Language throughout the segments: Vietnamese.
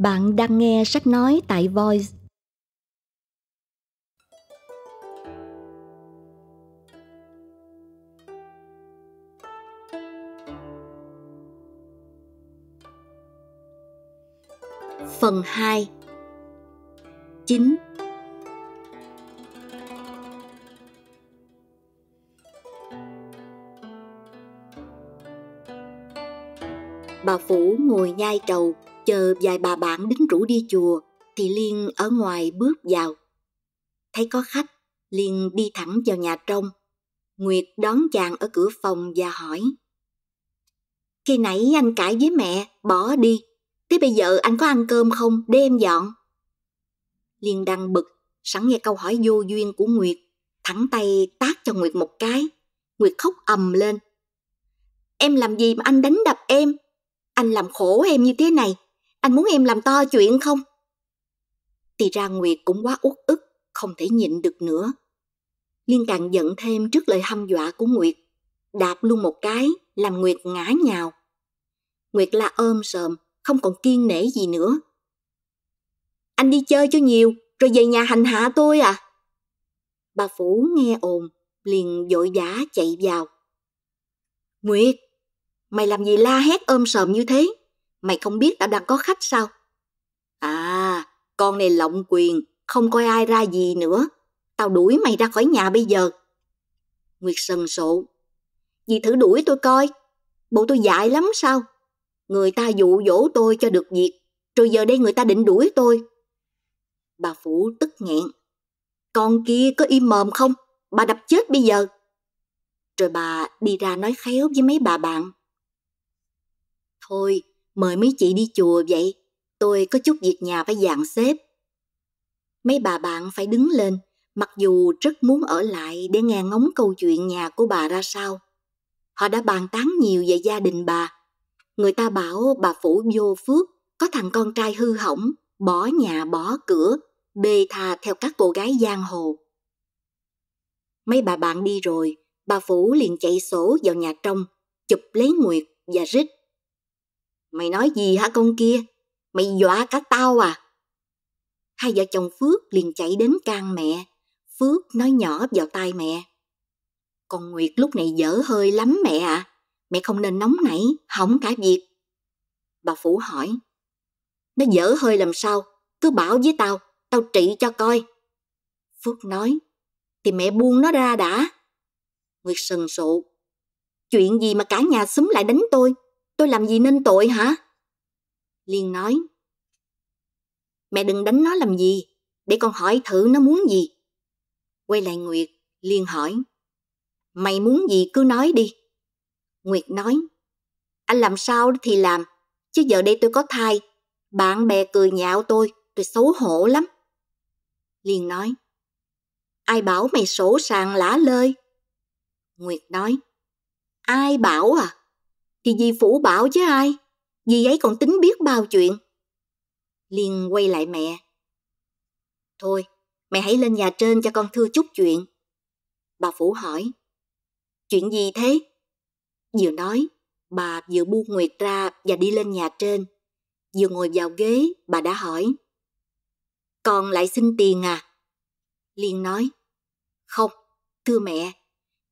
Bạn đang nghe sách nói tại Voice. Phần 2 9 Bà Phủ ngồi nhai trầu chờ vài bà bạn đến rủ đi chùa thì Liên ở ngoài bước vào. Thấy có khách, Liên đi thẳng vào nhà trong. Nguyệt đón chàng ở cửa phòng và hỏi. Khi nãy anh cãi với mẹ, bỏ đi. Thế bây giờ anh có ăn cơm không, để em dọn. Liên đang bực, sẵn nghe câu hỏi vô duyên của Nguyệt. Thẳng tay tát cho Nguyệt một cái. Nguyệt khóc ầm lên. Em làm gì mà anh đánh đập em? Anh làm khổ em như thế này, anh muốn em làm to chuyện không? Thì ra Nguyệt cũng quá uất ức, không thể nhịn được nữa. Liên càng giận thêm trước lời hăm dọa của Nguyệt, đạp luôn một cái, làm Nguyệt ngã nhào. Nguyệt la ôm sờm, không còn kiên nể gì nữa. Anh đi chơi cho nhiều, rồi về nhà hành hạ tôi à? Bà Phủ nghe ồn, liền vội vã chạy vào. Nguyệt, mày làm gì la hét ôm sờm như thế? mày không biết tao đang có khách sao? À, con này lộng quyền, không coi ai ra gì nữa. Tao đuổi mày ra khỏi nhà bây giờ. Nguyệt sần sộ. Dì thử đuổi tôi coi. Bộ tôi dại lắm sao? Người ta dụ dỗ tôi cho được việc, rồi giờ đây người ta định đuổi tôi. Bà Phủ tức nghẹn. Con kia có im mồm không? Bà đập chết bây giờ. Rồi bà đi ra nói khéo với mấy bà bạn. Thôi, mời mấy chị đi chùa vậy, tôi có chút việc nhà phải dàn xếp. Mấy bà bạn phải đứng lên, mặc dù rất muốn ở lại để nghe ngóng câu chuyện nhà của bà ra sao. Họ đã bàn tán nhiều về gia đình bà. Người ta bảo bà phủ vô phước, có thằng con trai hư hỏng, bỏ nhà bỏ cửa, bê tha theo các cô gái giang hồ. Mấy bà bạn đi rồi, bà phủ liền chạy sổ vào nhà trong, chụp lấy Nguyệt và rít Mày nói gì hả con kia? Mày dọa cả tao à? Hai vợ chồng Phước liền chạy đến can mẹ. Phước nói nhỏ vào tai mẹ. Con Nguyệt lúc này dở hơi lắm mẹ ạ. À. Mẹ không nên nóng nảy, hỏng cả việc. Bà Phủ hỏi. Nó dở hơi làm sao? Cứ bảo với tao, tao trị cho coi. Phước nói. Thì mẹ buông nó ra đã. Nguyệt sần sộ. Chuyện gì mà cả nhà xúm lại đánh tôi? Tôi làm gì nên tội hả? Liên nói. Mẹ đừng đánh nó làm gì, để con hỏi thử nó muốn gì. Quay lại Nguyệt, Liên hỏi. Mày muốn gì cứ nói đi. Nguyệt nói. Anh làm sao thì làm, chứ giờ đây tôi có thai. Bạn bè cười nhạo tôi, tôi xấu hổ lắm. Liên nói. Ai bảo mày sổ sàng lả lơi? Nguyệt nói. Ai bảo à? thì dì phủ bảo chứ ai, dì ấy còn tính biết bao chuyện. Liên quay lại mẹ. Thôi, mẹ hãy lên nhà trên cho con thưa chút chuyện. Bà phủ hỏi, chuyện gì thế? Vừa nói, bà vừa buông Nguyệt ra và đi lên nhà trên. Vừa ngồi vào ghế, bà đã hỏi. Con lại xin tiền à? Liên nói, không, thưa mẹ,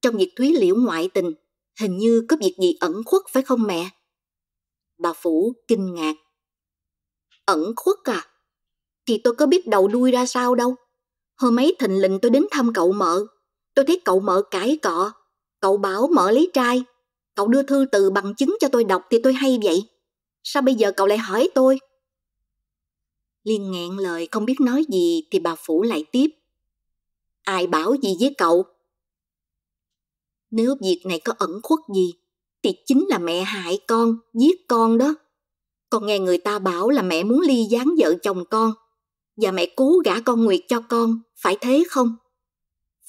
trong việc Thúy liễu ngoại tình hình như có việc gì ẩn khuất phải không mẹ? Bà Phủ kinh ngạc. Ẩn khuất à? Thì tôi có biết đầu đuôi ra sao đâu. Hôm ấy thình lình tôi đến thăm cậu mợ. Tôi thấy cậu mợ cãi cọ. Cậu bảo mợ lấy trai. Cậu đưa thư từ bằng chứng cho tôi đọc thì tôi hay vậy. Sao bây giờ cậu lại hỏi tôi? Liên nghẹn lời không biết nói gì thì bà Phủ lại tiếp. Ai bảo gì với cậu? Nếu việc này có ẩn khuất gì, thì chính là mẹ hại con, giết con đó. Con nghe người ta bảo là mẹ muốn ly gián vợ chồng con, và mẹ cố gả con Nguyệt cho con, phải thế không?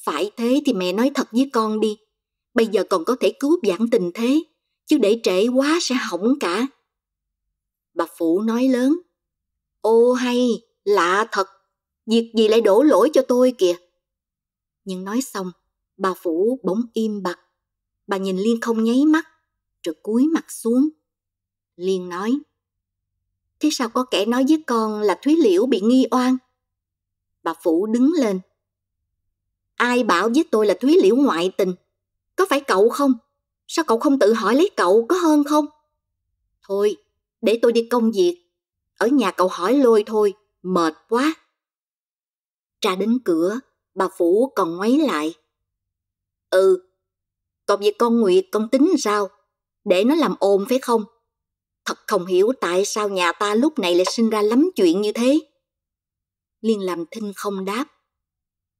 Phải thế thì mẹ nói thật với con đi, bây giờ còn có thể cứu vãn tình thế, chứ để trễ quá sẽ hỏng cả. Bà Phụ nói lớn, ô hay, lạ thật, việc gì lại đổ lỗi cho tôi kìa. Nhưng nói xong, Bà Phủ bỗng im bặt. Bà nhìn Liên không nháy mắt, rồi cúi mặt xuống. Liên nói, Thế sao có kẻ nói với con là Thúy Liễu bị nghi oan? Bà Phủ đứng lên. Ai bảo với tôi là Thúy Liễu ngoại tình? Có phải cậu không? Sao cậu không tự hỏi lấy cậu có hơn không? Thôi, để tôi đi công việc. Ở nhà cậu hỏi lôi thôi, mệt quá. Ra đến cửa, bà Phủ còn ngoáy lại. Ừ, còn về con Nguyệt con tính sao? Để nó làm ồn phải không? Thật không hiểu tại sao nhà ta lúc này lại sinh ra lắm chuyện như thế. Liên làm thinh không đáp.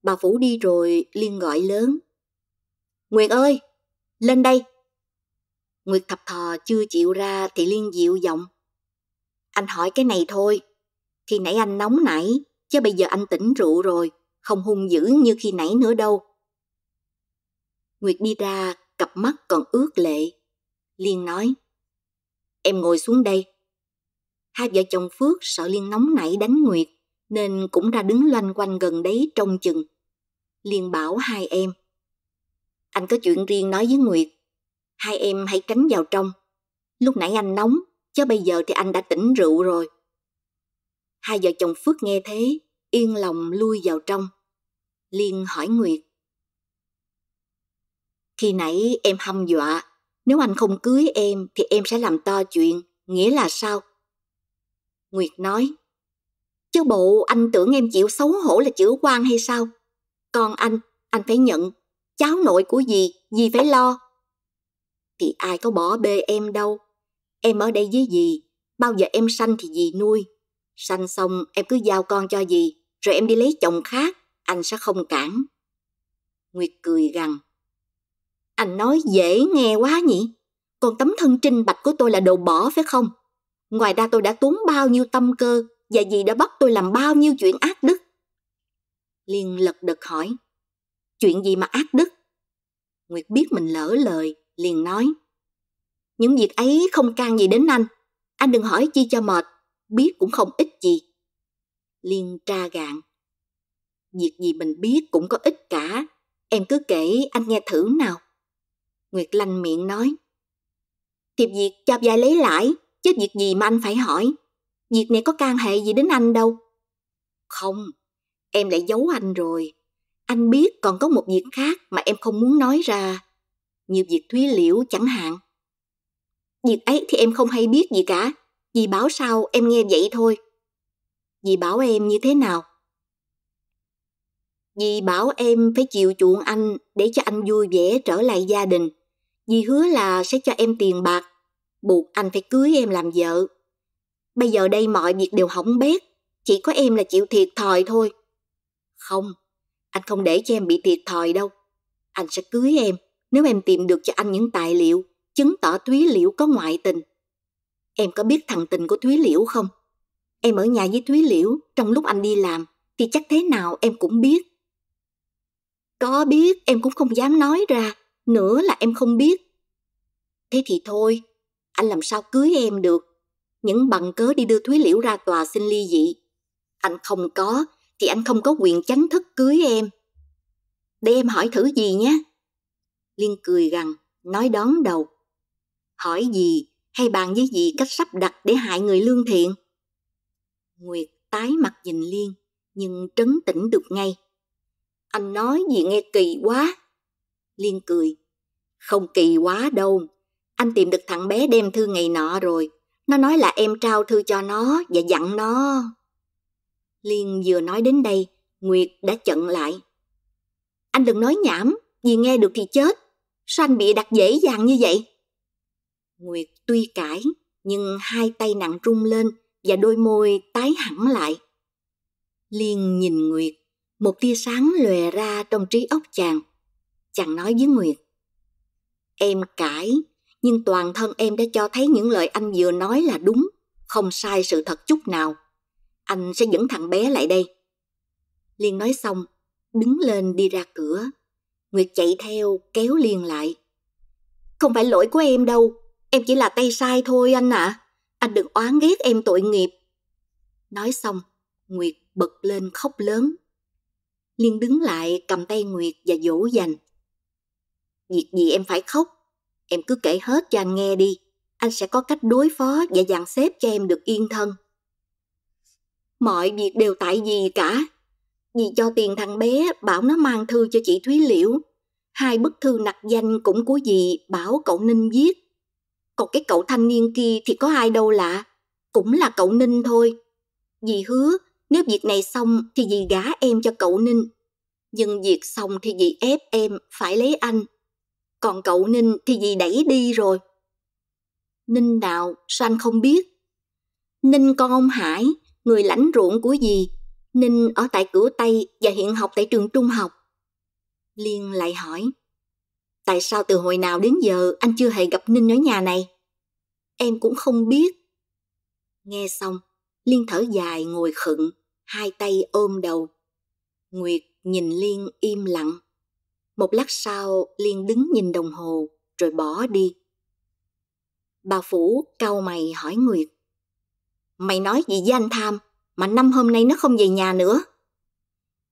Bà Vũ đi rồi Liên gọi lớn. Nguyệt ơi, lên đây. Nguyệt thập thò chưa chịu ra thì Liên dịu giọng. Anh hỏi cái này thôi. Khi nãy anh nóng nảy, chứ bây giờ anh tỉnh rượu rồi, không hung dữ như khi nãy nữa đâu. Nguyệt đi ra, cặp mắt còn ướt lệ. Liên nói, em ngồi xuống đây. Hai vợ chồng Phước sợ Liên nóng nảy đánh Nguyệt, nên cũng ra đứng loanh quanh gần đấy trông chừng. Liên bảo hai em, anh có chuyện riêng nói với Nguyệt, hai em hãy tránh vào trong. Lúc nãy anh nóng, chứ bây giờ thì anh đã tỉnh rượu rồi. Hai vợ chồng Phước nghe thế, yên lòng lui vào trong. Liên hỏi Nguyệt, khi nãy em hâm dọa, nếu anh không cưới em thì em sẽ làm to chuyện, nghĩa là sao? Nguyệt nói, chứ bộ anh tưởng em chịu xấu hổ là chữ quan hay sao? Con anh, anh phải nhận, cháu nội của gì gì phải lo. Thì ai có bỏ bê em đâu, em ở đây với gì? bao giờ em sanh thì gì nuôi. Sanh xong em cứ giao con cho gì rồi em đi lấy chồng khác, anh sẽ không cản. Nguyệt cười rằng, anh nói dễ nghe quá nhỉ? Còn tấm thân trinh bạch của tôi là đồ bỏ phải không? Ngoài ra tôi đã tốn bao nhiêu tâm cơ và gì đã bắt tôi làm bao nhiêu chuyện ác đức. Liên lật đật hỏi, chuyện gì mà ác đức? Nguyệt biết mình lỡ lời, liền nói. Những việc ấy không can gì đến anh, anh đừng hỏi chi cho mệt, biết cũng không ít gì. Liên tra gạn. Việc gì mình biết cũng có ích cả, em cứ kể anh nghe thử nào. Nguyệt lanh miệng nói. Thiệp Diệt cho dài lấy lại, chứ việc gì mà anh phải hỏi. Việc này có can hệ gì đến anh đâu. Không, em lại giấu anh rồi. Anh biết còn có một việc khác mà em không muốn nói ra. Như việc Thúy Liễu chẳng hạn. Việc ấy thì em không hay biết gì cả. Dì bảo sao em nghe vậy thôi. Dì bảo em như thế nào? Dì bảo em phải chịu chuộng anh để cho anh vui vẻ trở lại gia đình. Dì hứa là sẽ cho em tiền bạc, buộc anh phải cưới em làm vợ. Bây giờ đây mọi việc đều hỏng bét, chỉ có em là chịu thiệt thòi thôi. Không, anh không để cho em bị thiệt thòi đâu. Anh sẽ cưới em nếu em tìm được cho anh những tài liệu chứng tỏ Thúy Liễu có ngoại tình. Em có biết thằng tình của Thúy Liễu không? Em ở nhà với Thúy Liễu trong lúc anh đi làm thì chắc thế nào em cũng biết. Có biết em cũng không dám nói ra nữa là em không biết. Thế thì thôi, anh làm sao cưới em được? Những bằng cớ đi đưa Thúy Liễu ra tòa xin ly dị. Anh không có, thì anh không có quyền chánh thức cưới em. Để em hỏi thử gì nhé. Liên cười gằn, nói đón đầu. Hỏi gì hay bàn với gì cách sắp đặt để hại người lương thiện? Nguyệt tái mặt nhìn Liên, nhưng trấn tĩnh được ngay. Anh nói gì nghe kỳ quá. Liên cười. Không kỳ quá đâu. Anh tìm được thằng bé đem thư ngày nọ rồi. Nó nói là em trao thư cho nó và dặn nó. Liên vừa nói đến đây, Nguyệt đã chận lại. Anh đừng nói nhảm, vì nghe được thì chết. Sao anh bị đặt dễ dàng như vậy? Nguyệt tuy cãi, nhưng hai tay nặng rung lên và đôi môi tái hẳn lại. Liên nhìn Nguyệt, một tia sáng lòe ra trong trí óc chàng chàng nói với Nguyệt. Em cãi, nhưng toàn thân em đã cho thấy những lời anh vừa nói là đúng, không sai sự thật chút nào. Anh sẽ dẫn thằng bé lại đây. Liên nói xong, đứng lên đi ra cửa. Nguyệt chạy theo, kéo Liên lại. Không phải lỗi của em đâu, em chỉ là tay sai thôi anh ạ. À. Anh đừng oán ghét em tội nghiệp. Nói xong, Nguyệt bật lên khóc lớn. Liên đứng lại cầm tay Nguyệt và dỗ dành. Việc gì em phải khóc? Em cứ kể hết cho anh nghe đi. Anh sẽ có cách đối phó và dàn xếp cho em được yên thân. Mọi việc đều tại gì cả. Vì cho tiền thằng bé bảo nó mang thư cho chị Thúy Liễu. Hai bức thư nặc danh cũng của dì bảo cậu Ninh viết. Còn cái cậu thanh niên kia thì có ai đâu lạ. Cũng là cậu Ninh thôi. Dì hứa nếu việc này xong thì dì gả em cho cậu Ninh. Nhưng việc xong thì dì ép em phải lấy anh còn cậu Ninh thì dì đẩy đi rồi. Ninh nào sao anh không biết? Ninh con ông Hải, người lãnh ruộng của dì. Ninh ở tại cửa Tây và hiện học tại trường trung học. Liên lại hỏi, tại sao từ hồi nào đến giờ anh chưa hề gặp Ninh ở nhà này? Em cũng không biết. Nghe xong, Liên thở dài ngồi khựng, hai tay ôm đầu. Nguyệt nhìn Liên im lặng. Một lát sau, liền đứng nhìn đồng hồ, rồi bỏ đi. Bà Phủ cau mày hỏi Nguyệt. Mày nói gì với anh Tham, mà năm hôm nay nó không về nhà nữa.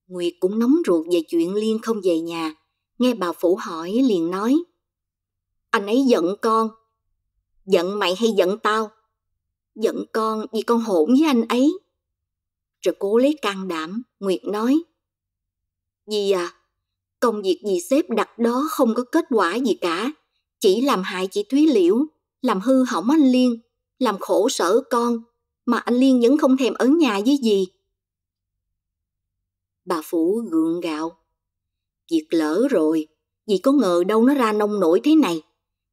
Nguyệt cũng nóng ruột về chuyện Liên không về nhà, nghe bà Phủ hỏi liền nói. Anh ấy giận con. Giận mày hay giận tao? Giận con vì con hỗn với anh ấy. Rồi cố lấy can đảm, Nguyệt nói. Gì à, Công việc gì xếp đặt đó không có kết quả gì cả, chỉ làm hại chị Thúy Liễu, làm hư hỏng anh Liên, làm khổ sở con, mà anh Liên vẫn không thèm ở nhà với gì Bà Phủ gượng gạo. Việc lỡ rồi, dì có ngờ đâu nó ra nông nổi thế này.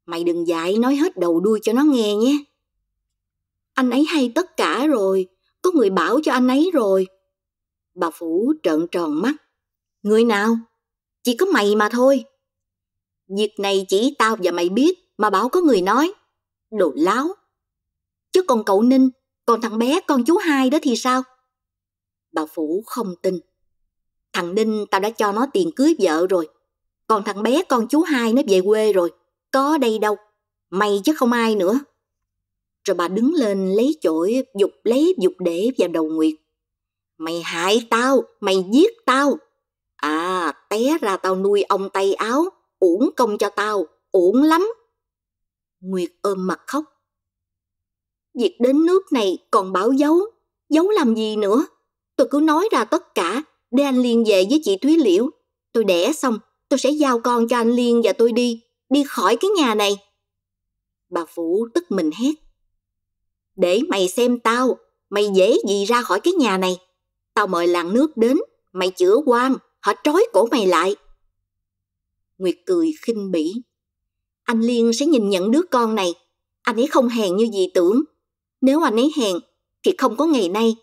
Mày đừng dạy nói hết đầu đuôi cho nó nghe nhé. Anh ấy hay tất cả rồi, có người bảo cho anh ấy rồi. Bà Phủ trợn tròn mắt. Người nào? chỉ có mày mà thôi. Việc này chỉ tao và mày biết mà bảo có người nói. Đồ láo. Chứ còn cậu Ninh, còn thằng bé con chú hai đó thì sao? Bà Phủ không tin. Thằng Ninh tao đã cho nó tiền cưới vợ rồi. Còn thằng bé con chú hai nó về quê rồi. Có đây đâu. Mày chứ không ai nữa. Rồi bà đứng lên lấy chổi, dục lấy dục để vào đầu Nguyệt. Mày hại tao, mày giết tao, À, té ra tao nuôi ông tay áo, uổng công cho tao, uổng lắm. Nguyệt ôm mặt khóc. Việc đến nước này còn bảo giấu, giấu làm gì nữa? Tôi cứ nói ra tất cả, để anh Liên về với chị Thúy Liễu. Tôi đẻ xong, tôi sẽ giao con cho anh Liên và tôi đi, đi khỏi cái nhà này. Bà Phủ tức mình hét. Để mày xem tao, mày dễ gì ra khỏi cái nhà này. Tao mời làng nước đến, mày chữa quan, họ trói cổ mày lại. Nguyệt cười khinh bỉ. Anh Liên sẽ nhìn nhận đứa con này, anh ấy không hèn như dì tưởng. Nếu anh ấy hèn thì không có ngày nay.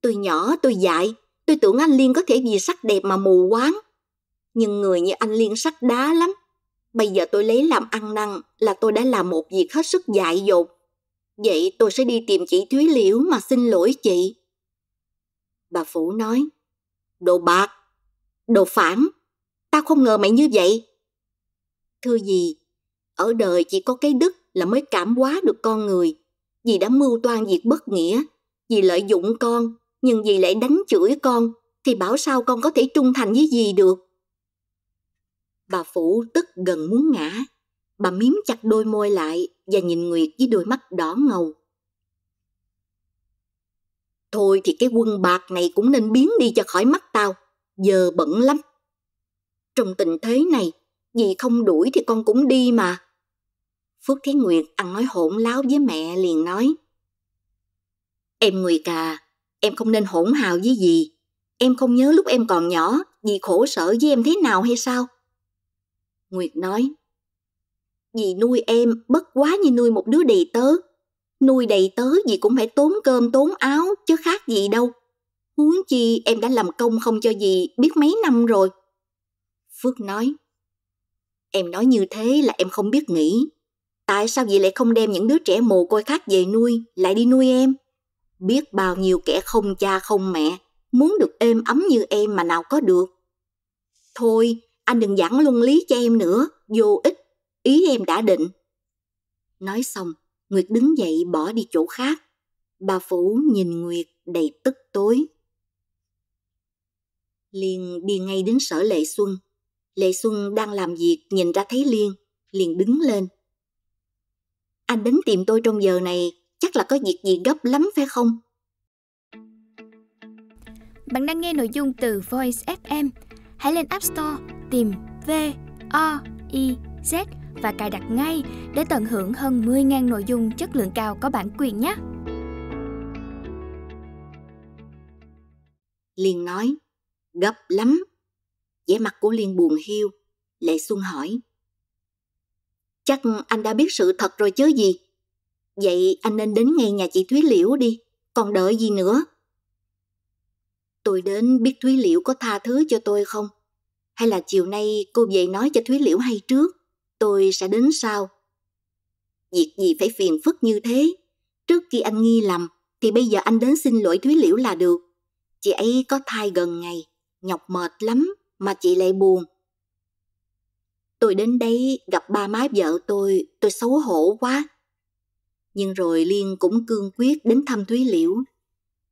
Tôi nhỏ, tôi dại, tôi tưởng anh Liên có thể vì sắc đẹp mà mù quáng. Nhưng người như anh Liên sắc đá lắm. Bây giờ tôi lấy làm ăn năn là tôi đã làm một việc hết sức dại dột. Vậy tôi sẽ đi tìm chị Thúy Liễu mà xin lỗi chị. Bà Phủ nói, đồ bạc, Đồ phản, tao không ngờ mày như vậy. Thưa gì, ở đời chỉ có cái đức là mới cảm hóa được con người. Dì đã mưu toan việc bất nghĩa, dì lợi dụng con, nhưng dì lại đánh chửi con, thì bảo sao con có thể trung thành với dì được. Bà Phủ tức gần muốn ngã, bà miếm chặt đôi môi lại và nhìn Nguyệt với đôi mắt đỏ ngầu. Thôi thì cái quân bạc này cũng nên biến đi cho khỏi mắt tao giờ bận lắm. Trong tình thế này, dì không đuổi thì con cũng đi mà. Phước thế Nguyệt ăn nói hỗn láo với mẹ liền nói. Em Nguyệt à, em không nên hỗn hào với dì. Em không nhớ lúc em còn nhỏ, dì khổ sở với em thế nào hay sao? Nguyệt nói. Dì nuôi em bất quá như nuôi một đứa đầy tớ. Nuôi đầy tớ dì cũng phải tốn cơm tốn áo chứ khác gì đâu. Huống chi em đã làm công không cho gì biết mấy năm rồi. Phước nói, em nói như thế là em không biết nghĩ. Tại sao vậy lại không đem những đứa trẻ mồ côi khác về nuôi, lại đi nuôi em? Biết bao nhiêu kẻ không cha không mẹ, muốn được êm ấm như em mà nào có được. Thôi, anh đừng giảng luân lý cho em nữa, vô ích, ý em đã định. Nói xong, Nguyệt đứng dậy bỏ đi chỗ khác. Bà Phủ nhìn Nguyệt đầy tức tối. Liên đi ngay đến sở Lệ Xuân. Lệ Xuân đang làm việc nhìn ra thấy Liên, liền đứng lên. Anh đến tìm tôi trong giờ này, chắc là có việc gì gấp lắm phải không? Bạn đang nghe nội dung từ Voice FM. Hãy lên App Store tìm V O I Z và cài đặt ngay để tận hưởng hơn 10.000 nội dung chất lượng cao có bản quyền nhé. Liền nói, Gấp lắm. vẻ mặt của Liên buồn hiu. Lệ Xuân hỏi. Chắc anh đã biết sự thật rồi chứ gì. Vậy anh nên đến ngay nhà chị Thúy Liễu đi. Còn đợi gì nữa? Tôi đến biết Thúy Liễu có tha thứ cho tôi không? Hay là chiều nay cô về nói cho Thúy Liễu hay trước? Tôi sẽ đến sau. Việc gì phải phiền phức như thế? Trước khi anh nghi lầm, thì bây giờ anh đến xin lỗi Thúy Liễu là được. Chị ấy có thai gần ngày, nhọc mệt lắm mà chị lại buồn. Tôi đến đây gặp ba má vợ tôi, tôi xấu hổ quá. Nhưng rồi Liên cũng cương quyết đến thăm Thúy Liễu.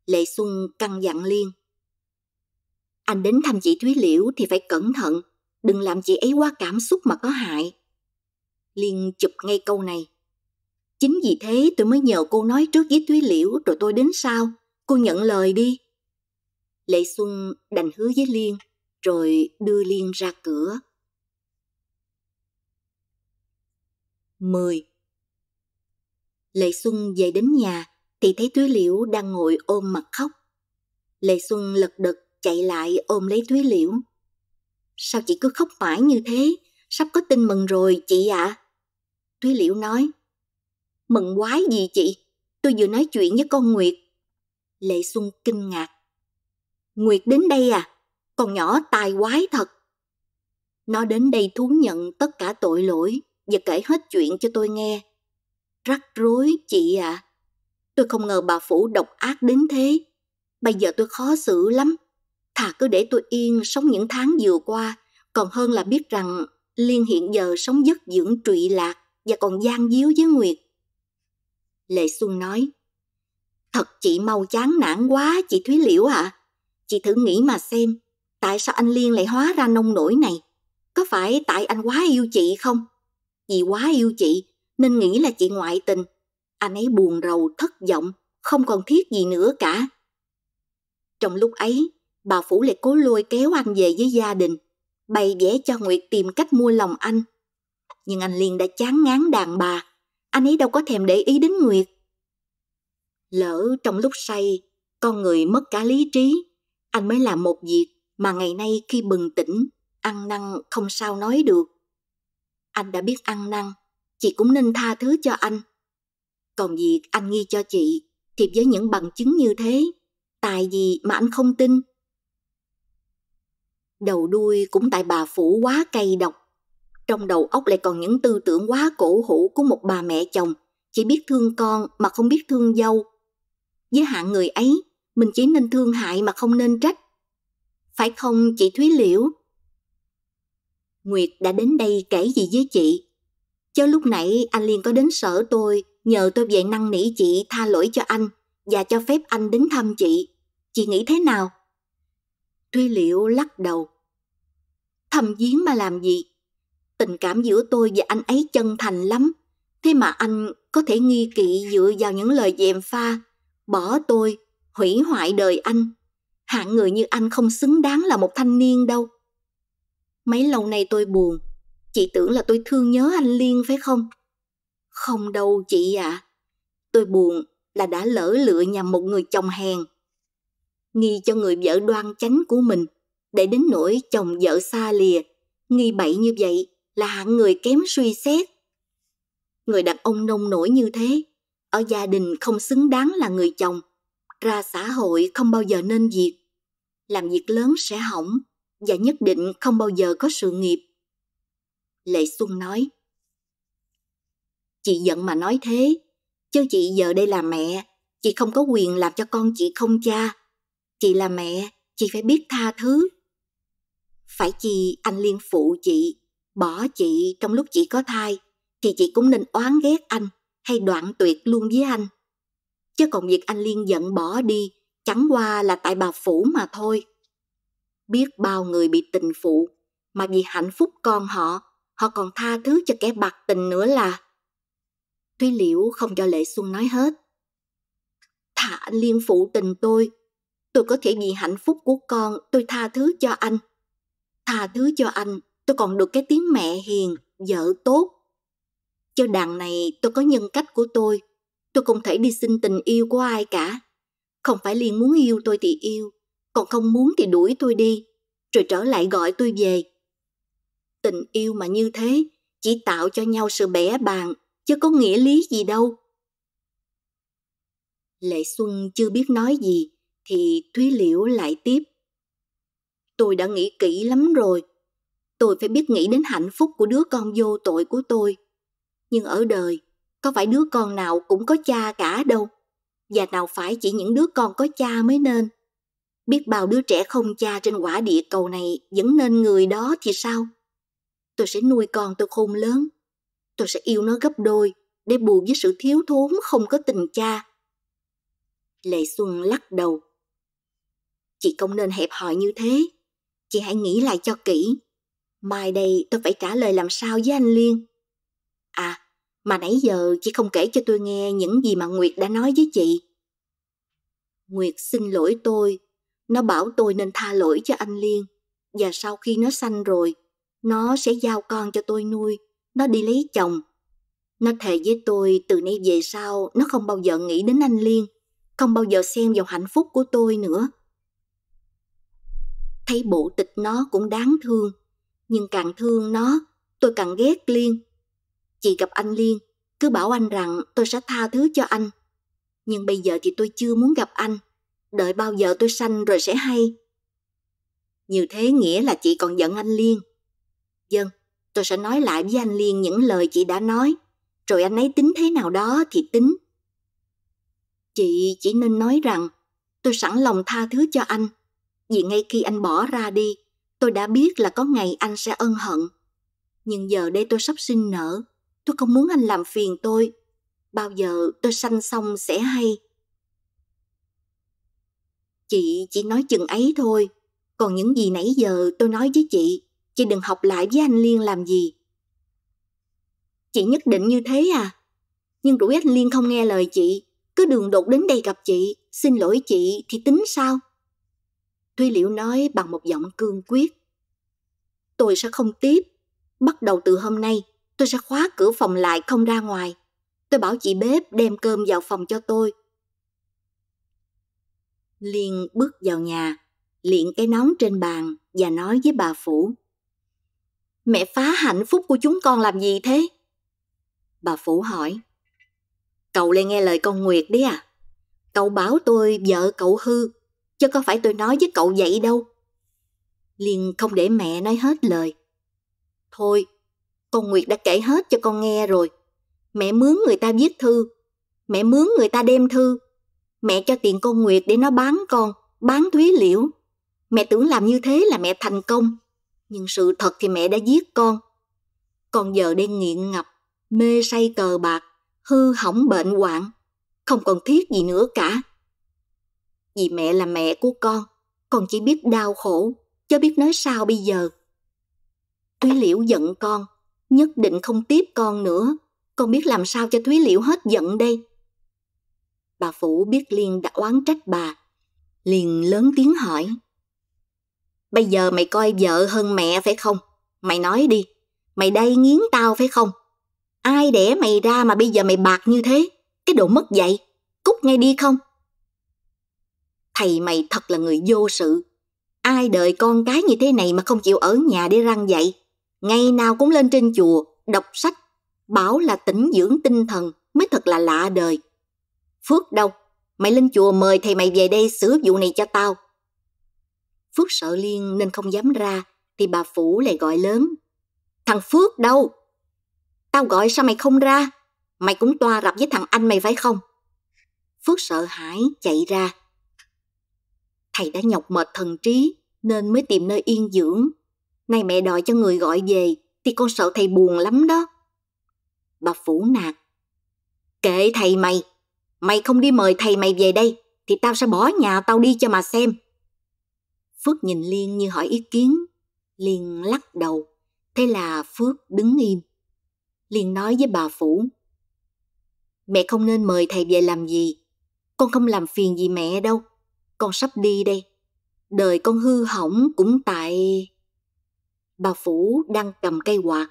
Lệ Xuân căn dặn Liên. Anh đến thăm chị Thúy Liễu thì phải cẩn thận, đừng làm chị ấy quá cảm xúc mà có hại. Liên chụp ngay câu này. Chính vì thế tôi mới nhờ cô nói trước với Thúy Liễu rồi tôi đến sau. Cô nhận lời đi. Lệ Xuân đành hứa với Liên, rồi đưa Liên ra cửa. 10. Lệ Xuân về đến nhà thì thấy Thúy Liễu đang ngồi ôm mặt khóc. Lệ Xuân lật đật chạy lại ôm lấy Thúy Liễu. Sao chị cứ khóc mãi như thế? Sắp có tin mừng rồi chị ạ. À? Thúy Liễu nói. Mừng quái gì chị? Tôi vừa nói chuyện với con Nguyệt. Lệ Xuân kinh ngạc. Nguyệt đến đây à? Con nhỏ tài quái thật. Nó đến đây thú nhận tất cả tội lỗi và kể hết chuyện cho tôi nghe. Rắc rối chị ạ. À. Tôi không ngờ bà Phủ độc ác đến thế. Bây giờ tôi khó xử lắm. Thà cứ để tôi yên sống những tháng vừa qua, còn hơn là biết rằng Liên hiện giờ sống dứt dưỡng trụy lạc và còn gian díu với Nguyệt. Lệ Xuân nói, Thật chị mau chán nản quá chị Thúy Liễu ạ. À. Chị thử nghĩ mà xem, tại sao anh Liên lại hóa ra nông nổi này? Có phải tại anh quá yêu chị không? Vì quá yêu chị nên nghĩ là chị ngoại tình. Anh ấy buồn rầu, thất vọng, không còn thiết gì nữa cả. Trong lúc ấy, bà Phủ lại cố lôi kéo anh về với gia đình, bày vẽ cho Nguyệt tìm cách mua lòng anh. Nhưng anh Liên đã chán ngán đàn bà, anh ấy đâu có thèm để ý đến Nguyệt. Lỡ trong lúc say, con người mất cả lý trí, anh mới làm một việc mà ngày nay khi bừng tỉnh, ăn năn không sao nói được. Anh đã biết ăn năn, chị cũng nên tha thứ cho anh. Còn việc anh nghi cho chị, thì với những bằng chứng như thế, tại gì mà anh không tin? Đầu đuôi cũng tại bà phủ quá cay độc. Trong đầu óc lại còn những tư tưởng quá cổ hủ của một bà mẹ chồng, chỉ biết thương con mà không biết thương dâu. Với hạng người ấy, mình chỉ nên thương hại mà không nên trách. Phải không chị Thúy Liễu? Nguyệt đã đến đây kể gì với chị? Chứ lúc nãy anh liền có đến sở tôi, nhờ tôi về năn nỉ chị tha lỗi cho anh và cho phép anh đến thăm chị. Chị nghĩ thế nào? Thúy Liễu lắc đầu. Thầm giếng mà làm gì? Tình cảm giữa tôi và anh ấy chân thành lắm. Thế mà anh có thể nghi kỵ dựa vào những lời dèm pha, bỏ tôi hủy hoại đời anh. Hạng người như anh không xứng đáng là một thanh niên đâu. Mấy lâu nay tôi buồn, chị tưởng là tôi thương nhớ anh Liên phải không? Không đâu chị ạ. À. Tôi buồn là đã lỡ lựa nhầm một người chồng hèn. Nghi cho người vợ đoan chánh của mình, để đến nỗi chồng vợ xa lìa. Nghi bậy như vậy là hạng người kém suy xét. Người đàn ông nông nổi như thế, ở gia đình không xứng đáng là người chồng ra xã hội không bao giờ nên việc làm việc lớn sẽ hỏng và nhất định không bao giờ có sự nghiệp lệ xuân nói chị giận mà nói thế chứ chị giờ đây là mẹ chị không có quyền làm cho con chị không cha chị là mẹ chị phải biết tha thứ phải chi anh liên phụ chị bỏ chị trong lúc chị có thai thì chị cũng nên oán ghét anh hay đoạn tuyệt luôn với anh chứ còn việc anh Liên giận bỏ đi chẳng qua là tại bà Phủ mà thôi. Biết bao người bị tình phụ mà vì hạnh phúc con họ, họ còn tha thứ cho kẻ bạc tình nữa là. Thúy Liễu không cho Lệ Xuân nói hết. Thả anh Liên phụ tình tôi, tôi có thể vì hạnh phúc của con tôi tha thứ cho anh. Tha thứ cho anh, tôi còn được cái tiếng mẹ hiền, vợ tốt. Cho đàn này tôi có nhân cách của tôi, Tôi không thể đi xin tình yêu của ai cả. Không phải liền muốn yêu tôi thì yêu, còn không muốn thì đuổi tôi đi, rồi trở lại gọi tôi về. Tình yêu mà như thế, chỉ tạo cho nhau sự bẻ bàn, chứ có nghĩa lý gì đâu. Lệ Xuân chưa biết nói gì, thì Thúy Liễu lại tiếp. Tôi đã nghĩ kỹ lắm rồi. Tôi phải biết nghĩ đến hạnh phúc của đứa con vô tội của tôi. Nhưng ở đời, có phải đứa con nào cũng có cha cả đâu và nào phải chỉ những đứa con có cha mới nên biết bao đứa trẻ không cha trên quả địa cầu này vẫn nên người đó thì sao tôi sẽ nuôi con tôi khôn lớn tôi sẽ yêu nó gấp đôi để bù với sự thiếu thốn không có tình cha lệ xuân lắc đầu chị không nên hẹp hòi như thế chị hãy nghĩ lại cho kỹ mai đây tôi phải trả lời làm sao với anh liên à mà nãy giờ chị không kể cho tôi nghe những gì mà Nguyệt đã nói với chị. Nguyệt xin lỗi tôi, nó bảo tôi nên tha lỗi cho anh Liên, và sau khi nó sanh rồi, nó sẽ giao con cho tôi nuôi, nó đi lấy chồng. Nó thề với tôi từ nay về sau nó không bao giờ nghĩ đến anh Liên, không bao giờ xem vào hạnh phúc của tôi nữa. Thấy bộ tịch nó cũng đáng thương, nhưng càng thương nó, tôi càng ghét Liên. Chị gặp anh Liên, cứ bảo anh rằng tôi sẽ tha thứ cho anh. Nhưng bây giờ thì tôi chưa muốn gặp anh, đợi bao giờ tôi sanh rồi sẽ hay. Như thế nghĩa là chị còn giận anh Liên. vâng tôi sẽ nói lại với anh Liên những lời chị đã nói, rồi anh ấy tính thế nào đó thì tính. Chị chỉ nên nói rằng tôi sẵn lòng tha thứ cho anh, vì ngay khi anh bỏ ra đi, tôi đã biết là có ngày anh sẽ ân hận. Nhưng giờ đây tôi sắp sinh nở, Tôi không muốn anh làm phiền tôi. Bao giờ tôi sanh xong sẽ hay. Chị chỉ nói chừng ấy thôi. Còn những gì nãy giờ tôi nói với chị, chị đừng học lại với anh Liên làm gì. Chị nhất định như thế à? Nhưng rủi anh Liên không nghe lời chị, cứ đường đột đến đây gặp chị, xin lỗi chị thì tính sao? Thúy Liễu nói bằng một giọng cương quyết. Tôi sẽ không tiếp, bắt đầu từ hôm nay Tôi sẽ khóa cửa phòng lại không ra ngoài. Tôi bảo chị bếp đem cơm vào phòng cho tôi. Liên bước vào nhà, liện cái nón trên bàn và nói với bà Phủ. Mẹ phá hạnh phúc của chúng con làm gì thế? Bà Phủ hỏi. Cậu lên nghe lời con Nguyệt đấy à? Cậu bảo tôi vợ cậu hư, chứ có phải tôi nói với cậu vậy đâu. liền không để mẹ nói hết lời. Thôi, con Nguyệt đã kể hết cho con nghe rồi. Mẹ mướn người ta viết thư, mẹ mướn người ta đem thư. Mẹ cho tiền con Nguyệt để nó bán con, bán thúy liễu. Mẹ tưởng làm như thế là mẹ thành công, nhưng sự thật thì mẹ đã giết con. Con giờ đang nghiện ngập, mê say cờ bạc, hư hỏng bệnh hoạn, không còn thiết gì nữa cả. Vì mẹ là mẹ của con, con chỉ biết đau khổ, chứ biết nói sao bây giờ. Thúy Liễu giận con, nhất định không tiếp con nữa. Con biết làm sao cho Thúy Liễu hết giận đây. Bà Phủ biết Liên đã oán trách bà, liền lớn tiếng hỏi. Bây giờ mày coi vợ hơn mẹ phải không? Mày nói đi, mày đây nghiến tao phải không? Ai đẻ mày ra mà bây giờ mày bạc như thế? Cái độ mất dạy, cút ngay đi không? Thầy mày thật là người vô sự. Ai đời con cái như thế này mà không chịu ở nhà để răng dạy? ngày nào cũng lên trên chùa, đọc sách, bảo là tỉnh dưỡng tinh thần mới thật là lạ đời. Phước đâu, mày lên chùa mời thầy mày về đây sửa vụ này cho tao. Phước sợ Liên nên không dám ra, thì bà Phủ lại gọi lớn. Thằng Phước đâu? Tao gọi sao mày không ra? Mày cũng toa rập với thằng anh mày phải không? Phước sợ hãi chạy ra. Thầy đã nhọc mệt thần trí nên mới tìm nơi yên dưỡng Nay mẹ đòi cho người gọi về thì con sợ thầy buồn lắm đó. Bà phủ nạt. Kệ thầy mày, mày không đi mời thầy mày về đây thì tao sẽ bỏ nhà tao đi cho mà xem. Phước nhìn Liên như hỏi ý kiến. Liên lắc đầu. Thế là Phước đứng im. Liên nói với bà Phủ. Mẹ không nên mời thầy về làm gì. Con không làm phiền gì mẹ đâu. Con sắp đi đây. Đời con hư hỏng cũng tại bà Phủ đang cầm cây quạt.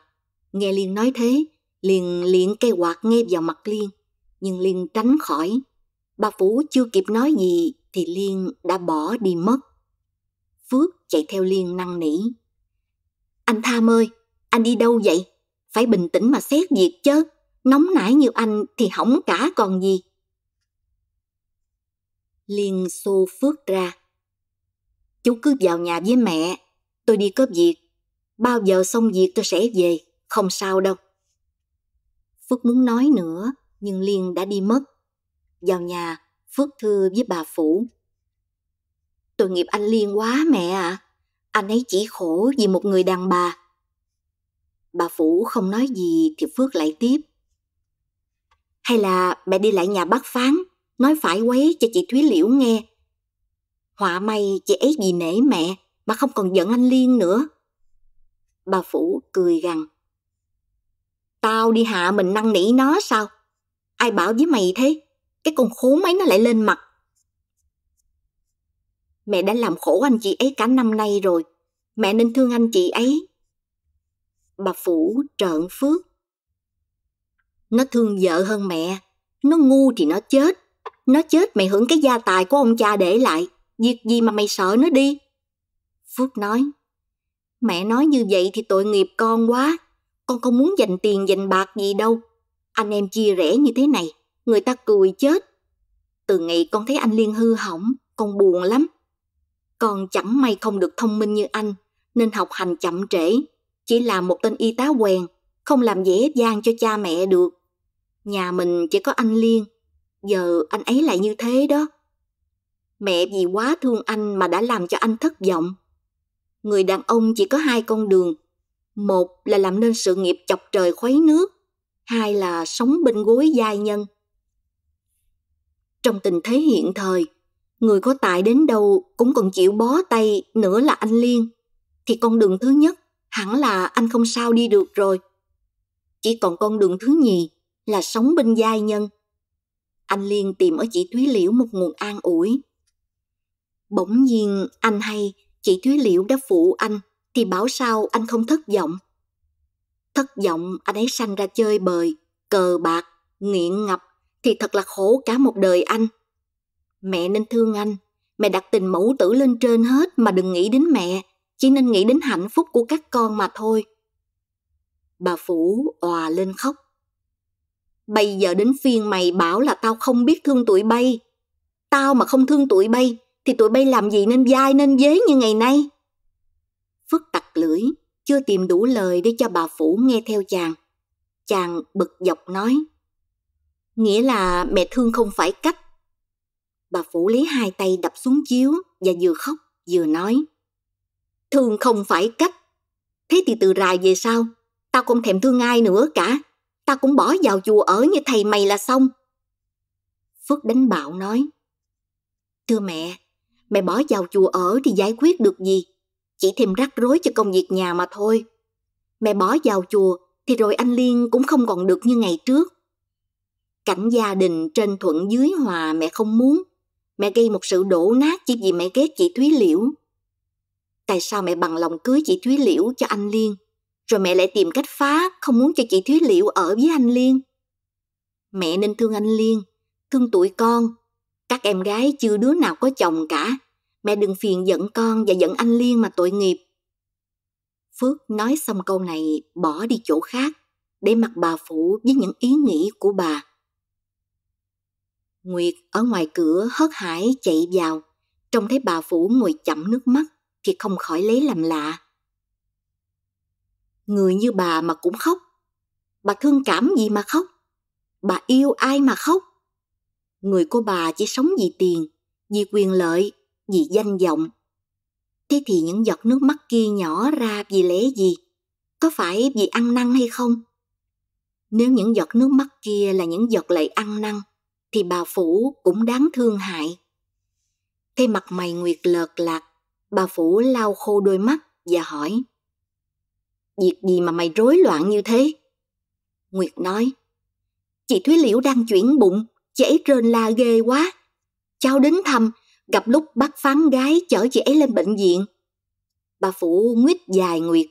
Nghe Liên nói thế, liền liền cây quạt nghe vào mặt Liên, nhưng Liên tránh khỏi. Bà Phủ chưa kịp nói gì thì Liên đã bỏ đi mất. Phước chạy theo Liên năn nỉ. Anh Tham ơi, anh đi đâu vậy? Phải bình tĩnh mà xét việc chứ. Nóng nảy như anh thì hỏng cả còn gì. Liên xô Phước ra. Chú cứ vào nhà với mẹ, tôi đi có việc bao giờ xong việc tôi sẽ về, không sao đâu. Phước muốn nói nữa, nhưng Liên đã đi mất. Vào nhà, Phước thưa với bà Phủ. Tội nghiệp anh Liên quá mẹ ạ, à. anh ấy chỉ khổ vì một người đàn bà. Bà Phủ không nói gì thì Phước lại tiếp. Hay là mẹ đi lại nhà bác Phán, nói phải quấy cho chị Thúy Liễu nghe. Họa may chị ấy vì nể mẹ mà không còn giận anh Liên nữa. Bà Phủ cười gằn. Tao đi hạ mình năn nỉ nó sao? Ai bảo với mày thế? Cái con khốn ấy nó lại lên mặt. Mẹ đã làm khổ anh chị ấy cả năm nay rồi. Mẹ nên thương anh chị ấy. Bà Phủ trợn phước. Nó thương vợ hơn mẹ. Nó ngu thì nó chết. Nó chết mày hưởng cái gia tài của ông cha để lại. Việc gì mà mày sợ nó đi? Phước nói. Mẹ nói như vậy thì tội nghiệp con quá. Con không muốn dành tiền dành bạc gì đâu. Anh em chia rẽ như thế này, người ta cười chết. Từ ngày con thấy anh Liên hư hỏng, con buồn lắm. Con chẳng may không được thông minh như anh, nên học hành chậm trễ. Chỉ là một tên y tá quèn, không làm dễ dàng cho cha mẹ được. Nhà mình chỉ có anh Liên, giờ anh ấy lại như thế đó. Mẹ vì quá thương anh mà đã làm cho anh thất vọng người đàn ông chỉ có hai con đường. Một là làm nên sự nghiệp chọc trời khuấy nước, hai là sống bên gối giai nhân. Trong tình thế hiện thời, người có tài đến đâu cũng còn chịu bó tay nữa là anh Liên, thì con đường thứ nhất hẳn là anh không sao đi được rồi. Chỉ còn con đường thứ nhì là sống bên giai nhân. Anh Liên tìm ở chị Thúy Liễu một nguồn an ủi. Bỗng nhiên anh hay chị Thúy Liễu đã phụ anh thì bảo sao anh không thất vọng. Thất vọng anh ấy sanh ra chơi bời, cờ bạc, nghiện ngập thì thật là khổ cả một đời anh. Mẹ nên thương anh, mẹ đặt tình mẫu tử lên trên hết mà đừng nghĩ đến mẹ, chỉ nên nghĩ đến hạnh phúc của các con mà thôi. Bà Phủ òa lên khóc. Bây giờ đến phiên mày bảo là tao không biết thương tụi bay. Tao mà không thương tụi bay thì tụi bay làm gì nên dai nên dế như ngày nay? Phước tặc lưỡi, chưa tìm đủ lời để cho bà Phủ nghe theo chàng. Chàng bực dọc nói, nghĩa là mẹ thương không phải cách. Bà Phủ lấy hai tay đập xuống chiếu và vừa khóc vừa nói, thương không phải cách. Thế thì từ rài về sau, tao không thèm thương ai nữa cả. Tao cũng bỏ vào chùa ở như thầy mày là xong. Phước đánh bạo nói, Thưa mẹ, mẹ bỏ vào chùa ở thì giải quyết được gì? Chỉ thêm rắc rối cho công việc nhà mà thôi. Mẹ bỏ vào chùa thì rồi anh Liên cũng không còn được như ngày trước. Cảnh gia đình trên thuận dưới hòa mẹ không muốn. Mẹ gây một sự đổ nát chỉ vì mẹ ghét chị Thúy Liễu. Tại sao mẹ bằng lòng cưới chị Thúy Liễu cho anh Liên? Rồi mẹ lại tìm cách phá, không muốn cho chị Thúy Liễu ở với anh Liên. Mẹ nên thương anh Liên, thương tụi con các em gái chưa đứa nào có chồng cả. Mẹ đừng phiền giận con và giận anh Liên mà tội nghiệp. Phước nói xong câu này bỏ đi chỗ khác để mặc bà phụ với những ý nghĩ của bà. Nguyệt ở ngoài cửa hớt hải chạy vào, trông thấy bà phụ ngồi chậm nước mắt thì không khỏi lấy làm lạ. Người như bà mà cũng khóc, bà thương cảm gì mà khóc, bà yêu ai mà khóc người của bà chỉ sống vì tiền, vì quyền lợi, vì danh vọng. Thế thì những giọt nước mắt kia nhỏ ra vì lẽ gì? Có phải vì ăn năn hay không? Nếu những giọt nước mắt kia là những giọt lệ ăn năn, thì bà Phủ cũng đáng thương hại. Thấy mặt mày nguyệt lợt lạc, bà Phủ lau khô đôi mắt và hỏi. Việc gì mà mày rối loạn như thế? Nguyệt nói, chị Thúy Liễu đang chuyển bụng, chị ấy rên la ghê quá. Cháu đến thăm, gặp lúc bắt phán gái chở chị ấy lên bệnh viện. Bà Phụ nguyết dài nguyệt.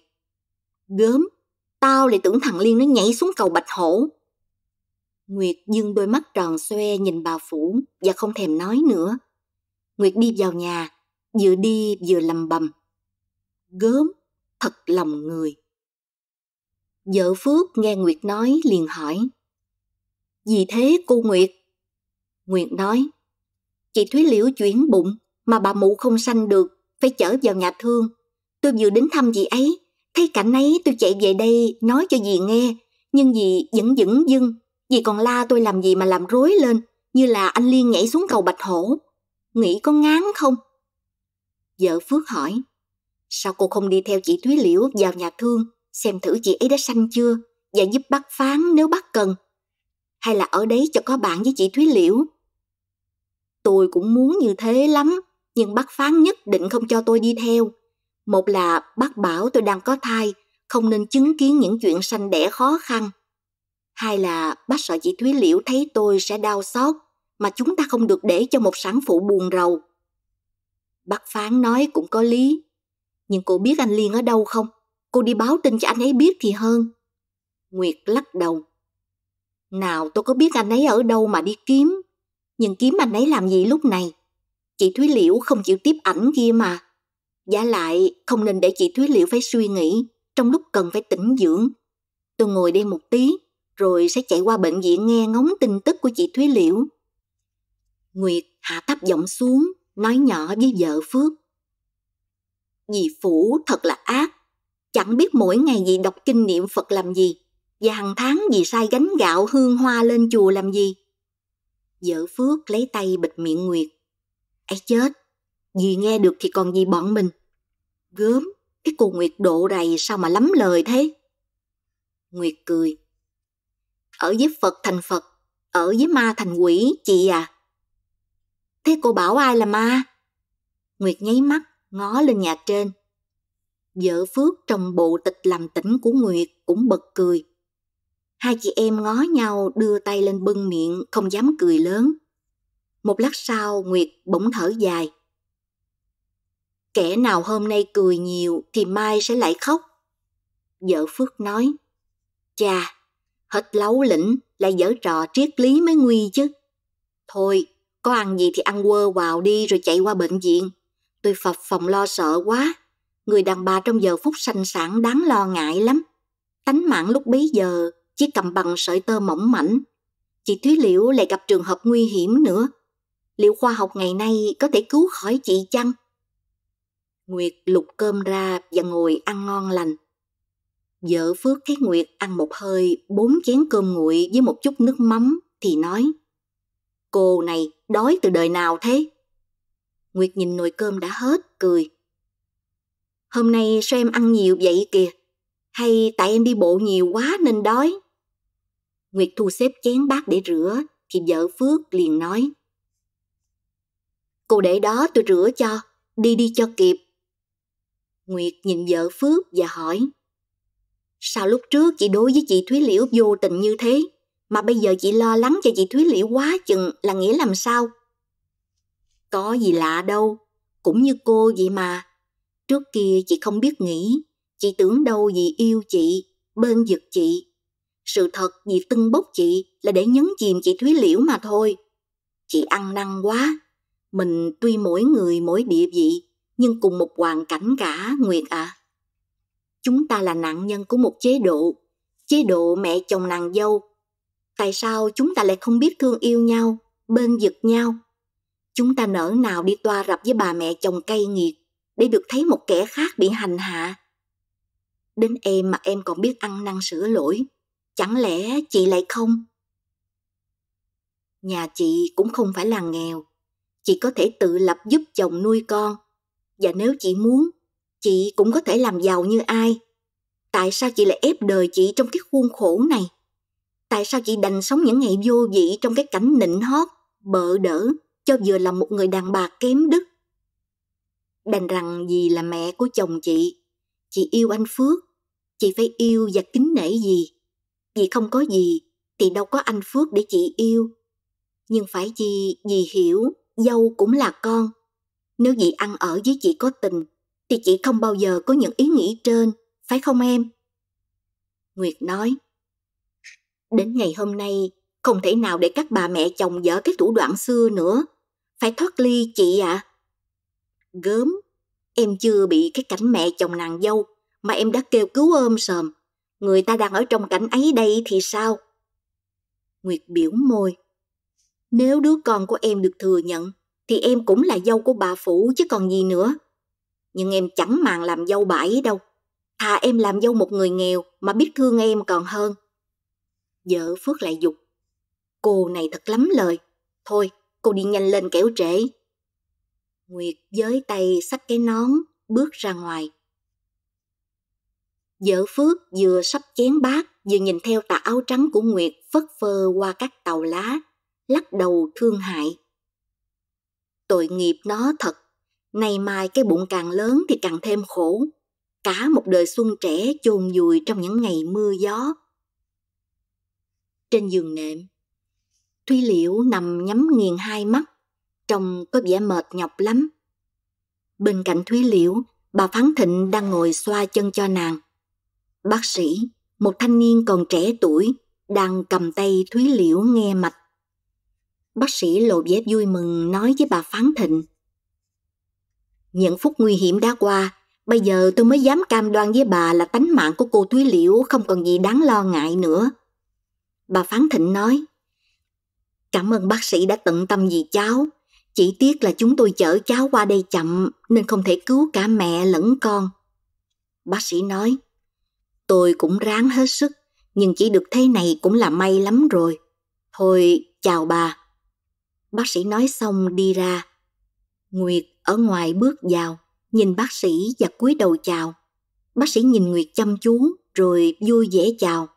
Gớm, tao lại tưởng thằng Liên nó nhảy xuống cầu Bạch Hổ. Nguyệt dương đôi mắt tròn xoe nhìn bà Phủ và không thèm nói nữa. Nguyệt đi vào nhà, vừa đi vừa lầm bầm. Gớm, thật lòng người. Vợ Phước nghe Nguyệt nói liền hỏi. Vì thế cô Nguyệt, Nguyệt nói. Chị Thúy Liễu chuyển bụng mà bà mụ không sanh được, phải chở vào nhà thương. Tôi vừa đến thăm chị ấy, thấy cảnh ấy tôi chạy về đây nói cho dì nghe, nhưng dì vẫn dững dưng, dì còn la tôi làm gì mà làm rối lên, như là anh Liên nhảy xuống cầu Bạch Hổ. Nghĩ có ngán không? Vợ Phước hỏi, sao cô không đi theo chị Thúy Liễu vào nhà thương, xem thử chị ấy đã sanh chưa, và giúp bắt phán nếu bắt cần. Hay là ở đấy cho có bạn với chị Thúy Liễu, Tôi cũng muốn như thế lắm, nhưng bác phán nhất định không cho tôi đi theo. Một là bác bảo tôi đang có thai, không nên chứng kiến những chuyện sanh đẻ khó khăn. Hai là bác sợ chị Thúy Liễu thấy tôi sẽ đau xót, mà chúng ta không được để cho một sản phụ buồn rầu. Bác phán nói cũng có lý, nhưng cô biết anh Liên ở đâu không? Cô đi báo tin cho anh ấy biết thì hơn. Nguyệt lắc đầu. Nào tôi có biết anh ấy ở đâu mà đi kiếm. Nhưng kiếm anh ấy làm gì lúc này? Chị Thúy Liễu không chịu tiếp ảnh kia mà. Giả lại, không nên để chị Thúy Liễu phải suy nghĩ trong lúc cần phải tĩnh dưỡng. Tôi ngồi đây một tí, rồi sẽ chạy qua bệnh viện nghe ngóng tin tức của chị Thúy Liễu. Nguyệt hạ thấp giọng xuống, nói nhỏ với vợ Phước. Dì Phủ thật là ác, chẳng biết mỗi ngày dì đọc kinh niệm Phật làm gì, và hàng tháng dì sai gánh gạo hương hoa lên chùa làm gì. Dở Phước lấy tay bịt miệng Nguyệt. Ấy chết, gì nghe được thì còn gì bọn mình. Gớm, cái cô Nguyệt độ rầy sao mà lắm lời thế? Nguyệt cười. Ở với Phật thành Phật, ở với ma thành quỷ, chị à. Thế cô bảo ai là ma? Nguyệt nháy mắt, ngó lên nhà trên. Vợ Phước trong bộ tịch làm tỉnh của Nguyệt cũng bật cười. Hai chị em ngó nhau đưa tay lên bưng miệng, không dám cười lớn. Một lát sau, Nguyệt bỗng thở dài. Kẻ nào hôm nay cười nhiều thì mai sẽ lại khóc. Vợ Phước nói, Chà, hết lấu lĩnh lại dở trò triết lý mới nguy chứ. Thôi, có ăn gì thì ăn quơ vào đi rồi chạy qua bệnh viện. Tôi phập phòng lo sợ quá. Người đàn bà trong giờ phút sanh sản đáng lo ngại lắm. Tánh mạng lúc bấy giờ chiếc cầm bằng sợi tơ mỏng mảnh. Chị Thúy Liễu lại gặp trường hợp nguy hiểm nữa. Liệu khoa học ngày nay có thể cứu khỏi chị chăng? Nguyệt lục cơm ra và ngồi ăn ngon lành. Vợ Phước thấy Nguyệt ăn một hơi bốn chén cơm nguội với một chút nước mắm thì nói Cô này đói từ đời nào thế? Nguyệt nhìn nồi cơm đã hết, cười. Hôm nay sao em ăn nhiều vậy kìa? Hay tại em đi bộ nhiều quá nên đói? Nguyệt Thu xếp chén bát để rửa, thì vợ Phước liền nói. Cô để đó tôi rửa cho, đi đi cho kịp. Nguyệt nhìn vợ Phước và hỏi. Sao lúc trước chị đối với chị Thúy Liễu vô tình như thế, mà bây giờ chị lo lắng cho chị Thúy Liễu quá chừng là nghĩa làm sao? Có gì lạ đâu, cũng như cô vậy mà. Trước kia chị không biết nghĩ, chị tưởng đâu vì yêu chị, bên vực chị sự thật dì tưng bốc chị là để nhấn chìm chị Thúy Liễu mà thôi. Chị ăn năn quá. Mình tuy mỗi người mỗi địa vị, nhưng cùng một hoàn cảnh cả, Nguyệt ạ. À. Chúng ta là nạn nhân của một chế độ, chế độ mẹ chồng nàng dâu. Tại sao chúng ta lại không biết thương yêu nhau, bên giật nhau? Chúng ta nỡ nào đi toa rập với bà mẹ chồng cay nghiệt để được thấy một kẻ khác bị hành hạ. Đến em mà em còn biết ăn năn sửa lỗi chẳng lẽ chị lại không nhà chị cũng không phải là nghèo chị có thể tự lập giúp chồng nuôi con và nếu chị muốn chị cũng có thể làm giàu như ai tại sao chị lại ép đời chị trong cái khuôn khổ này tại sao chị đành sống những ngày vô vị trong cái cảnh nịnh hót bợ đỡ cho vừa là một người đàn bà kém đức đành rằng vì là mẹ của chồng chị chị yêu anh phước chị phải yêu và kính nể gì vì không có gì thì đâu có anh Phước để chị yêu. Nhưng phải gì dì hiểu dâu cũng là con. Nếu dì ăn ở với chị có tình thì chị không bao giờ có những ý nghĩ trên, phải không em? Nguyệt nói. Đến ngày hôm nay không thể nào để các bà mẹ chồng vợ cái thủ đoạn xưa nữa. Phải thoát ly chị ạ. À. Gớm, em chưa bị cái cảnh mẹ chồng nàng dâu mà em đã kêu cứu ôm sờm người ta đang ở trong cảnh ấy đây thì sao? Nguyệt biểu môi. Nếu đứa con của em được thừa nhận, thì em cũng là dâu của bà Phủ chứ còn gì nữa. Nhưng em chẳng màng làm dâu bà đâu. Thà em làm dâu một người nghèo mà biết thương em còn hơn. Vợ Phước lại dục. Cô này thật lắm lời. Thôi, cô đi nhanh lên kéo trễ. Nguyệt giới tay xách cái nón, bước ra ngoài. Dở Phước vừa sắp chén bát, vừa nhìn theo tà áo trắng của Nguyệt phất phơ qua các tàu lá, lắc đầu thương hại. Tội nghiệp nó thật, ngày mai cái bụng càng lớn thì càng thêm khổ. Cả một đời xuân trẻ chôn vùi trong những ngày mưa gió. Trên giường nệm, Thúy Liễu nằm nhắm nghiền hai mắt, trông có vẻ mệt nhọc lắm. Bên cạnh Thúy Liễu, bà Phán Thịnh đang ngồi xoa chân cho nàng. Bác sĩ, một thanh niên còn trẻ tuổi, đang cầm tay Thúy Liễu nghe mạch. Bác sĩ lộ vẻ vui mừng nói với bà Phán Thịnh. Những phút nguy hiểm đã qua, bây giờ tôi mới dám cam đoan với bà là tánh mạng của cô Thúy Liễu không còn gì đáng lo ngại nữa. Bà Phán Thịnh nói, Cảm ơn bác sĩ đã tận tâm vì cháu, chỉ tiếc là chúng tôi chở cháu qua đây chậm nên không thể cứu cả mẹ lẫn con. Bác sĩ nói, Tôi cũng ráng hết sức, nhưng chỉ được thế này cũng là may lắm rồi. Thôi, chào bà. Bác sĩ nói xong đi ra. Nguyệt ở ngoài bước vào, nhìn bác sĩ và cúi đầu chào. Bác sĩ nhìn Nguyệt chăm chú rồi vui vẻ chào.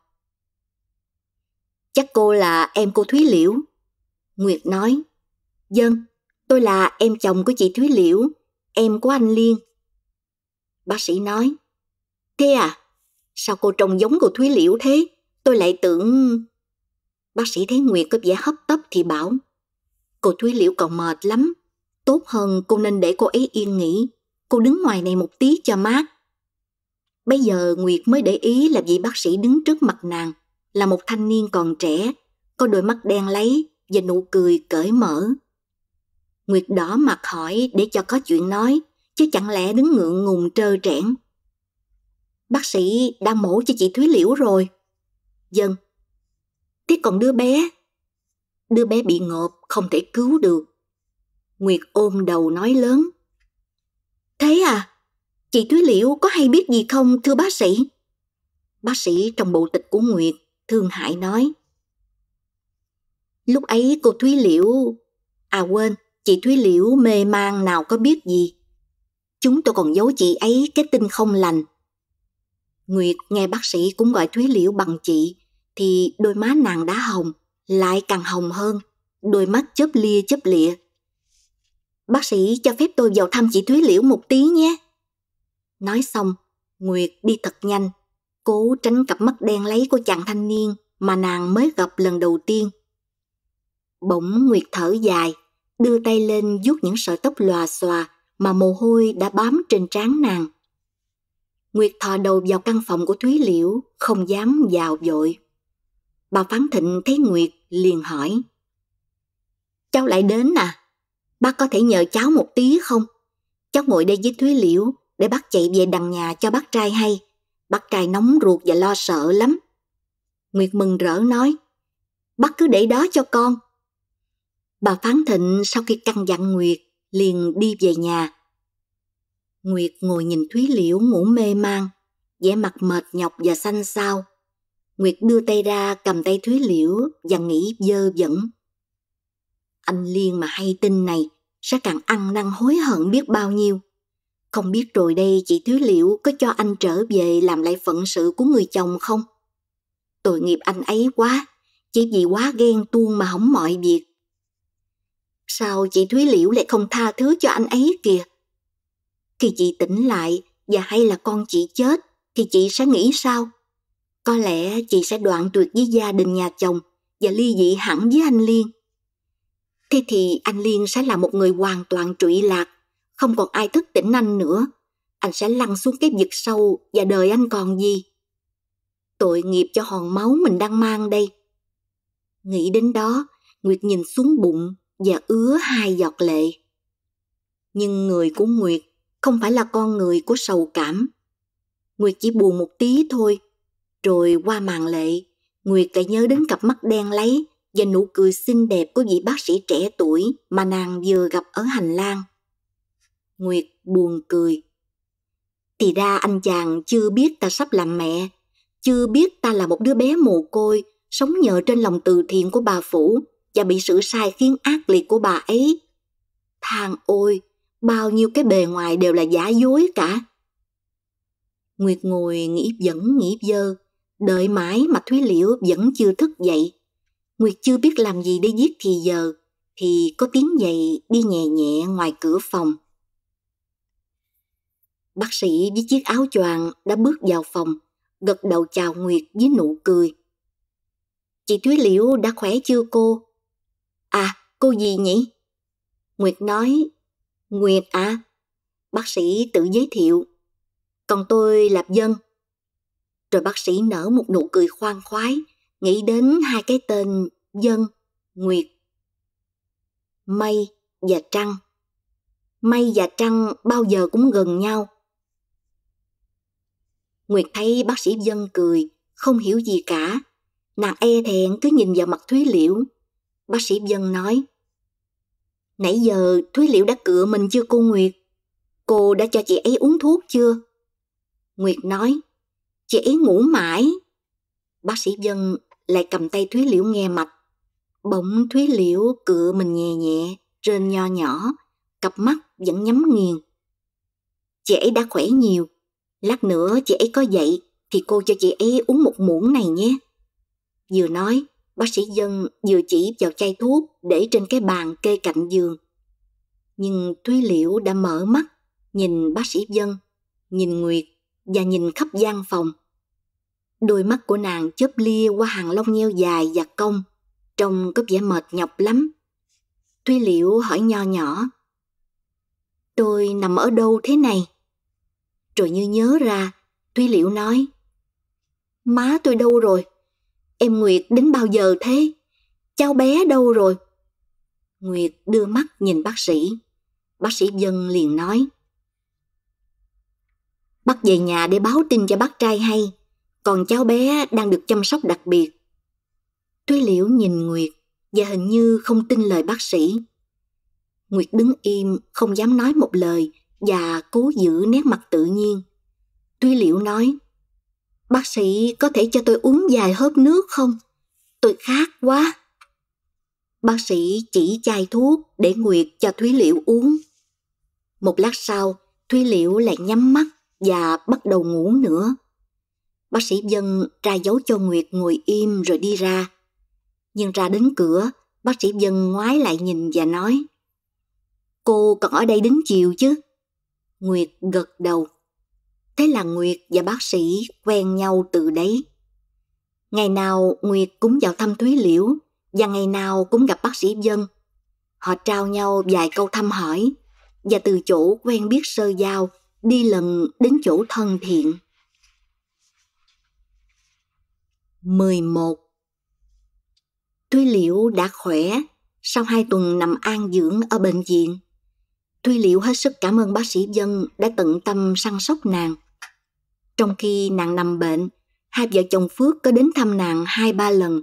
Chắc cô là em cô Thúy Liễu. Nguyệt nói, Dân, vâng, tôi là em chồng của chị Thúy Liễu, em của anh Liên. Bác sĩ nói, Thế à, Sao cô trông giống cô Thúy Liễu thế? Tôi lại tưởng... Bác sĩ thấy Nguyệt có vẻ hấp tấp thì bảo. Cô Thúy Liễu còn mệt lắm. Tốt hơn cô nên để cô ấy yên nghỉ. Cô đứng ngoài này một tí cho mát. Bây giờ Nguyệt mới để ý là vị bác sĩ đứng trước mặt nàng là một thanh niên còn trẻ, có đôi mắt đen lấy và nụ cười cởi mở. Nguyệt đỏ mặt hỏi để cho có chuyện nói, chứ chẳng lẽ đứng ngượng ngùng trơ trẽn. Bác sĩ đang mổ cho chị Thúy Liễu rồi. Dân. Tiếc còn đứa bé. Đứa bé bị ngộp, không thể cứu được. Nguyệt ôm đầu nói lớn. Thế à? Chị Thúy Liễu có hay biết gì không thưa bác sĩ? Bác sĩ trong bộ tịch của Nguyệt thương hại nói. Lúc ấy cô Thúy Liễu... À quên, chị Thúy Liễu mê man nào có biết gì. Chúng tôi còn giấu chị ấy cái tin không lành Nguyệt nghe bác sĩ cũng gọi Thúy Liễu bằng chị, thì đôi má nàng đã hồng, lại càng hồng hơn, đôi mắt chớp lia chớp lịa. Bác sĩ cho phép tôi vào thăm chị Thúy Liễu một tí nhé. Nói xong, Nguyệt đi thật nhanh, cố tránh cặp mắt đen lấy của chàng thanh niên mà nàng mới gặp lần đầu tiên. Bỗng Nguyệt thở dài, đưa tay lên vuốt những sợi tóc lòa xòa mà mồ hôi đã bám trên trán nàng. Nguyệt thò đầu vào căn phòng của Thúy Liễu, không dám vào vội. Bà Phán Thịnh thấy Nguyệt liền hỏi. Cháu lại đến à? Bác có thể nhờ cháu một tí không? Cháu ngồi đây với Thúy Liễu để bác chạy về đằng nhà cho bác trai hay. Bác trai nóng ruột và lo sợ lắm. Nguyệt mừng rỡ nói. Bác cứ để đó cho con. Bà Phán Thịnh sau khi căn dặn Nguyệt liền đi về nhà Nguyệt ngồi nhìn Thúy Liễu ngủ mê man, vẻ mặt mệt nhọc và xanh xao. Nguyệt đưa tay ra cầm tay Thúy Liễu và nghĩ dơ dẫn. Anh Liên mà hay tin này sẽ càng ăn năn hối hận biết bao nhiêu. Không biết rồi đây chị Thúy Liễu có cho anh trở về làm lại phận sự của người chồng không? Tội nghiệp anh ấy quá, chỉ vì quá ghen tuông mà hỏng mọi việc. Sao chị Thúy Liễu lại không tha thứ cho anh ấy kìa? Khi chị tỉnh lại và hay là con chị chết thì chị sẽ nghĩ sao? Có lẽ chị sẽ đoạn tuyệt với gia đình nhà chồng và ly dị hẳn với anh Liên. Thế thì anh Liên sẽ là một người hoàn toàn trụy lạc, không còn ai thức tỉnh anh nữa. Anh sẽ lăn xuống cái vực sâu và đời anh còn gì? Tội nghiệp cho hòn máu mình đang mang đây. Nghĩ đến đó, Nguyệt nhìn xuống bụng và ứa hai giọt lệ. Nhưng người của Nguyệt không phải là con người của sầu cảm. Nguyệt chỉ buồn một tí thôi, rồi qua màn lệ, Nguyệt lại nhớ đến cặp mắt đen lấy và nụ cười xinh đẹp của vị bác sĩ trẻ tuổi mà nàng vừa gặp ở hành lang. Nguyệt buồn cười. Thì ra anh chàng chưa biết ta sắp làm mẹ, chưa biết ta là một đứa bé mồ côi, sống nhờ trên lòng từ thiện của bà Phủ và bị sự sai khiến ác liệt của bà ấy. Thang ôi, bao nhiêu cái bề ngoài đều là giả dối cả. Nguyệt ngồi nghĩ vẫn nghĩ dơ, đợi mãi mà Thúy Liễu vẫn chưa thức dậy. Nguyệt chưa biết làm gì để giết thì giờ, thì có tiếng giày đi nhẹ nhẹ ngoài cửa phòng. Bác sĩ với chiếc áo choàng đã bước vào phòng, gật đầu chào Nguyệt với nụ cười. Chị Thúy Liễu đã khỏe chưa cô? À, cô gì nhỉ? Nguyệt nói Nguyệt à? Bác sĩ tự giới thiệu. Còn tôi là Dân. Rồi bác sĩ nở một nụ cười khoan khoái, nghĩ đến hai cái tên Dân, Nguyệt. Mây và Trăng. Mây và Trăng bao giờ cũng gần nhau. Nguyệt thấy bác sĩ Dân cười, không hiểu gì cả. Nàng e thẹn cứ nhìn vào mặt Thúy Liễu. Bác sĩ Dân nói, Nãy giờ Thúy Liễu đã cựa mình chưa cô Nguyệt? Cô đã cho chị ấy uống thuốc chưa? Nguyệt nói, chị ấy ngủ mãi. Bác sĩ Vân lại cầm tay Thúy Liễu nghe mạch. Bỗng Thúy Liễu cựa mình nhẹ nhẹ, trên nho nhỏ, cặp mắt vẫn nhắm nghiền. Chị ấy đã khỏe nhiều, lát nữa chị ấy có dậy thì cô cho chị ấy uống một muỗng này nhé. Vừa nói, Bác sĩ Dân vừa chỉ vào chai thuốc để trên cái bàn kê cạnh giường. Nhưng Thúy Liễu đã mở mắt, nhìn bác sĩ Dân, nhìn Nguyệt và nhìn khắp gian phòng. Đôi mắt của nàng chớp lia qua hàng lông nheo dài và cong, trông có vẻ mệt nhọc lắm. Thúy Liễu hỏi nho nhỏ, Tôi nằm ở đâu thế này? Rồi như nhớ ra, Thúy Liễu nói, Má tôi đâu rồi? Em Nguyệt đến bao giờ thế? Cháu bé đâu rồi? Nguyệt đưa mắt nhìn bác sĩ. Bác sĩ Dân liền nói. Bắt về nhà để báo tin cho bác trai hay. Còn cháu bé đang được chăm sóc đặc biệt. Thúy liễu nhìn Nguyệt và hình như không tin lời bác sĩ. Nguyệt đứng im, không dám nói một lời và cố giữ nét mặt tự nhiên. Thúy liễu nói, Bác sĩ có thể cho tôi uống vài hớp nước không? Tôi khát quá. Bác sĩ chỉ chai thuốc để Nguyệt cho Thúy Liễu uống. Một lát sau, Thúy Liễu lại nhắm mắt và bắt đầu ngủ nữa. Bác sĩ Vân ra dấu cho Nguyệt ngồi im rồi đi ra. Nhưng ra đến cửa, bác sĩ Vân ngoái lại nhìn và nói Cô còn ở đây đến chiều chứ? Nguyệt gật đầu. Thế là Nguyệt và bác sĩ quen nhau từ đấy. Ngày nào Nguyệt cũng vào thăm Thúy Liễu và ngày nào cũng gặp bác sĩ Dân. Họ trao nhau vài câu thăm hỏi và từ chỗ quen biết sơ giao đi lần đến chỗ thân thiện. 11. Thúy Liễu đã khỏe sau hai tuần nằm an dưỡng ở bệnh viện. Thúy Liễu hết sức cảm ơn bác sĩ Dân đã tận tâm săn sóc nàng – trong khi nàng nằm bệnh, hai vợ chồng Phước có đến thăm nàng hai ba lần.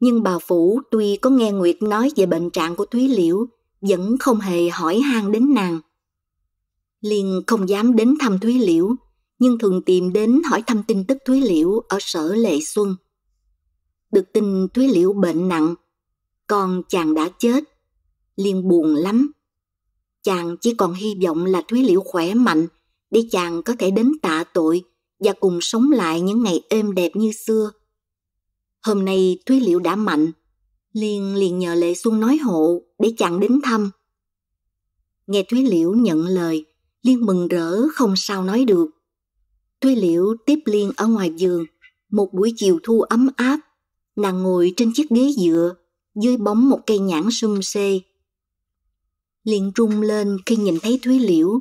Nhưng bà Phủ tuy có nghe Nguyệt nói về bệnh trạng của Thúy Liễu, vẫn không hề hỏi han đến nàng. Liên không dám đến thăm Thúy Liễu, nhưng thường tìm đến hỏi thăm tin tức Thúy Liễu ở sở Lệ Xuân. Được tin Thúy Liễu bệnh nặng, con chàng đã chết, Liên buồn lắm. Chàng chỉ còn hy vọng là Thúy Liễu khỏe mạnh để chàng có thể đến tạ tội và cùng sống lại những ngày êm đẹp như xưa. Hôm nay Thúy Liễu đã mạnh, Liên liền nhờ Lệ Xuân nói hộ để chàng đến thăm. Nghe Thúy Liễu nhận lời, Liên mừng rỡ không sao nói được. Thúy Liễu tiếp Liên ở ngoài giường, một buổi chiều thu ấm áp, nàng ngồi trên chiếc ghế dựa, dưới bóng một cây nhãn sum xê. Liên trung lên khi nhìn thấy Thúy Liễu,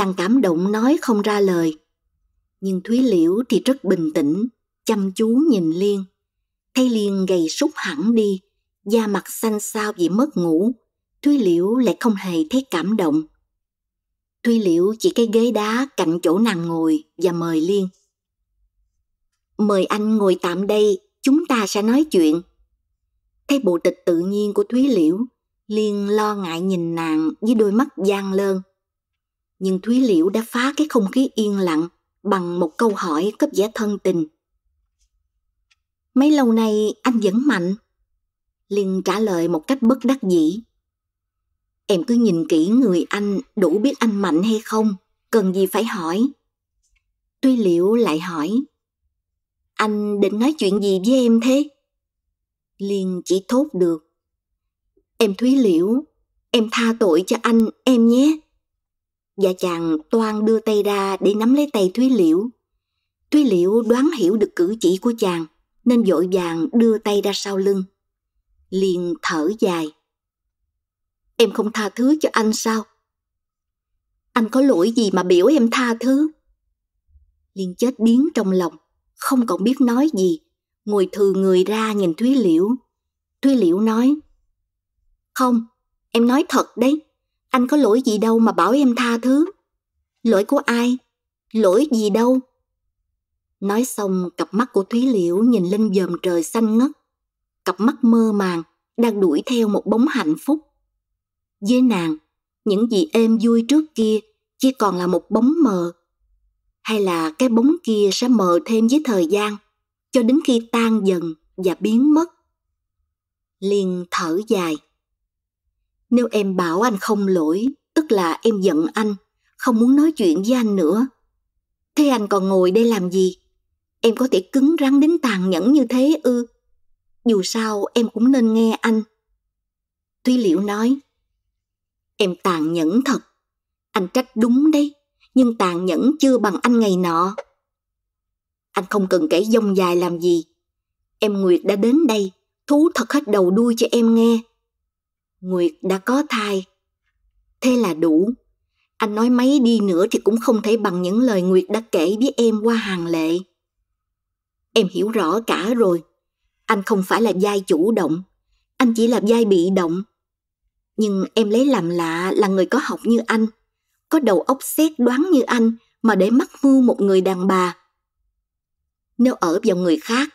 chàng cảm động nói không ra lời nhưng thúy liễu thì rất bình tĩnh chăm chú nhìn liên thấy liên gầy sút hẳn đi da mặt xanh xao vì mất ngủ thúy liễu lại không hề thấy cảm động thúy liễu chỉ cái ghế đá cạnh chỗ nàng ngồi và mời liên mời anh ngồi tạm đây chúng ta sẽ nói chuyện thấy bộ tịch tự nhiên của thúy liễu liên lo ngại nhìn nàng với đôi mắt gian lơn nhưng Thúy Liễu đã phá cái không khí yên lặng bằng một câu hỏi cấp vẻ thân tình. Mấy lâu nay anh vẫn mạnh. Liên trả lời một cách bất đắc dĩ. Em cứ nhìn kỹ người anh đủ biết anh mạnh hay không, cần gì phải hỏi. thúy Liễu lại hỏi, anh định nói chuyện gì với em thế? Liên chỉ thốt được. Em Thúy Liễu, em tha tội cho anh, em nhé và chàng toan đưa tay ra để nắm lấy tay Thúy Liễu. Thúy Liễu đoán hiểu được cử chỉ của chàng, nên vội vàng đưa tay ra sau lưng. Liền thở dài. Em không tha thứ cho anh sao? Anh có lỗi gì mà biểu em tha thứ? liền chết điếng trong lòng, không còn biết nói gì, ngồi thừa người ra nhìn Thúy Liễu. Thúy Liễu nói, Không, em nói thật đấy. Anh có lỗi gì đâu mà bảo em tha thứ. Lỗi của ai? Lỗi gì đâu? Nói xong, cặp mắt của Thúy Liễu nhìn lên dòm trời xanh ngất. Cặp mắt mơ màng, đang đuổi theo một bóng hạnh phúc. Với nàng, những gì êm vui trước kia chỉ còn là một bóng mờ. Hay là cái bóng kia sẽ mờ thêm với thời gian, cho đến khi tan dần và biến mất. Liền thở dài. Nếu em bảo anh không lỗi, tức là em giận anh, không muốn nói chuyện với anh nữa. Thế anh còn ngồi đây làm gì? Em có thể cứng rắn đến tàn nhẫn như thế ư? Dù sao em cũng nên nghe anh. Thúy Liễu nói, em tàn nhẫn thật, anh trách đúng đấy, nhưng tàn nhẫn chưa bằng anh ngày nọ. Anh không cần kể dông dài làm gì. Em Nguyệt đã đến đây, thú thật hết đầu đuôi cho em nghe. Nguyệt đã có thai. Thế là đủ. Anh nói mấy đi nữa thì cũng không thể bằng những lời Nguyệt đã kể với em qua hàng lệ. Em hiểu rõ cả rồi. Anh không phải là giai chủ động. Anh chỉ là giai bị động. Nhưng em lấy làm lạ là người có học như anh, có đầu óc xét đoán như anh mà để mắc mưu một người đàn bà. Nếu ở vào người khác,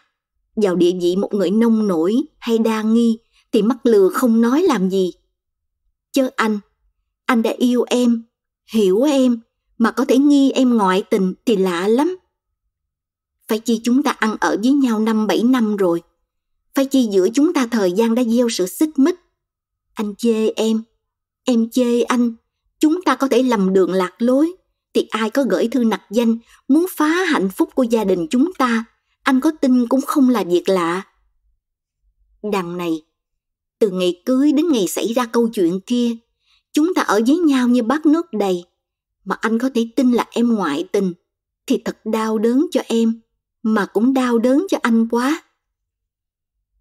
vào địa vị một người nông nổi hay đa nghi thì mắc lừa không nói làm gì. Chớ anh, anh đã yêu em, hiểu em, mà có thể nghi em ngoại tình thì lạ lắm. Phải chi chúng ta ăn ở với nhau năm bảy năm rồi. Phải chi giữa chúng ta thời gian đã gieo sự xích mích. Anh chê em, em chê anh. Chúng ta có thể lầm đường lạc lối. Thì ai có gửi thư nặc danh muốn phá hạnh phúc của gia đình chúng ta, anh có tin cũng không là việc lạ. Đằng này, từ ngày cưới đến ngày xảy ra câu chuyện kia, chúng ta ở với nhau như bát nước đầy. Mà anh có thể tin là em ngoại tình, thì thật đau đớn cho em, mà cũng đau đớn cho anh quá.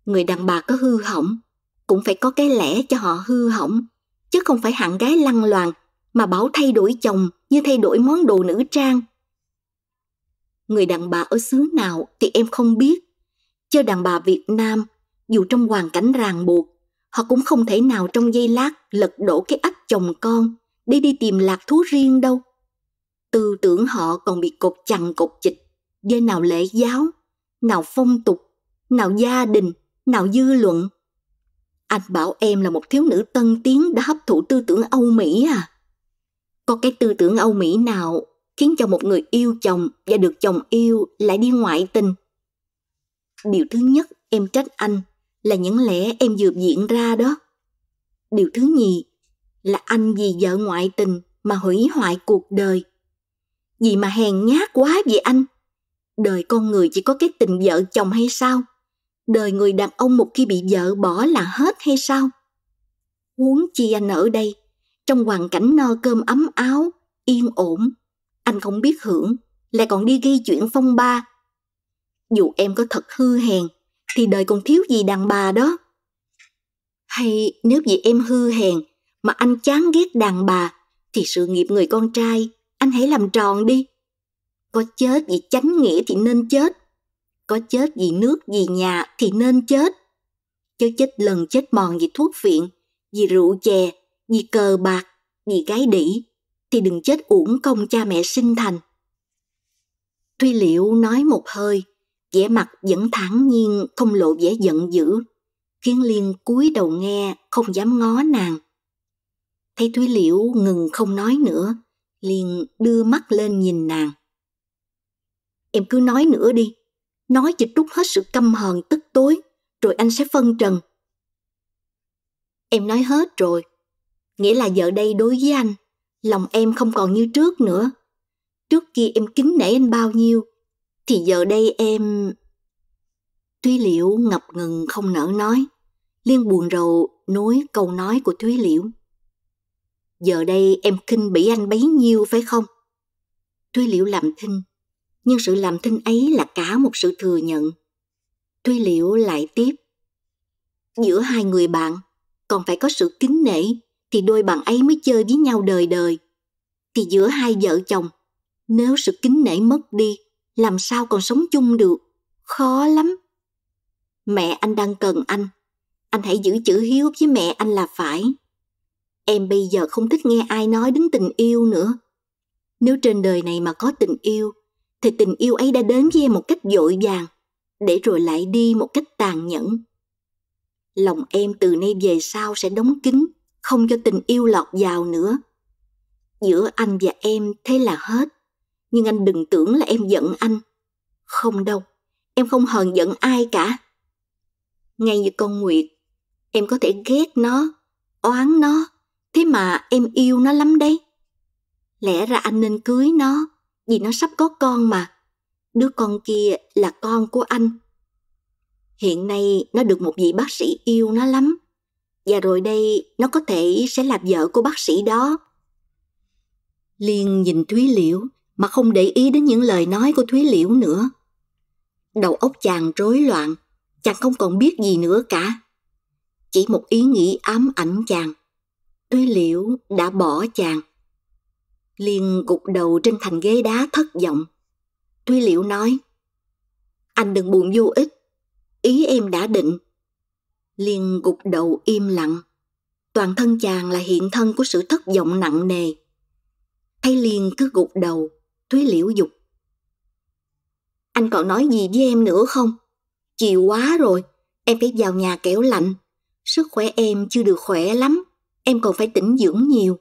Người đàn bà có hư hỏng, cũng phải có cái lẽ cho họ hư hỏng, chứ không phải hạng gái lăng loàn mà bảo thay đổi chồng như thay đổi món đồ nữ trang. Người đàn bà ở xứ nào thì em không biết, chứ đàn bà Việt Nam dù trong hoàn cảnh ràng buộc Họ cũng không thể nào trong giây lát lật đổ cái ách chồng con để đi tìm lạc thú riêng đâu. Tư tưởng họ còn bị cột chằng cột chịch với nào lễ giáo, nào phong tục, nào gia đình, nào dư luận. Anh bảo em là một thiếu nữ tân tiến đã hấp thụ tư tưởng Âu Mỹ à? Có cái tư tưởng Âu Mỹ nào khiến cho một người yêu chồng và được chồng yêu lại đi ngoại tình? Điều thứ nhất em trách anh là những lẽ em vừa diễn ra đó. Điều thứ nhì là anh vì vợ ngoại tình mà hủy hoại cuộc đời. Vì mà hèn nhát quá vậy anh? Đời con người chỉ có cái tình vợ chồng hay sao? Đời người đàn ông một khi bị vợ bỏ là hết hay sao? Huống chi anh ở đây, trong hoàn cảnh no cơm ấm áo, yên ổn, anh không biết hưởng, lại còn đi gây chuyện phong ba. Dù em có thật hư hèn, thì đời còn thiếu gì đàn bà đó. Hay nếu vì em hư hèn mà anh chán ghét đàn bà thì sự nghiệp người con trai anh hãy làm tròn đi. Có chết vì chánh nghĩa thì nên chết. Có chết vì nước vì nhà thì nên chết. Chớ chết lần chết mòn vì thuốc phiện, vì rượu chè, vì cờ bạc, vì gái đỉ thì đừng chết uổng công cha mẹ sinh thành. Thuy Liễu nói một hơi, vẻ mặt vẫn thản nhiên không lộ vẻ giận dữ khiến liên cúi đầu nghe không dám ngó nàng thấy thúy liễu ngừng không nói nữa liền đưa mắt lên nhìn nàng em cứ nói nữa đi nói cho trút hết sự căm hờn tức tối rồi anh sẽ phân trần em nói hết rồi nghĩa là giờ đây đối với anh lòng em không còn như trước nữa trước kia em kính nể anh bao nhiêu thì giờ đây em... Thúy Liễu ngập ngừng không nỡ nói, Liên buồn rầu nối câu nói của Thúy Liễu. Giờ đây em kinh bỉ anh bấy nhiêu phải không? Thúy Liễu làm thinh, nhưng sự làm thinh ấy là cả một sự thừa nhận. Thúy Liễu lại tiếp. Giữa hai người bạn, còn phải có sự kính nể thì đôi bạn ấy mới chơi với nhau đời đời. Thì giữa hai vợ chồng, nếu sự kính nể mất đi làm sao còn sống chung được, khó lắm. Mẹ anh đang cần anh, anh hãy giữ chữ hiếu với mẹ anh là phải. Em bây giờ không thích nghe ai nói đến tình yêu nữa. Nếu trên đời này mà có tình yêu, thì tình yêu ấy đã đến với em một cách dội vàng, để rồi lại đi một cách tàn nhẫn. Lòng em từ nay về sau sẽ đóng kín, không cho tình yêu lọt vào nữa. Giữa anh và em thế là hết nhưng anh đừng tưởng là em giận anh. Không đâu, em không hờn giận ai cả. Ngay như con Nguyệt, em có thể ghét nó, oán nó, thế mà em yêu nó lắm đấy. Lẽ ra anh nên cưới nó, vì nó sắp có con mà. Đứa con kia là con của anh. Hiện nay nó được một vị bác sĩ yêu nó lắm. Và rồi đây nó có thể sẽ là vợ của bác sĩ đó. Liên nhìn Thúy Liễu mà không để ý đến những lời nói của Thúy Liễu nữa. Đầu óc chàng rối loạn, chàng không còn biết gì nữa cả. Chỉ một ý nghĩ ám ảnh chàng. Thúy Liễu đã bỏ chàng. Liên gục đầu trên thành ghế đá thất vọng. Thúy Liễu nói, Anh đừng buồn vô ích, ý em đã định. Liên gục đầu im lặng. Toàn thân chàng là hiện thân của sự thất vọng nặng nề. Thấy Liên cứ gục đầu, Thúy liễu dục. Anh còn nói gì với em nữa không? Chiều quá rồi, em phải vào nhà kẻo lạnh. Sức khỏe em chưa được khỏe lắm, em còn phải tĩnh dưỡng nhiều.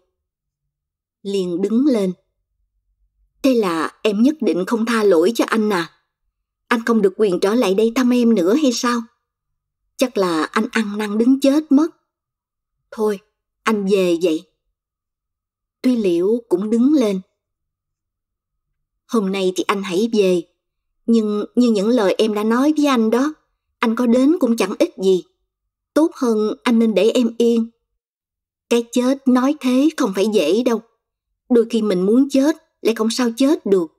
Liền đứng lên. Thế là em nhất định không tha lỗi cho anh à? Anh không được quyền trở lại đây thăm em nữa hay sao? Chắc là anh ăn năn đứng chết mất. Thôi, anh về vậy. Tuy Liễu cũng đứng lên, hôm nay thì anh hãy về. Nhưng như những lời em đã nói với anh đó, anh có đến cũng chẳng ích gì. Tốt hơn anh nên để em yên. Cái chết nói thế không phải dễ đâu. Đôi khi mình muốn chết lại không sao chết được.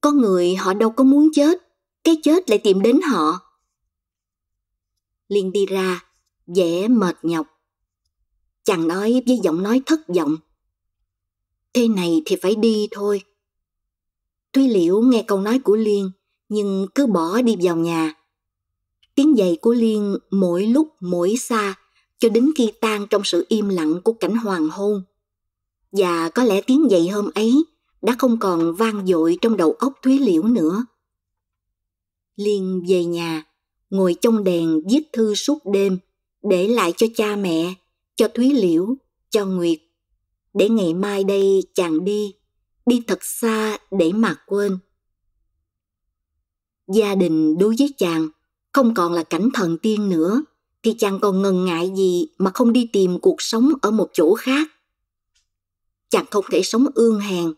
Có người họ đâu có muốn chết, cái chết lại tìm đến họ. Liên đi ra, vẻ mệt nhọc. Chàng nói với giọng nói thất vọng. Thế này thì phải đi thôi Thúy Liễu nghe câu nói của Liên, nhưng cứ bỏ đi vào nhà. Tiếng giày của Liên mỗi lúc mỗi xa, cho đến khi tan trong sự im lặng của cảnh hoàng hôn. Và có lẽ tiếng giày hôm ấy đã không còn vang dội trong đầu óc Thúy Liễu nữa. Liên về nhà, ngồi trong đèn viết thư suốt đêm, để lại cho cha mẹ, cho Thúy Liễu, cho Nguyệt, để ngày mai đây chàng đi đi thật xa để mà quên gia đình đối với chàng không còn là cảnh thần tiên nữa thì chàng còn ngần ngại gì mà không đi tìm cuộc sống ở một chỗ khác chàng không thể sống ương hèn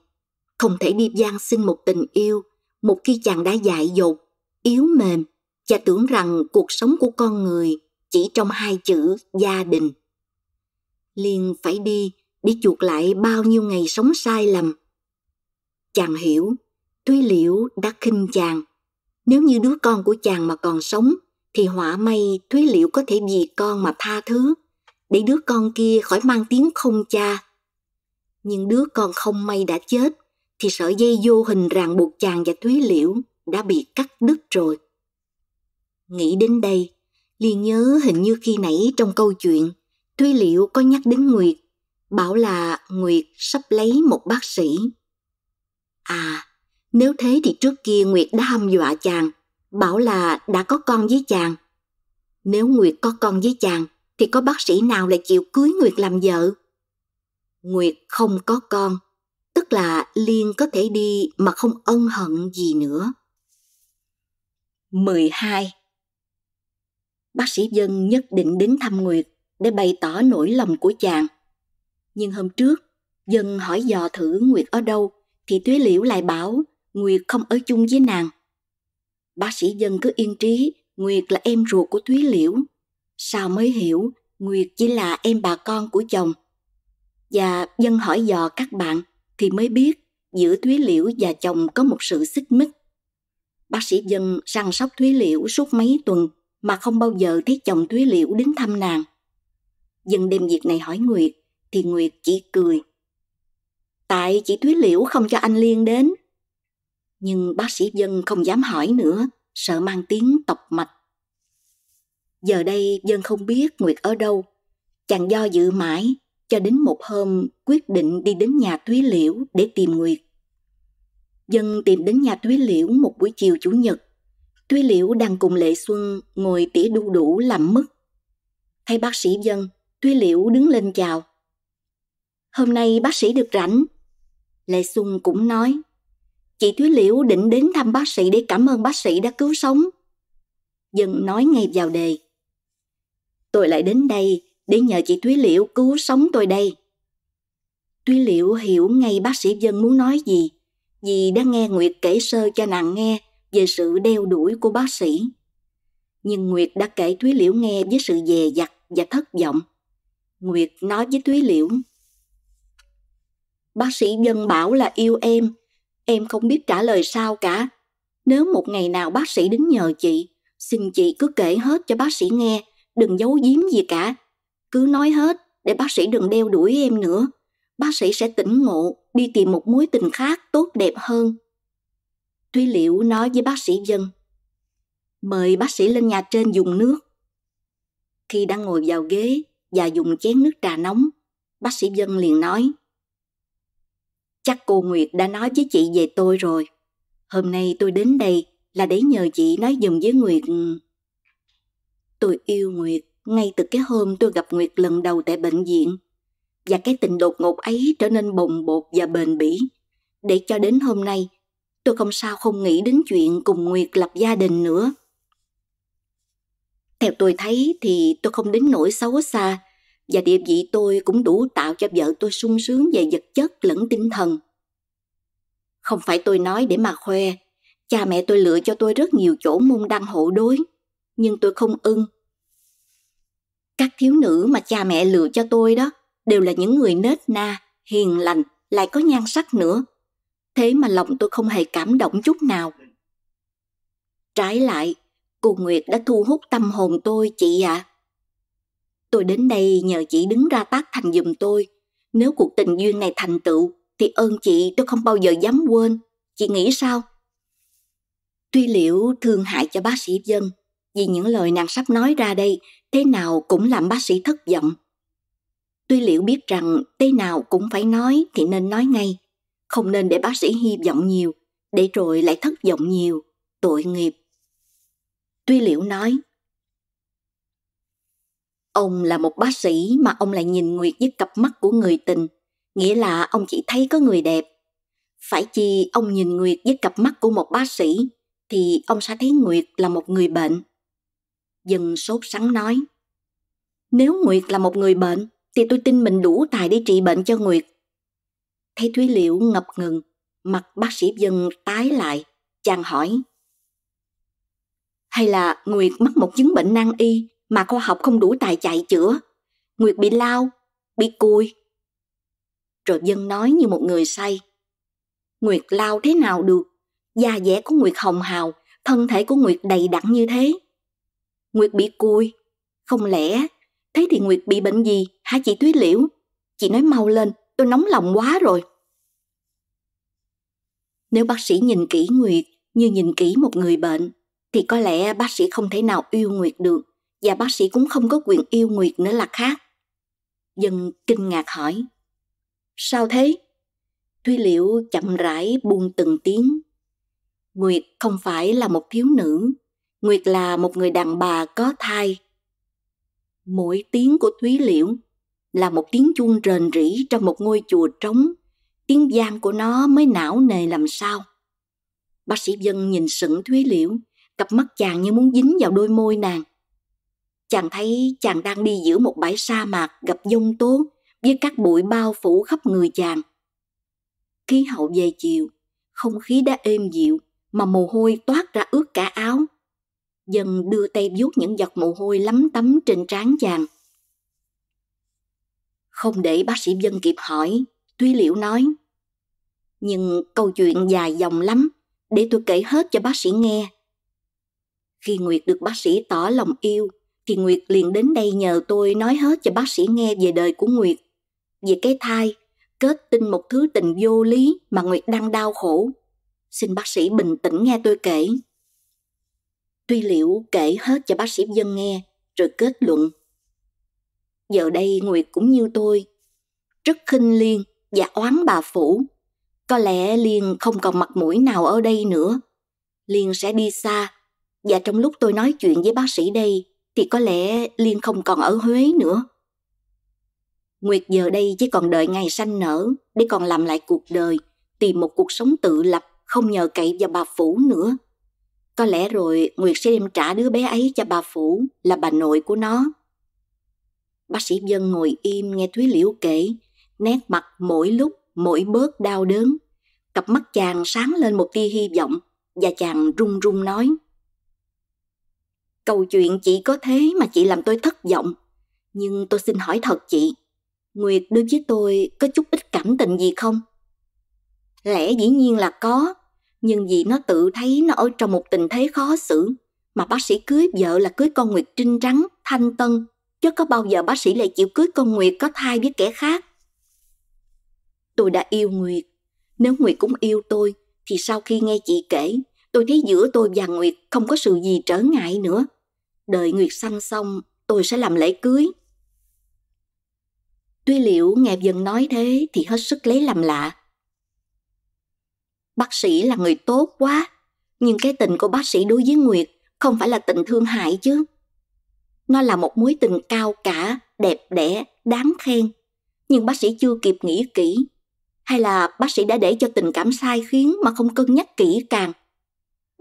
không thể đi gian sinh một tình yêu một khi chàng đã dại dột yếu mềm và tưởng rằng cuộc sống của con người chỉ trong hai chữ gia đình liền phải đi để chuộc lại bao nhiêu ngày sống sai lầm Chàng hiểu, Thúy Liễu đã khinh chàng. Nếu như đứa con của chàng mà còn sống, thì họa may Thúy Liễu có thể vì con mà tha thứ, để đứa con kia khỏi mang tiếng không cha. Nhưng đứa con không may đã chết, thì sợi dây vô hình ràng buộc chàng và Thúy Liễu đã bị cắt đứt rồi. Nghĩ đến đây, liền nhớ hình như khi nãy trong câu chuyện, Thúy Liễu có nhắc đến Nguyệt, bảo là Nguyệt sắp lấy một bác sĩ À, nếu thế thì trước kia Nguyệt đã hăm dọa chàng, bảo là đã có con với chàng. Nếu Nguyệt có con với chàng, thì có bác sĩ nào lại chịu cưới Nguyệt làm vợ? Nguyệt không có con, tức là Liên có thể đi mà không ân hận gì nữa. 12. Bác sĩ Dân nhất định đến thăm Nguyệt để bày tỏ nỗi lòng của chàng. Nhưng hôm trước, Dân hỏi dò thử Nguyệt ở đâu thì Túy Liễu lại bảo Nguyệt không ở chung với nàng. Bác sĩ dân cứ yên trí Nguyệt là em ruột của Túy Liễu. Sao mới hiểu Nguyệt chỉ là em bà con của chồng. Và dân hỏi dò các bạn thì mới biết giữa Túy Liễu và chồng có một sự xích mích. Bác sĩ dân săn sóc Túy Liễu suốt mấy tuần mà không bao giờ thấy chồng Túy Liễu đến thăm nàng. Dân đem việc này hỏi Nguyệt thì Nguyệt chỉ cười tại chị Thúy Liễu không cho anh Liên đến. Nhưng bác sĩ Dân không dám hỏi nữa, sợ mang tiếng tộc mạch. Giờ đây Dân không biết Nguyệt ở đâu. Chàng do dự mãi, cho đến một hôm quyết định đi đến nhà Thúy Liễu để tìm Nguyệt. Dân tìm đến nhà Thúy Liễu một buổi chiều Chủ nhật. Thúy Liễu đang cùng Lệ Xuân ngồi tỉa đu đủ làm mứt. thay bác sĩ Dân, Thúy Liễu đứng lên chào. Hôm nay bác sĩ được rảnh, Lê Xuân cũng nói, chị Thúy Liễu định đến thăm bác sĩ để cảm ơn bác sĩ đã cứu sống. Dân nói ngay vào đề. Tôi lại đến đây để nhờ chị Thúy Liễu cứu sống tôi đây. Thúy Liễu hiểu ngay bác sĩ Dân muốn nói gì, vì đã nghe Nguyệt kể sơ cho nàng nghe về sự đeo đuổi của bác sĩ. Nhưng Nguyệt đã kể Thúy Liễu nghe với sự dè dặt và thất vọng. Nguyệt nói với Thúy Liễu. Bác sĩ dân bảo là yêu em. Em không biết trả lời sao cả. Nếu một ngày nào bác sĩ đến nhờ chị, xin chị cứ kể hết cho bác sĩ nghe, đừng giấu giếm gì cả. Cứ nói hết để bác sĩ đừng đeo đuổi em nữa. Bác sĩ sẽ tỉnh ngộ, đi tìm một mối tình khác tốt đẹp hơn. Thúy Liễu nói với bác sĩ dân. Mời bác sĩ lên nhà trên dùng nước. Khi đang ngồi vào ghế và dùng chén nước trà nóng, bác sĩ dân liền nói. Chắc cô Nguyệt đã nói với chị về tôi rồi. Hôm nay tôi đến đây là để nhờ chị nói dùm với Nguyệt. Tôi yêu Nguyệt ngay từ cái hôm tôi gặp Nguyệt lần đầu tại bệnh viện. Và cái tình đột ngột ấy trở nên bồng bột và bền bỉ. Để cho đến hôm nay, tôi không sao không nghĩ đến chuyện cùng Nguyệt lập gia đình nữa. Theo tôi thấy thì tôi không đến nỗi xấu xa và địa vị tôi cũng đủ tạo cho vợ tôi sung sướng về vật chất lẫn tinh thần. Không phải tôi nói để mà khoe, cha mẹ tôi lựa cho tôi rất nhiều chỗ môn đăng hộ đối, nhưng tôi không ưng. Các thiếu nữ mà cha mẹ lựa cho tôi đó đều là những người nết na, hiền lành, lại có nhan sắc nữa. Thế mà lòng tôi không hề cảm động chút nào. Trái lại, cô Nguyệt đã thu hút tâm hồn tôi chị ạ. À Tôi đến đây nhờ chị đứng ra tác thành giùm tôi. Nếu cuộc tình duyên này thành tựu, thì ơn chị tôi không bao giờ dám quên. Chị nghĩ sao? Tuy liễu thương hại cho bác sĩ dân, vì những lời nàng sắp nói ra đây thế nào cũng làm bác sĩ thất vọng. Tuy liễu biết rằng thế nào cũng phải nói thì nên nói ngay, không nên để bác sĩ hy vọng nhiều, để rồi lại thất vọng nhiều, tội nghiệp. Tuy liễu nói, Ông là một bác sĩ mà ông lại nhìn Nguyệt với cặp mắt của người tình, nghĩa là ông chỉ thấy có người đẹp. Phải chi ông nhìn Nguyệt với cặp mắt của một bác sĩ thì ông sẽ thấy Nguyệt là một người bệnh. Dân sốt sắng nói, nếu Nguyệt là một người bệnh thì tôi tin mình đủ tài để trị bệnh cho Nguyệt. Thấy Thúy Liễu ngập ngừng, mặt bác sĩ dân tái lại, chàng hỏi. Hay là Nguyệt mắc một chứng bệnh nan y mà khoa học không đủ tài chạy chữa. Nguyệt bị lao, bị cùi. Rồi dân nói như một người say. Nguyệt lao thế nào được? Da dẻ của Nguyệt hồng hào, thân thể của Nguyệt đầy đặn như thế. Nguyệt bị cùi. Không lẽ, thế thì Nguyệt bị bệnh gì hả chị Túy Liễu? Chị nói mau lên, tôi nóng lòng quá rồi. Nếu bác sĩ nhìn kỹ Nguyệt như nhìn kỹ một người bệnh, thì có lẽ bác sĩ không thể nào yêu Nguyệt được và bác sĩ cũng không có quyền yêu Nguyệt nữa là khác. Dân kinh ngạc hỏi. Sao thế? Thúy Liễu chậm rãi buông từng tiếng. Nguyệt không phải là một thiếu nữ, Nguyệt là một người đàn bà có thai. Mỗi tiếng của Thúy Liễu là một tiếng chuông rền rỉ trong một ngôi chùa trống, tiếng vang của nó mới não nề làm sao. Bác sĩ Dân nhìn sững Thúy Liễu, cặp mắt chàng như muốn dính vào đôi môi nàng chàng thấy chàng đang đi giữa một bãi sa mạc gặp dông tố với các bụi bao phủ khắp người chàng. Khí hậu về chiều, không khí đã êm dịu mà mồ hôi toát ra ướt cả áo. Dần đưa tay vuốt những giọt mồ hôi lắm tấm trên trán chàng. Không để bác sĩ dân kịp hỏi, Thúy Liễu nói. Nhưng câu chuyện dài dòng lắm, để tôi kể hết cho bác sĩ nghe. Khi Nguyệt được bác sĩ tỏ lòng yêu, thì Nguyệt liền đến đây nhờ tôi nói hết cho bác sĩ nghe về đời của Nguyệt, về cái thai, kết tinh một thứ tình vô lý mà Nguyệt đang đau khổ. Xin bác sĩ bình tĩnh nghe tôi kể. Tuy liệu kể hết cho bác sĩ dân nghe, rồi kết luận. Giờ đây Nguyệt cũng như tôi, rất khinh Liên và oán bà Phủ. Có lẽ Liên không còn mặt mũi nào ở đây nữa. Liên sẽ đi xa, và trong lúc tôi nói chuyện với bác sĩ đây, thì có lẽ Liên không còn ở Huế nữa. Nguyệt giờ đây chỉ còn đợi ngày sanh nở để còn làm lại cuộc đời, tìm một cuộc sống tự lập không nhờ cậy vào bà Phủ nữa. Có lẽ rồi Nguyệt sẽ đem trả đứa bé ấy cho bà Phủ là bà nội của nó. Bác sĩ Vân ngồi im nghe Thúy Liễu kể, nét mặt mỗi lúc mỗi bớt đau đớn. Cặp mắt chàng sáng lên một tia hy vọng và chàng run run nói. Câu chuyện chỉ có thế mà chị làm tôi thất vọng. Nhưng tôi xin hỏi thật chị, Nguyệt đối với tôi có chút ít cảm tình gì không? Lẽ dĩ nhiên là có, nhưng vì nó tự thấy nó ở trong một tình thế khó xử, mà bác sĩ cưới vợ là cưới con Nguyệt trinh trắng, thanh tân, chứ có bao giờ bác sĩ lại chịu cưới con Nguyệt có thai với kẻ khác. Tôi đã yêu Nguyệt, nếu Nguyệt cũng yêu tôi, thì sau khi nghe chị kể, tôi thấy giữa tôi và Nguyệt không có sự gì trở ngại nữa. Đợi Nguyệt sanh xong, tôi sẽ làm lễ cưới. Tuy liệu nghe dần nói thế thì hết sức lấy làm lạ. Bác sĩ là người tốt quá, nhưng cái tình của bác sĩ đối với Nguyệt không phải là tình thương hại chứ. Nó là một mối tình cao cả, đẹp đẽ, đáng khen. Nhưng bác sĩ chưa kịp nghĩ kỹ. Hay là bác sĩ đã để cho tình cảm sai khiến mà không cân nhắc kỹ càng.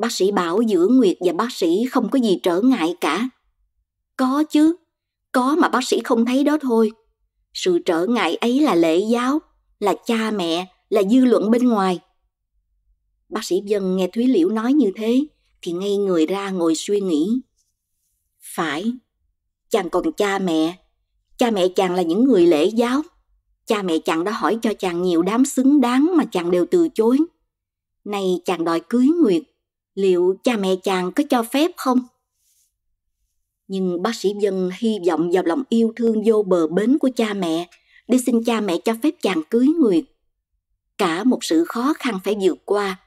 Bác sĩ bảo giữa Nguyệt và bác sĩ không có gì trở ngại cả. Có chứ, có mà bác sĩ không thấy đó thôi. Sự trở ngại ấy là lễ giáo, là cha mẹ, là dư luận bên ngoài. Bác sĩ Dân nghe Thúy Liễu nói như thế thì ngay người ra ngồi suy nghĩ. Phải, chàng còn cha mẹ. Cha mẹ chàng là những người lễ giáo. Cha mẹ chàng đã hỏi cho chàng nhiều đám xứng đáng mà chàng đều từ chối. Nay chàng đòi cưới Nguyệt liệu cha mẹ chàng có cho phép không? Nhưng bác sĩ Dân hy vọng vào lòng yêu thương vô bờ bến của cha mẹ để xin cha mẹ cho phép chàng cưới Nguyệt. Cả một sự khó khăn phải vượt qua.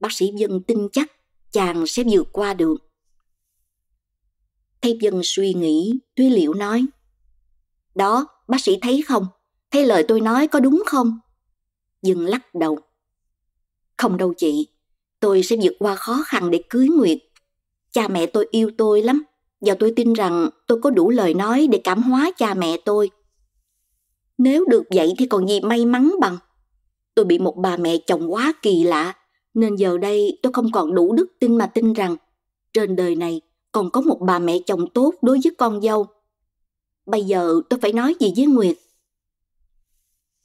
Bác sĩ Dân tin chắc chàng sẽ vượt qua được. Thấy Dân suy nghĩ, Thúy Liễu nói Đó, bác sĩ thấy không? Thấy lời tôi nói có đúng không? Dân lắc đầu. Không đâu chị, tôi sẽ vượt qua khó khăn để cưới Nguyệt. Cha mẹ tôi yêu tôi lắm và tôi tin rằng tôi có đủ lời nói để cảm hóa cha mẹ tôi. Nếu được vậy thì còn gì may mắn bằng. Tôi bị một bà mẹ chồng quá kỳ lạ, nên giờ đây tôi không còn đủ đức tin mà tin rằng trên đời này còn có một bà mẹ chồng tốt đối với con dâu. Bây giờ tôi phải nói gì với Nguyệt?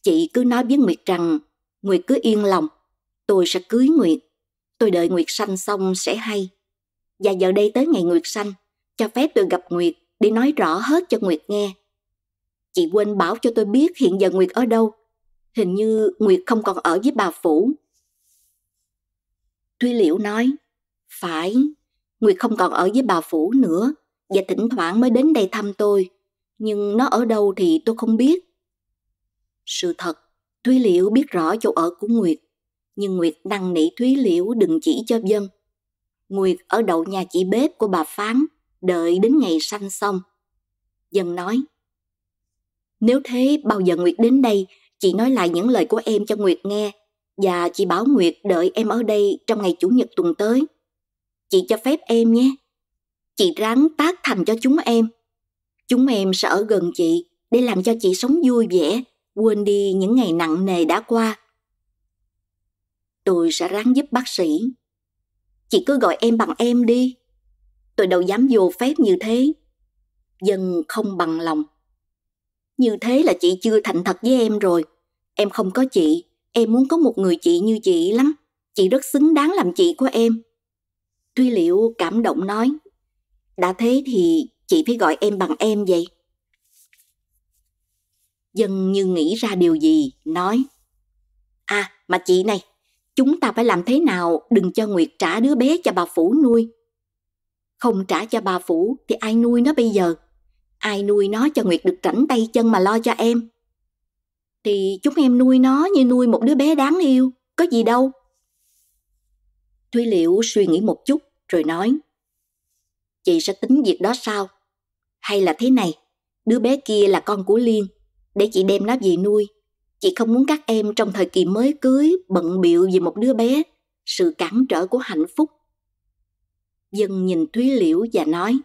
Chị cứ nói với Nguyệt rằng Nguyệt cứ yên lòng, tôi sẽ cưới Nguyệt. Tôi đợi Nguyệt Sanh xong sẽ hay. Và giờ đây tới ngày Nguyệt Sanh, cho phép tôi gặp Nguyệt để nói rõ hết cho Nguyệt nghe. Chị quên bảo cho tôi biết hiện giờ Nguyệt ở đâu. Hình như Nguyệt không còn ở với bà Phủ. Thúy Liễu nói, phải, Nguyệt không còn ở với bà Phủ nữa và thỉnh thoảng mới đến đây thăm tôi. Nhưng nó ở đâu thì tôi không biết. Sự thật, Thúy Liễu biết rõ chỗ ở của Nguyệt nhưng Nguyệt năn nỉ Thúy Liễu đừng chỉ cho dân. Nguyệt ở đậu nhà chị bếp của bà Phán, đợi đến ngày sanh xong. Dân nói, nếu thế bao giờ Nguyệt đến đây, chị nói lại những lời của em cho Nguyệt nghe, và chị bảo Nguyệt đợi em ở đây trong ngày Chủ nhật tuần tới. Chị cho phép em nhé. Chị ráng tác thành cho chúng em. Chúng em sẽ ở gần chị để làm cho chị sống vui vẻ, quên đi những ngày nặng nề đã qua Tôi sẽ ráng giúp bác sĩ. Chị cứ gọi em bằng em đi. Tôi đâu dám vô phép như thế. Dân không bằng lòng. Như thế là chị chưa thành thật với em rồi. Em không có chị, em muốn có một người chị như chị lắm. Chị rất xứng đáng làm chị của em. Tuy liệu cảm động nói, đã thế thì chị phải gọi em bằng em vậy. Dân như nghĩ ra điều gì, nói, À, mà chị này, Chúng ta phải làm thế nào đừng cho Nguyệt trả đứa bé cho bà Phủ nuôi. Không trả cho bà Phủ thì ai nuôi nó bây giờ? Ai nuôi nó cho Nguyệt được rảnh tay chân mà lo cho em? Thì chúng em nuôi nó như nuôi một đứa bé đáng yêu, có gì đâu. Thúy Liễu suy nghĩ một chút rồi nói Chị sẽ tính việc đó sao? Hay là thế này, đứa bé kia là con của Liên, để chị đem nó về nuôi Chị không muốn các em trong thời kỳ mới cưới bận biệu vì một đứa bé, sự cản trở của hạnh phúc. Dân nhìn Thúy Liễu và nói,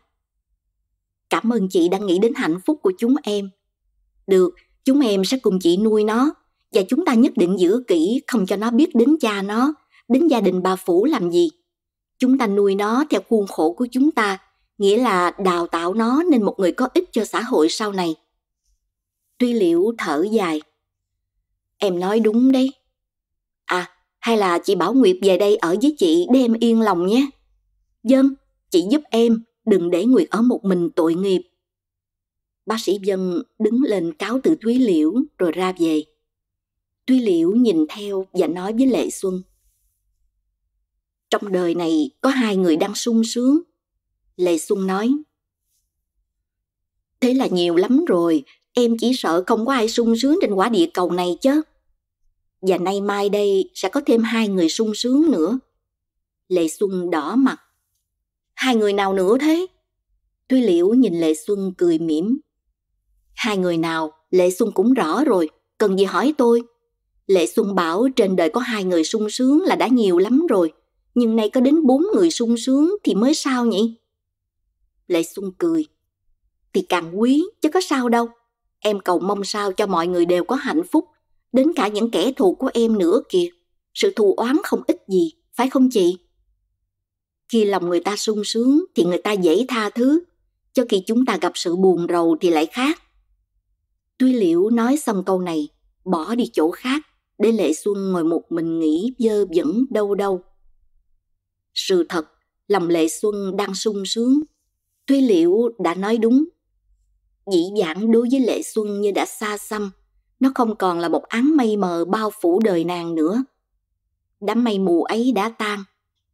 Cảm ơn chị đã nghĩ đến hạnh phúc của chúng em. Được, chúng em sẽ cùng chị nuôi nó, và chúng ta nhất định giữ kỹ không cho nó biết đến cha nó, đến gia đình bà Phủ làm gì. Chúng ta nuôi nó theo khuôn khổ của chúng ta, nghĩa là đào tạo nó nên một người có ích cho xã hội sau này. Tuy liễu thở dài, Em nói đúng đấy. À, hay là chị Bảo Nguyệt về đây ở với chị để em yên lòng nhé. Dân, chị giúp em, đừng để Nguyệt ở một mình tội nghiệp. Bác sĩ Dân đứng lên cáo từ Thúy Liễu rồi ra về. Thúy Liễu nhìn theo và nói với Lệ Xuân. Trong đời này có hai người đang sung sướng. Lệ Xuân nói. Thế là nhiều lắm rồi, Em chỉ sợ không có ai sung sướng trên quả địa cầu này chứ. Và nay mai đây sẽ có thêm hai người sung sướng nữa. Lệ Xuân đỏ mặt. Hai người nào nữa thế? Tuy Liễu nhìn Lệ Xuân cười mỉm. Hai người nào, Lệ Xuân cũng rõ rồi, cần gì hỏi tôi. Lệ Xuân bảo trên đời có hai người sung sướng là đã nhiều lắm rồi, nhưng nay có đến bốn người sung sướng thì mới sao nhỉ? Lệ Xuân cười. Thì càng quý, chứ có sao đâu. Em cầu mong sao cho mọi người đều có hạnh phúc, đến cả những kẻ thù của em nữa kìa. Sự thù oán không ít gì, phải không chị? Khi lòng người ta sung sướng thì người ta dễ tha thứ, cho khi chúng ta gặp sự buồn rầu thì lại khác. Tuy Liễu nói xong câu này, bỏ đi chỗ khác để Lệ Xuân ngồi một mình nghĩ dơ dẫn đâu đâu. Sự thật, lòng Lệ Xuân đang sung sướng. Tuy Liễu đã nói đúng dĩ vãng đối với lệ xuân như đã xa xăm nó không còn là một áng mây mờ bao phủ đời nàng nữa đám mây mù ấy đã tan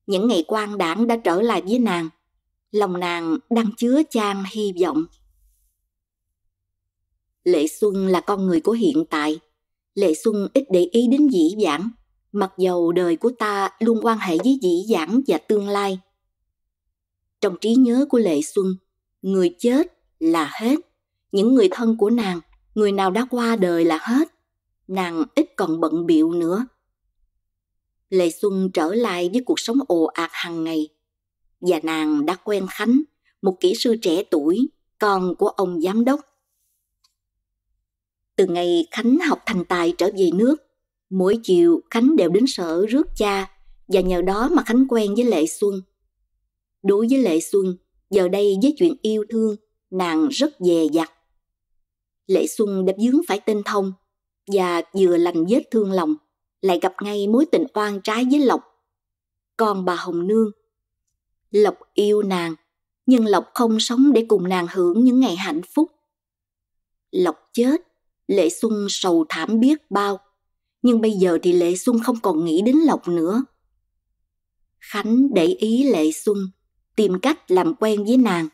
những ngày quan đảng đã trở lại với nàng lòng nàng đang chứa chan hy vọng lệ xuân là con người của hiện tại lệ xuân ít để ý đến dĩ vãng mặc dầu đời của ta luôn quan hệ với dĩ vãng và tương lai trong trí nhớ của lệ xuân người chết là hết những người thân của nàng, người nào đã qua đời là hết. Nàng ít còn bận biệu nữa. Lệ Xuân trở lại với cuộc sống ồ ạt hàng ngày. Và nàng đã quen Khánh, một kỹ sư trẻ tuổi, con của ông giám đốc. Từ ngày Khánh học thành tài trở về nước, mỗi chiều Khánh đều đến sở rước cha và nhờ đó mà Khánh quen với Lệ Xuân. Đối với Lệ Xuân, giờ đây với chuyện yêu thương, nàng rất dè dặt. Lễ Xuân đã dướng phải tên Thông và vừa lành vết thương lòng lại gặp ngay mối tình oan trái với Lộc. Còn bà Hồng Nương, Lộc yêu nàng, nhưng Lộc không sống để cùng nàng hưởng những ngày hạnh phúc. Lộc chết, Lễ Xuân sầu thảm biết bao, nhưng bây giờ thì Lễ Xuân không còn nghĩ đến Lộc nữa. Khánh để ý Lễ Xuân, tìm cách làm quen với nàng.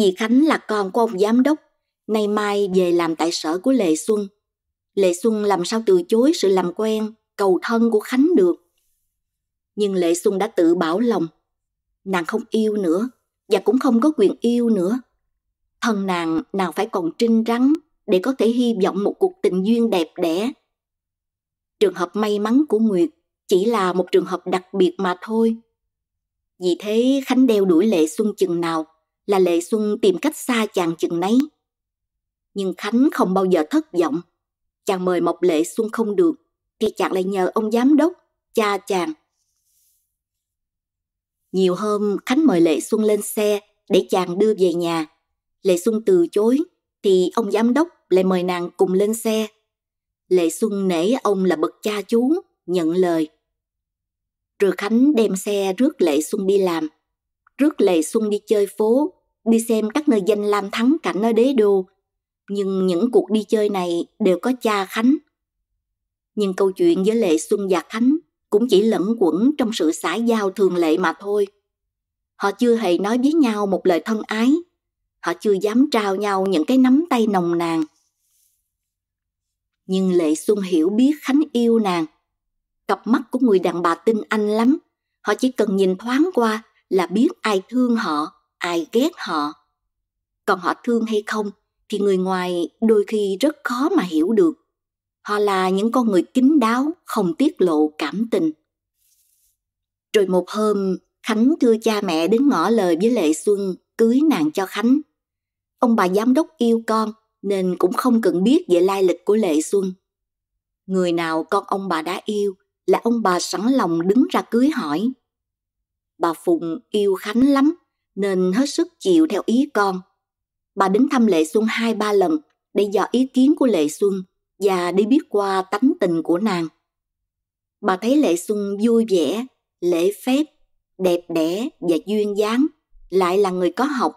Vì Khánh là con của ông giám đốc nay mai về làm tại sở của Lệ Xuân. Lệ Xuân làm sao từ chối sự làm quen, cầu thân của Khánh được. Nhưng Lệ Xuân đã tự bảo lòng, nàng không yêu nữa và cũng không có quyền yêu nữa. Thân nàng nào phải còn trinh rắn để có thể hy vọng một cuộc tình duyên đẹp đẽ. Trường hợp may mắn của Nguyệt chỉ là một trường hợp đặc biệt mà thôi. Vì thế Khánh đeo đuổi Lệ Xuân chừng nào là Lệ Xuân tìm cách xa chàng chừng nấy nhưng Khánh không bao giờ thất vọng. Chàng mời Mộc Lệ xuân không được, thì chàng lại nhờ ông giám đốc, cha chàng. Nhiều hôm, Khánh mời Lệ Xuân lên xe để chàng đưa về nhà. Lệ Xuân từ chối, thì ông giám đốc lại mời nàng cùng lên xe. Lệ Xuân nể ông là bậc cha chú, nhận lời. Rồi Khánh đem xe rước Lệ Xuân đi làm, rước Lệ Xuân đi chơi phố, đi xem các nơi danh lam thắng cảnh ở đế đô, nhưng những cuộc đi chơi này đều có cha Khánh. Nhưng câu chuyện với Lệ Xuân và Khánh cũng chỉ lẫn quẩn trong sự xã giao thường lệ mà thôi. Họ chưa hề nói với nhau một lời thân ái, họ chưa dám trao nhau những cái nắm tay nồng nàn. Nhưng Lệ Xuân hiểu biết Khánh yêu nàng. Cặp mắt của người đàn bà tin anh lắm, họ chỉ cần nhìn thoáng qua là biết ai thương họ, ai ghét họ. Còn họ thương hay không thì người ngoài đôi khi rất khó mà hiểu được họ là những con người kín đáo không tiết lộ cảm tình rồi một hôm khánh thưa cha mẹ đến ngỏ lời với lệ xuân cưới nàng cho khánh ông bà giám đốc yêu con nên cũng không cần biết về lai lịch của lệ xuân người nào con ông bà đã yêu là ông bà sẵn lòng đứng ra cưới hỏi bà phụng yêu khánh lắm nên hết sức chịu theo ý con bà đến thăm Lệ Xuân hai ba lần để dò ý kiến của Lệ Xuân và đi biết qua tánh tình của nàng. Bà thấy Lệ Xuân vui vẻ, lễ phép, đẹp đẽ và duyên dáng, lại là người có học.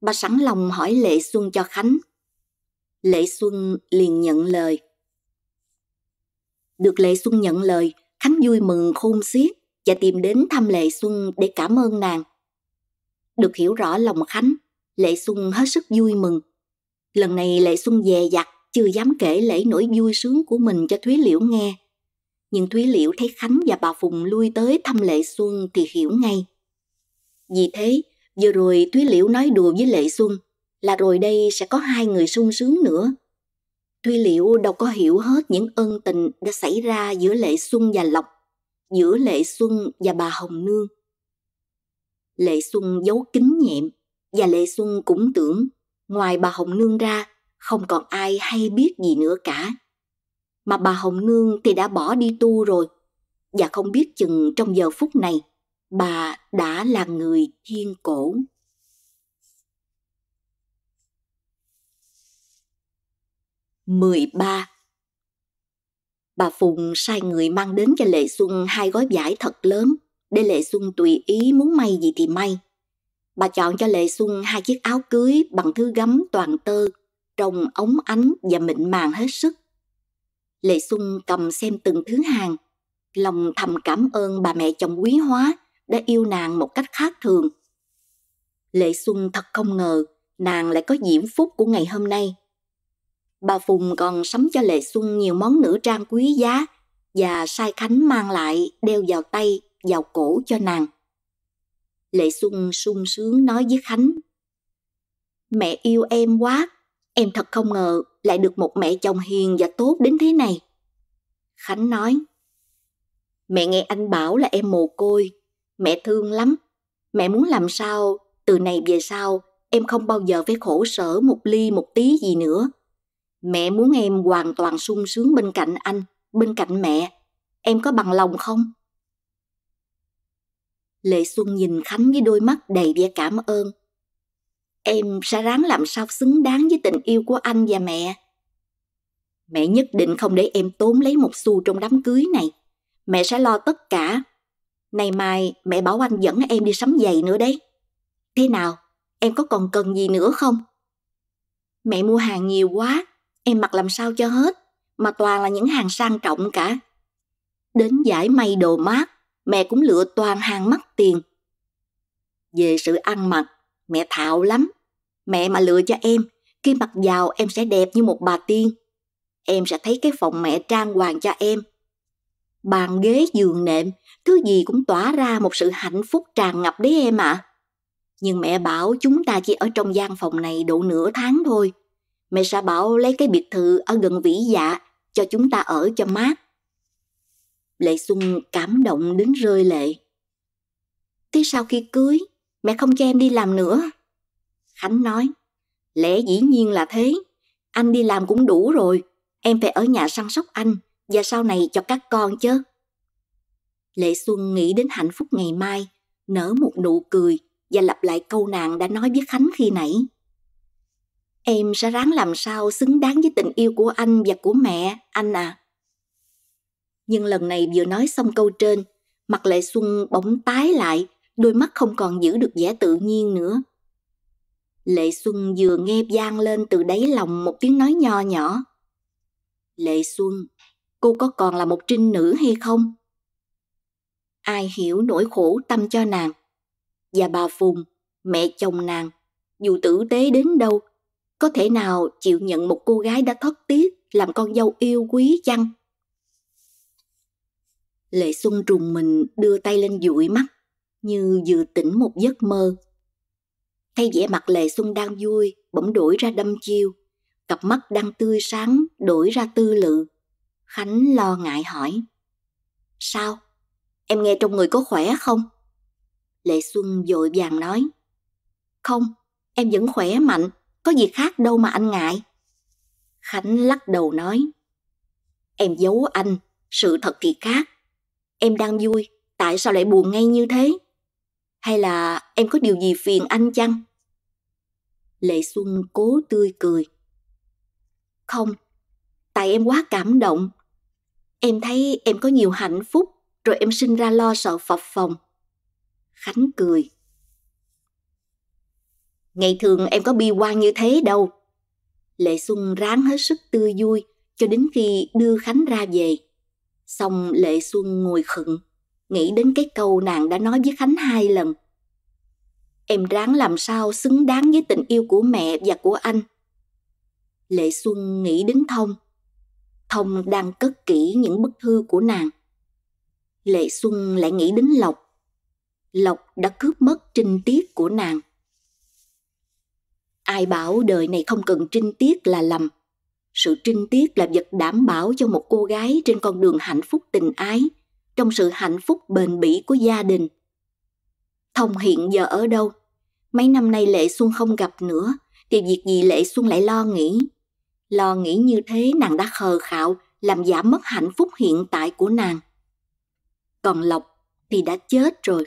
Bà sẵn lòng hỏi Lệ Xuân cho Khánh. Lệ Xuân liền nhận lời. Được Lệ Xuân nhận lời, Khánh vui mừng khôn xiết và tìm đến thăm Lệ Xuân để cảm ơn nàng. Được hiểu rõ lòng Khánh, Lệ Xuân hết sức vui mừng. Lần này Lệ Xuân dè dặt, chưa dám kể lễ nỗi vui sướng của mình cho Thúy Liễu nghe. Nhưng Thúy Liễu thấy Khánh và bà Phùng lui tới thăm Lệ Xuân thì hiểu ngay. Vì thế, vừa rồi Thúy Liễu nói đùa với Lệ Xuân là rồi đây sẽ có hai người sung sướng nữa. Thúy Liễu đâu có hiểu hết những ân tình đã xảy ra giữa Lệ Xuân và Lộc, giữa Lệ Xuân và bà Hồng Nương. Lệ Xuân giấu kín nhẹm và Lệ Xuân cũng tưởng ngoài bà Hồng Nương ra không còn ai hay biết gì nữa cả. Mà bà Hồng Nương thì đã bỏ đi tu rồi và không biết chừng trong giờ phút này bà đã là người thiên cổ. mười ba Bà Phùng sai người mang đến cho Lệ Xuân hai gói vải thật lớn để Lệ Xuân tùy ý muốn may gì thì may. Bà chọn cho Lệ Xuân hai chiếc áo cưới bằng thứ gấm toàn tơ, trông ống ánh và mịn màng hết sức. Lệ Xuân cầm xem từng thứ hàng, lòng thầm cảm ơn bà mẹ chồng quý hóa đã yêu nàng một cách khác thường. Lệ Xuân thật không ngờ nàng lại có diễm phúc của ngày hôm nay. Bà Phùng còn sắm cho Lệ Xuân nhiều món nữ trang quý giá và sai Khánh mang lại đeo vào tay, vào cổ cho nàng. Lệ Xuân sung sướng nói với Khánh. Mẹ yêu em quá, em thật không ngờ lại được một mẹ chồng hiền và tốt đến thế này. Khánh nói, mẹ nghe anh bảo là em mồ côi, mẹ thương lắm. Mẹ muốn làm sao, từ này về sau, em không bao giờ phải khổ sở một ly một tí gì nữa. Mẹ muốn em hoàn toàn sung sướng bên cạnh anh, bên cạnh mẹ. Em có bằng lòng không? Lệ Xuân nhìn Khánh với đôi mắt đầy vẻ cảm ơn. Em sẽ ráng làm sao xứng đáng với tình yêu của anh và mẹ. Mẹ nhất định không để em tốn lấy một xu trong đám cưới này. Mẹ sẽ lo tất cả. Này mai mẹ bảo anh dẫn em đi sắm giày nữa đấy. Thế nào, em có còn cần gì nữa không? Mẹ mua hàng nhiều quá, em mặc làm sao cho hết, mà toàn là những hàng sang trọng cả. Đến giải may đồ mát, mẹ cũng lựa toàn hàng mắc tiền. Về sự ăn mặc, mẹ thạo lắm. Mẹ mà lựa cho em, khi mặc vào em sẽ đẹp như một bà tiên. Em sẽ thấy cái phòng mẹ trang hoàng cho em. Bàn ghế giường nệm, thứ gì cũng tỏa ra một sự hạnh phúc tràn ngập đấy em ạ. À. Nhưng mẹ bảo chúng ta chỉ ở trong gian phòng này độ nửa tháng thôi. Mẹ sẽ bảo lấy cái biệt thự ở gần vĩ dạ cho chúng ta ở cho mát. Lệ Xuân cảm động đến rơi lệ. Thế sau khi cưới, mẹ không cho em đi làm nữa. Khánh nói, lẽ dĩ nhiên là thế. Anh đi làm cũng đủ rồi, em phải ở nhà săn sóc anh và sau này cho các con chứ. Lệ Xuân nghĩ đến hạnh phúc ngày mai, nở một nụ cười và lặp lại câu nàng đã nói với Khánh khi nãy. Em sẽ ráng làm sao xứng đáng với tình yêu của anh và của mẹ, anh à. Nhưng lần này vừa nói xong câu trên, mặt lệ xuân bỗng tái lại, đôi mắt không còn giữ được vẻ tự nhiên nữa. Lệ Xuân vừa nghe vang lên từ đáy lòng một tiếng nói nho nhỏ. Lệ Xuân, cô có còn là một trinh nữ hay không? Ai hiểu nỗi khổ tâm cho nàng? Và bà Phùng, mẹ chồng nàng, dù tử tế đến đâu, có thể nào chịu nhận một cô gái đã thất tiết làm con dâu yêu quý chăng? Lệ Xuân trùng mình đưa tay lên dụi mắt, như vừa tỉnh một giấc mơ. Thay vẻ mặt Lệ Xuân đang vui, bỗng đổi ra đâm chiêu. Cặp mắt đang tươi sáng, đổi ra tư lự. Khánh lo ngại hỏi. Sao? Em nghe trong người có khỏe không? Lệ Xuân vội vàng nói. Không, em vẫn khỏe mạnh, có gì khác đâu mà anh ngại. Khánh lắc đầu nói. Em giấu anh, sự thật thì khác em đang vui, tại sao lại buồn ngay như thế? Hay là em có điều gì phiền ờ. anh chăng? Lệ Xuân cố tươi cười. Không, tại em quá cảm động. Em thấy em có nhiều hạnh phúc rồi em sinh ra lo sợ phập phồng. Khánh cười. Ngày thường em có bi quan như thế đâu. Lệ Xuân ráng hết sức tươi vui cho đến khi đưa Khánh ra về. Xong Lệ Xuân ngồi khựng, nghĩ đến cái câu nàng đã nói với Khánh hai lần. Em ráng làm sao xứng đáng với tình yêu của mẹ và của anh. Lệ Xuân nghĩ đến Thông. Thông đang cất kỹ những bức thư của nàng. Lệ Xuân lại nghĩ đến Lộc. Lộc đã cướp mất trinh tiết của nàng. Ai bảo đời này không cần trinh tiết là lầm. Sự trinh tiết là vật đảm bảo cho một cô gái trên con đường hạnh phúc tình ái, trong sự hạnh phúc bền bỉ của gia đình. Thông hiện giờ ở đâu? Mấy năm nay Lệ Xuân không gặp nữa, thì việc gì Lệ Xuân lại lo nghĩ. Lo nghĩ như thế nàng đã khờ khạo, làm giảm mất hạnh phúc hiện tại của nàng. Còn Lộc thì đã chết rồi.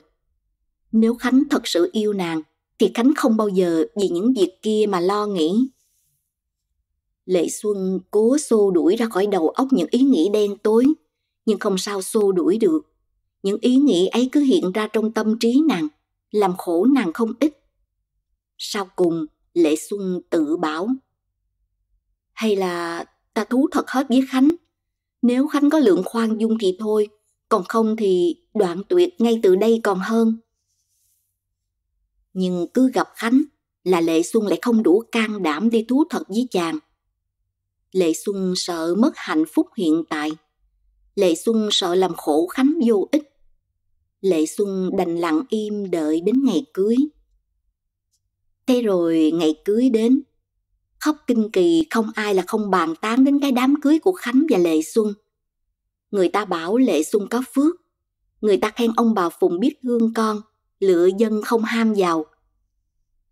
Nếu Khánh thật sự yêu nàng, thì Khánh không bao giờ vì những việc kia mà lo nghĩ. Lệ Xuân cố xô đuổi ra khỏi đầu óc những ý nghĩ đen tối, nhưng không sao xô đuổi được. Những ý nghĩ ấy cứ hiện ra trong tâm trí nàng, làm khổ nàng không ít. Sau cùng, Lệ Xuân tự bảo. Hay là ta thú thật hết với Khánh. Nếu Khánh có lượng khoan dung thì thôi, còn không thì đoạn tuyệt ngay từ đây còn hơn. Nhưng cứ gặp Khánh là Lệ Xuân lại không đủ can đảm đi thú thật với chàng. Lệ Xuân sợ mất hạnh phúc hiện tại. Lệ Xuân sợ làm khổ Khánh vô ích. Lệ Xuân đành lặng im đợi đến ngày cưới. Thế rồi ngày cưới đến, khóc kinh kỳ không ai là không bàn tán đến cái đám cưới của Khánh và Lệ Xuân. Người ta bảo Lệ Xuân có phước, người ta khen ông bà Phùng biết thương con, lựa dân không ham giàu.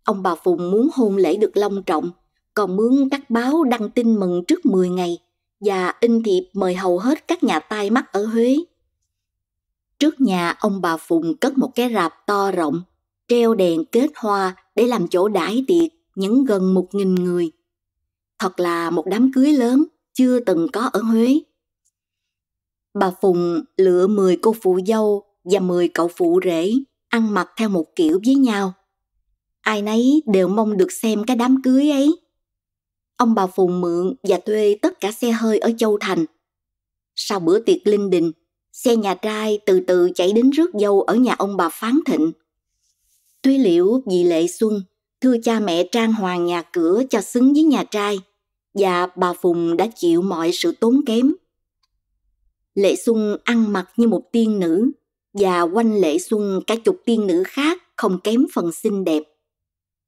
Ông bà Phùng muốn hôn lễ được long trọng, còn mướn các báo đăng tin mừng trước 10 ngày và in thiệp mời hầu hết các nhà tai mắt ở Huế. Trước nhà ông bà Phùng cất một cái rạp to rộng, treo đèn kết hoa để làm chỗ đãi tiệc những gần một nghìn người. Thật là một đám cưới lớn chưa từng có ở Huế. Bà Phùng lựa 10 cô phụ dâu và 10 cậu phụ rể ăn mặc theo một kiểu với nhau. Ai nấy đều mong được xem cái đám cưới ấy ông bà Phùng mượn và thuê tất cả xe hơi ở Châu Thành. Sau bữa tiệc linh đình, xe nhà trai từ từ chạy đến rước dâu ở nhà ông bà Phán Thịnh. Tuy liễu vì lệ xuân, thưa cha mẹ trang hoàng nhà cửa cho xứng với nhà trai, và bà Phùng đã chịu mọi sự tốn kém. Lệ Xuân ăn mặc như một tiên nữ, và quanh Lệ Xuân cả chục tiên nữ khác không kém phần xinh đẹp.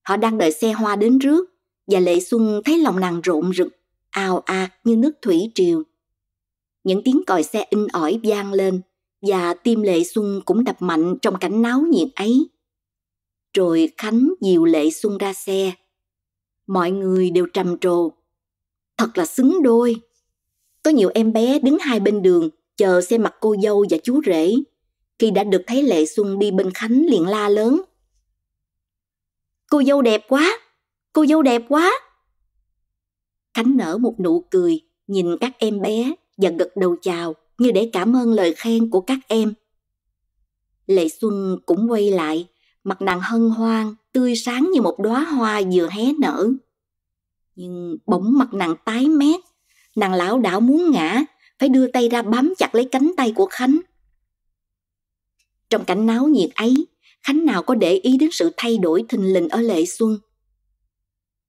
Họ đang đợi xe hoa đến rước, và Lệ Xuân thấy lòng nàng rộn rực, ào ạt như nước thủy triều. Những tiếng còi xe in ỏi vang lên và tim Lệ Xuân cũng đập mạnh trong cảnh náo nhiệt ấy. Rồi Khánh dìu Lệ Xuân ra xe. Mọi người đều trầm trồ. Thật là xứng đôi. Có nhiều em bé đứng hai bên đường chờ xe mặt cô dâu và chú rể. Khi đã được thấy Lệ Xuân đi bên Khánh liền la lớn. Cô dâu đẹp quá! cô dâu đẹp quá. Khánh nở một nụ cười, nhìn các em bé và gật đầu chào như để cảm ơn lời khen của các em. Lệ Xuân cũng quay lại, mặt nàng hân hoan, tươi sáng như một đóa hoa vừa hé nở. Nhưng bỗng mặt nàng tái mét, nàng lão đảo muốn ngã, phải đưa tay ra bám chặt lấy cánh tay của Khánh. Trong cảnh náo nhiệt ấy, Khánh nào có để ý đến sự thay đổi thình lình ở Lệ Xuân.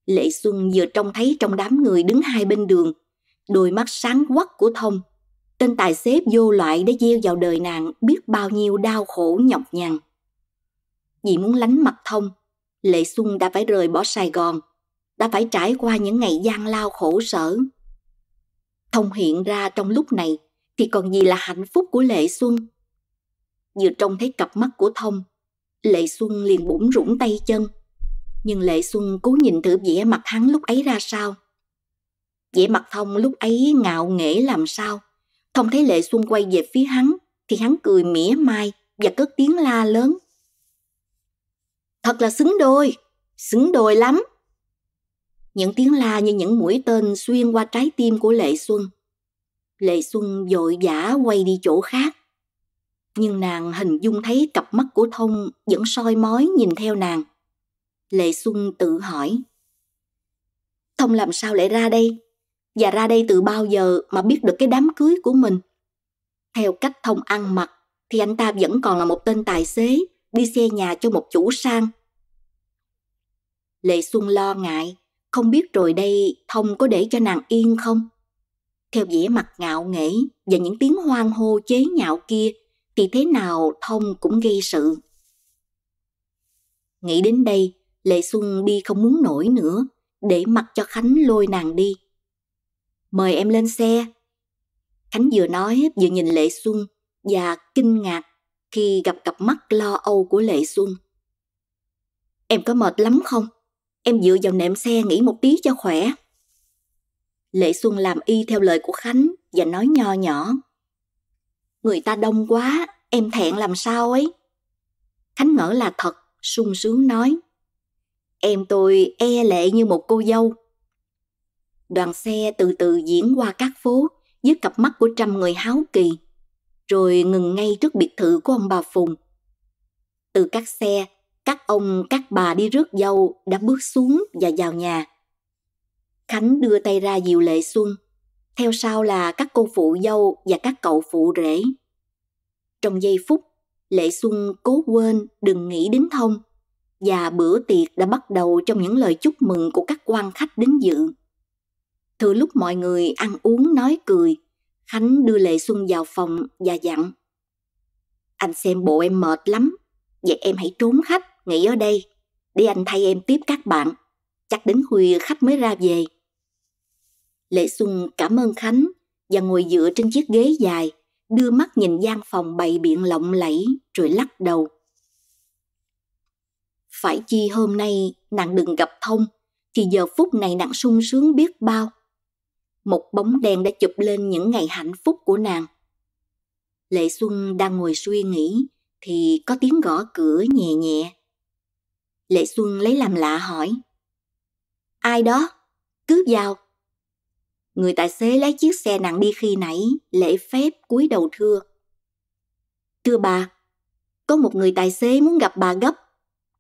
Lễ Xuân vừa trông thấy trong đám người đứng hai bên đường, đôi mắt sáng quắc của Thông. Tên tài xế vô loại đã gieo vào đời nàng biết bao nhiêu đau khổ nhọc nhằn. Vì muốn lánh mặt Thông, Lệ Xuân đã phải rời bỏ Sài Gòn, đã phải trải qua những ngày gian lao khổ sở. Thông hiện ra trong lúc này thì còn gì là hạnh phúc của Lệ Xuân. Vừa trông thấy cặp mắt của Thông, Lệ Xuân liền bủn rủng tay chân – nhưng Lệ Xuân cố nhìn thử vẻ mặt hắn lúc ấy ra sao. Vẻ mặt Thông lúc ấy ngạo nghễ làm sao. Thông thấy Lệ Xuân quay về phía hắn, thì hắn cười mỉa mai và cất tiếng la lớn. Thật là xứng đôi, xứng đôi lắm. Những tiếng la như những mũi tên xuyên qua trái tim của Lệ Xuân. Lệ Xuân vội vã quay đi chỗ khác. Nhưng nàng hình dung thấy cặp mắt của Thông vẫn soi mói nhìn theo nàng. Lệ Xuân tự hỏi. Thông làm sao lại ra đây? Và ra đây từ bao giờ mà biết được cái đám cưới của mình? Theo cách Thông ăn mặc thì anh ta vẫn còn là một tên tài xế đi xe nhà cho một chủ sang. Lệ Xuân lo ngại, không biết rồi đây Thông có để cho nàng yên không? Theo vẻ mặt ngạo nghễ và những tiếng hoang hô chế nhạo kia thì thế nào Thông cũng gây sự. Nghĩ đến đây, Lệ Xuân đi không muốn nổi nữa, để mặc cho Khánh lôi nàng đi. Mời em lên xe. Khánh vừa nói vừa nhìn Lệ Xuân và kinh ngạc khi gặp cặp mắt lo âu của Lệ Xuân. Em có mệt lắm không? Em dựa vào nệm xe nghỉ một tí cho khỏe. Lệ Xuân làm y theo lời của Khánh và nói nho nhỏ. Người ta đông quá, em thẹn làm sao ấy. Khánh ngỡ là thật, sung sướng nói. Em tôi e lệ như một cô dâu. Đoàn xe từ từ diễn qua các phố dưới cặp mắt của trăm người háo kỳ, rồi ngừng ngay trước biệt thự của ông bà Phùng. Từ các xe, các ông, các bà đi rước dâu đã bước xuống và vào nhà. Khánh đưa tay ra dịu lệ xuân, theo sau là các cô phụ dâu và các cậu phụ rể. Trong giây phút, Lệ Xuân cố quên đừng nghĩ đến thông và bữa tiệc đã bắt đầu trong những lời chúc mừng của các quan khách đến dự. Thừa lúc mọi người ăn uống nói cười, Khánh đưa Lệ Xuân vào phòng và dặn. Anh xem bộ em mệt lắm, vậy em hãy trốn khách, nghỉ ở đây. Để anh thay em tiếp các bạn, chắc đến khuya khách mới ra về. Lệ Xuân cảm ơn Khánh và ngồi dựa trên chiếc ghế dài, đưa mắt nhìn gian phòng bày biện lộng lẫy rồi lắc đầu. Phải chi hôm nay nàng đừng gặp thông, thì giờ phút này nàng sung sướng biết bao. Một bóng đèn đã chụp lên những ngày hạnh phúc của nàng. Lệ Xuân đang ngồi suy nghĩ thì có tiếng gõ cửa nhẹ nhẹ. Lệ Xuân lấy làm lạ hỏi. Ai đó? Cứ vào. Người tài xế lái chiếc xe nặng đi khi nãy, lễ phép cúi đầu thưa. Thưa bà, có một người tài xế muốn gặp bà gấp.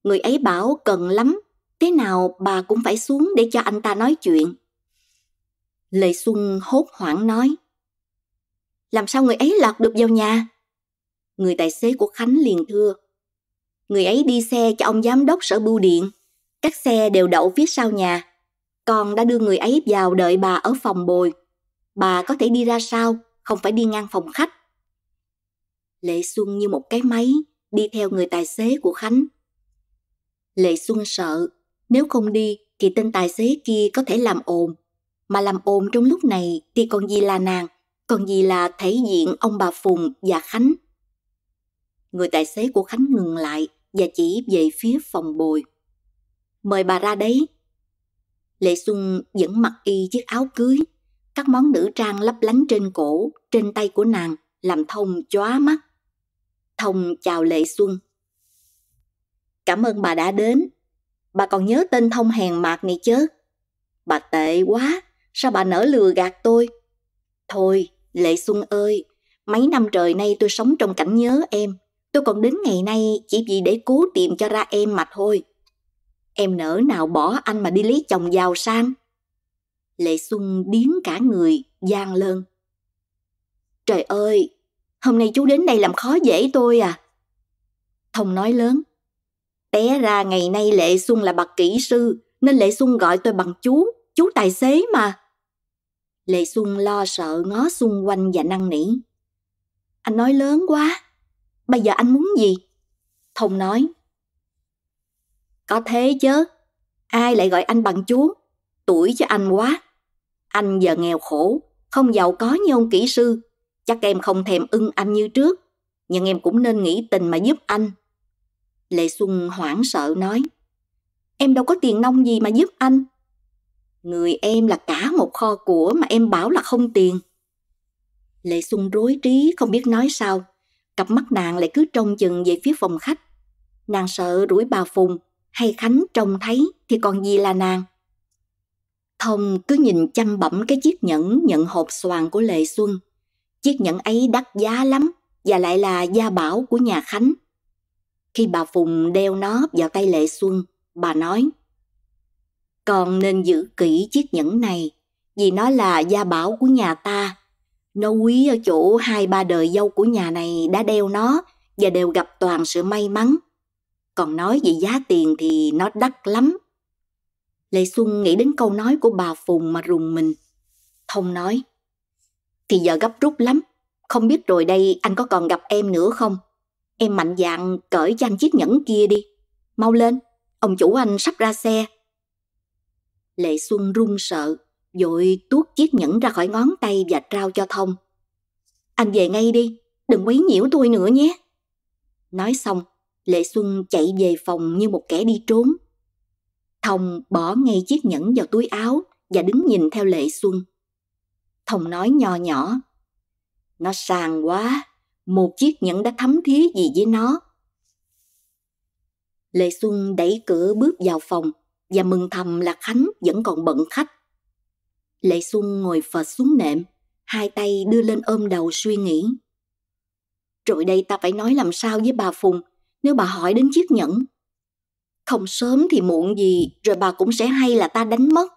Người ấy bảo cần lắm, thế nào bà cũng phải xuống để cho anh ta nói chuyện. Lệ Xuân hốt hoảng nói. Làm sao người ấy lọt được vào nhà? Người tài xế của Khánh liền thưa. Người ấy đi xe cho ông giám đốc sở bưu điện. Các xe đều đậu phía sau nhà. Con đã đưa người ấy vào đợi bà ở phòng bồi. Bà có thể đi ra sau, không phải đi ngang phòng khách. Lệ Xuân như một cái máy, đi theo người tài xế của Khánh Lệ Xuân sợ, nếu không đi thì tên tài xế kia có thể làm ồn. Mà làm ồn trong lúc này thì còn gì là nàng, còn gì là thể diện ông bà Phùng và Khánh. Người tài xế của Khánh ngừng lại và chỉ về phía phòng bồi. Mời bà ra đấy. Lệ Xuân vẫn mặc y chiếc áo cưới, các món nữ trang lấp lánh trên cổ, trên tay của nàng làm thông chóa mắt. Thông chào Lệ Xuân. Cảm ơn bà đã đến. Bà còn nhớ tên thông hèn mạc này chứ? Bà tệ quá, sao bà nỡ lừa gạt tôi? Thôi, Lệ Xuân ơi, mấy năm trời nay tôi sống trong cảnh nhớ em. Tôi còn đến ngày nay chỉ vì để cố tìm cho ra em mà thôi. Em nỡ nào bỏ anh mà đi lấy chồng giàu sang? Lệ Xuân điến cả người, gian lơn. Trời ơi, hôm nay chú đến đây làm khó dễ tôi à? Thông nói lớn. Té ra ngày nay Lệ Xuân là bậc kỹ sư, nên Lệ Xuân gọi tôi bằng chú, chú tài xế mà. Lệ Xuân lo sợ ngó xung quanh và năn nỉ. Anh nói lớn quá, bây giờ anh muốn gì? Thông nói. Có thế chứ, ai lại gọi anh bằng chú, tuổi cho anh quá. Anh giờ nghèo khổ, không giàu có như ông kỹ sư, chắc em không thèm ưng anh như trước, nhưng em cũng nên nghĩ tình mà giúp anh Lệ Xuân hoảng sợ nói, em đâu có tiền nông gì mà giúp anh. Người em là cả một kho của mà em bảo là không tiền. Lệ Xuân rối trí không biết nói sao, cặp mắt nàng lại cứ trông chừng về phía phòng khách. Nàng sợ rủi bà Phùng hay Khánh trông thấy thì còn gì là nàng. Thông cứ nhìn chăm bẩm cái chiếc nhẫn nhận hộp xoàn của Lệ Xuân. Chiếc nhẫn ấy đắt giá lắm và lại là gia bảo của nhà Khánh. Khi bà Phùng đeo nó vào tay Lệ Xuân, bà nói Con nên giữ kỹ chiếc nhẫn này vì nó là gia bảo của nhà ta. Nó quý ở chỗ hai ba đời dâu của nhà này đã đeo nó và đều gặp toàn sự may mắn. Còn nói về giá tiền thì nó đắt lắm. Lệ Xuân nghĩ đến câu nói của bà Phùng mà rùng mình. Thông nói, thì giờ gấp rút lắm, không biết rồi đây anh có còn gặp em nữa không? Em mạnh dạn cởi cho anh chiếc nhẫn kia đi. Mau lên, ông chủ anh sắp ra xe. Lệ Xuân run sợ, dội tuốt chiếc nhẫn ra khỏi ngón tay và trao cho Thông. Anh về ngay đi, đừng quấy nhiễu tôi nữa nhé. Nói xong, Lệ Xuân chạy về phòng như một kẻ đi trốn. Thông bỏ ngay chiếc nhẫn vào túi áo và đứng nhìn theo Lệ Xuân. Thông nói nho nhỏ. Nó sang quá, một chiếc nhẫn đã thấm thía gì với nó. Lệ Xuân đẩy cửa bước vào phòng và mừng thầm là Khánh vẫn còn bận khách. Lệ Xuân ngồi phật xuống nệm, hai tay đưa lên ôm đầu suy nghĩ. Rồi đây ta phải nói làm sao với bà Phùng nếu bà hỏi đến chiếc nhẫn. Không sớm thì muộn gì rồi bà cũng sẽ hay là ta đánh mất.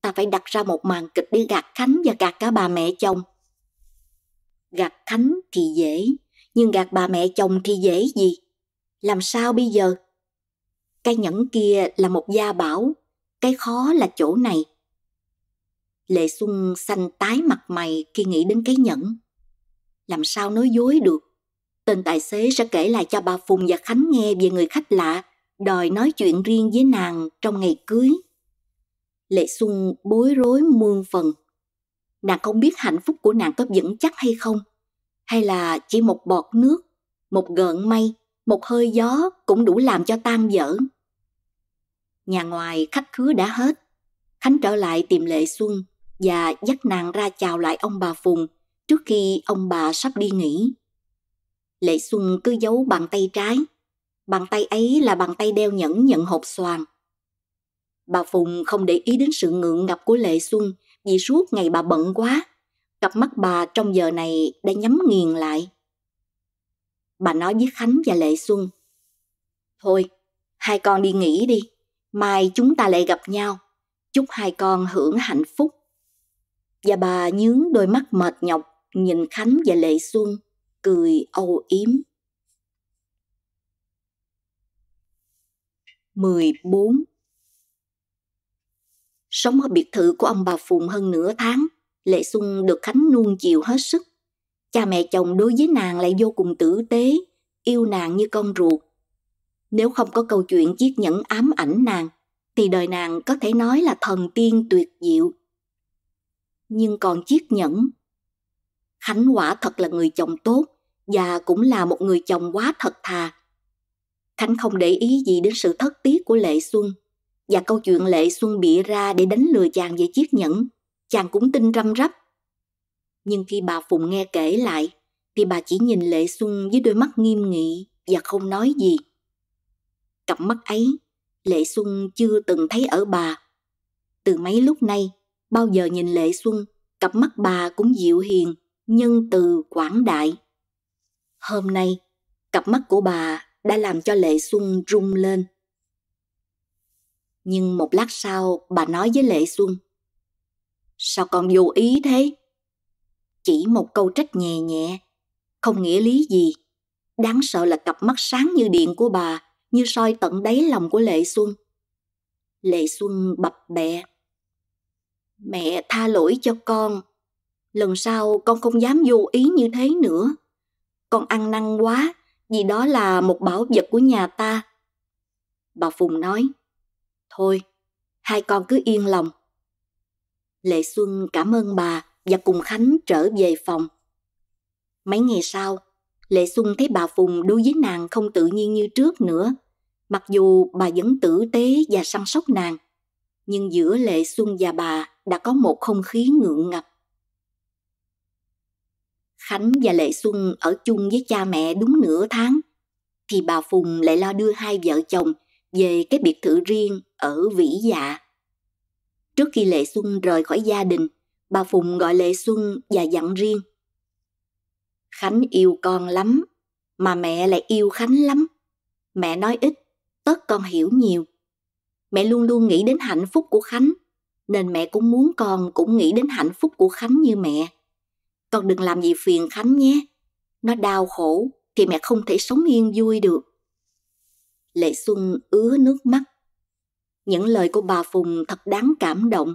Ta phải đặt ra một màn kịch đi gạt Khánh và gạt cả bà mẹ chồng gạt Khánh thì dễ, nhưng gạt bà mẹ chồng thì dễ gì? Làm sao bây giờ? Cái nhẫn kia là một gia bảo, cái khó là chỗ này. Lệ Xuân xanh tái mặt mày khi nghĩ đến cái nhẫn. Làm sao nói dối được? Tên tài xế sẽ kể lại cho bà Phùng và Khánh nghe về người khách lạ, đòi nói chuyện riêng với nàng trong ngày cưới. Lệ Xuân bối rối muôn phần nàng không biết hạnh phúc của nàng có vững chắc hay không, hay là chỉ một bọt nước, một gợn mây, một hơi gió cũng đủ làm cho tan vỡ. Nhà ngoài khách khứa đã hết, Khánh trở lại tìm Lệ Xuân và dắt nàng ra chào lại ông bà Phùng trước khi ông bà sắp đi nghỉ. Lệ Xuân cứ giấu bàn tay trái, bàn tay ấy là bàn tay đeo nhẫn nhận hộp xoàn. Bà Phùng không để ý đến sự ngượng ngập của Lệ Xuân vì suốt ngày bà bận quá. Cặp mắt bà trong giờ này đã nhắm nghiền lại. Bà nói với Khánh và Lệ Xuân. Thôi, hai con đi nghỉ đi. Mai chúng ta lại gặp nhau. Chúc hai con hưởng hạnh phúc. Và bà nhướng đôi mắt mệt nhọc nhìn Khánh và Lệ Xuân, cười âu yếm. 14 Sống ở biệt thự của ông bà Phùng hơn nửa tháng, Lệ Xuân được Khánh nuông chiều hết sức. Cha mẹ chồng đối với nàng lại vô cùng tử tế, yêu nàng như con ruột. Nếu không có câu chuyện chiếc nhẫn ám ảnh nàng, thì đời nàng có thể nói là thần tiên tuyệt diệu. Nhưng còn chiếc nhẫn, Khánh quả thật là người chồng tốt và cũng là một người chồng quá thật thà. Khánh không để ý gì đến sự thất tiếc của Lệ Xuân và câu chuyện lệ xuân bịa ra để đánh lừa chàng về chiếc nhẫn chàng cũng tin răm rắp nhưng khi bà phụng nghe kể lại thì bà chỉ nhìn lệ xuân với đôi mắt nghiêm nghị và không nói gì cặp mắt ấy lệ xuân chưa từng thấy ở bà từ mấy lúc nay bao giờ nhìn lệ xuân cặp mắt bà cũng dịu hiền nhân từ quảng đại hôm nay cặp mắt của bà đã làm cho lệ xuân rung lên nhưng một lát sau, bà nói với Lệ Xuân. Sao con vô ý thế? Chỉ một câu trách nhẹ nhẹ, không nghĩa lý gì. Đáng sợ là cặp mắt sáng như điện của bà, như soi tận đáy lòng của Lệ Xuân. Lệ Xuân bập bẹ. Mẹ tha lỗi cho con. Lần sau con không dám vô ý như thế nữa. Con ăn năn quá, vì đó là một bảo vật của nhà ta. Bà Phùng nói Thôi, hai con cứ yên lòng. Lệ Xuân cảm ơn bà và cùng Khánh trở về phòng. Mấy ngày sau, Lệ Xuân thấy bà Phùng đối với nàng không tự nhiên như trước nữa. Mặc dù bà vẫn tử tế và săn sóc nàng, nhưng giữa Lệ Xuân và bà đã có một không khí ngượng ngập. Khánh và Lệ Xuân ở chung với cha mẹ đúng nửa tháng, thì bà Phùng lại lo đưa hai vợ chồng về cái biệt thự riêng ở Vĩ Dạ. Trước khi Lệ Xuân rời khỏi gia đình, bà Phùng gọi Lệ Xuân và dặn riêng. Khánh yêu con lắm, mà mẹ lại yêu Khánh lắm. Mẹ nói ít, tất con hiểu nhiều. Mẹ luôn luôn nghĩ đến hạnh phúc của Khánh, nên mẹ cũng muốn con cũng nghĩ đến hạnh phúc của Khánh như mẹ. Con đừng làm gì phiền Khánh nhé. Nó đau khổ thì mẹ không thể sống yên vui được. Lệ Xuân ứa nước mắt. Những lời của bà Phùng thật đáng cảm động.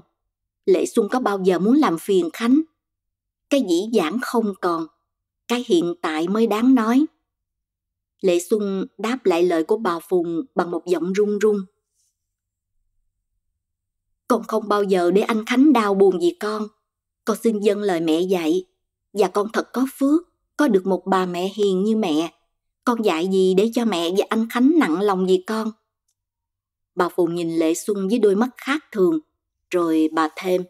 Lệ Xuân có bao giờ muốn làm phiền Khánh? Cái dĩ dãn không còn, cái hiện tại mới đáng nói. Lệ Xuân đáp lại lời của bà Phùng bằng một giọng run run. Con không bao giờ để anh Khánh đau buồn vì con. Con xin dâng lời mẹ dạy, và con thật có phước, có được một bà mẹ hiền như mẹ. Con dạy gì để cho mẹ và anh Khánh nặng lòng vì con? Bà Phù nhìn Lệ Xuân với đôi mắt khác thường, rồi bà thêm.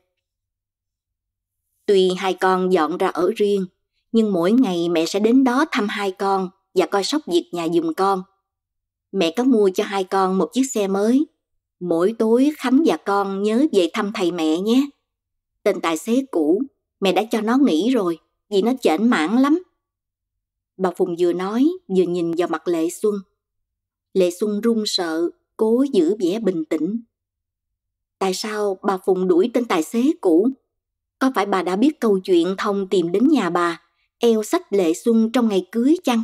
Tuy hai con dọn ra ở riêng, nhưng mỗi ngày mẹ sẽ đến đó thăm hai con và coi sóc việc nhà giùm con. Mẹ có mua cho hai con một chiếc xe mới. Mỗi tối Khánh và con nhớ về thăm thầy mẹ nhé. Tên tài xế cũ, mẹ đã cho nó nghỉ rồi, vì nó chểnh mãn lắm. Bà Phùng vừa nói, vừa nhìn vào mặt Lệ Xuân. Lệ Xuân run sợ, cố giữ vẻ bình tĩnh. Tại sao bà Phùng đuổi tên tài xế cũ? Có phải bà đã biết câu chuyện Thông tìm đến nhà bà, eo sách Lệ Xuân trong ngày cưới chăng?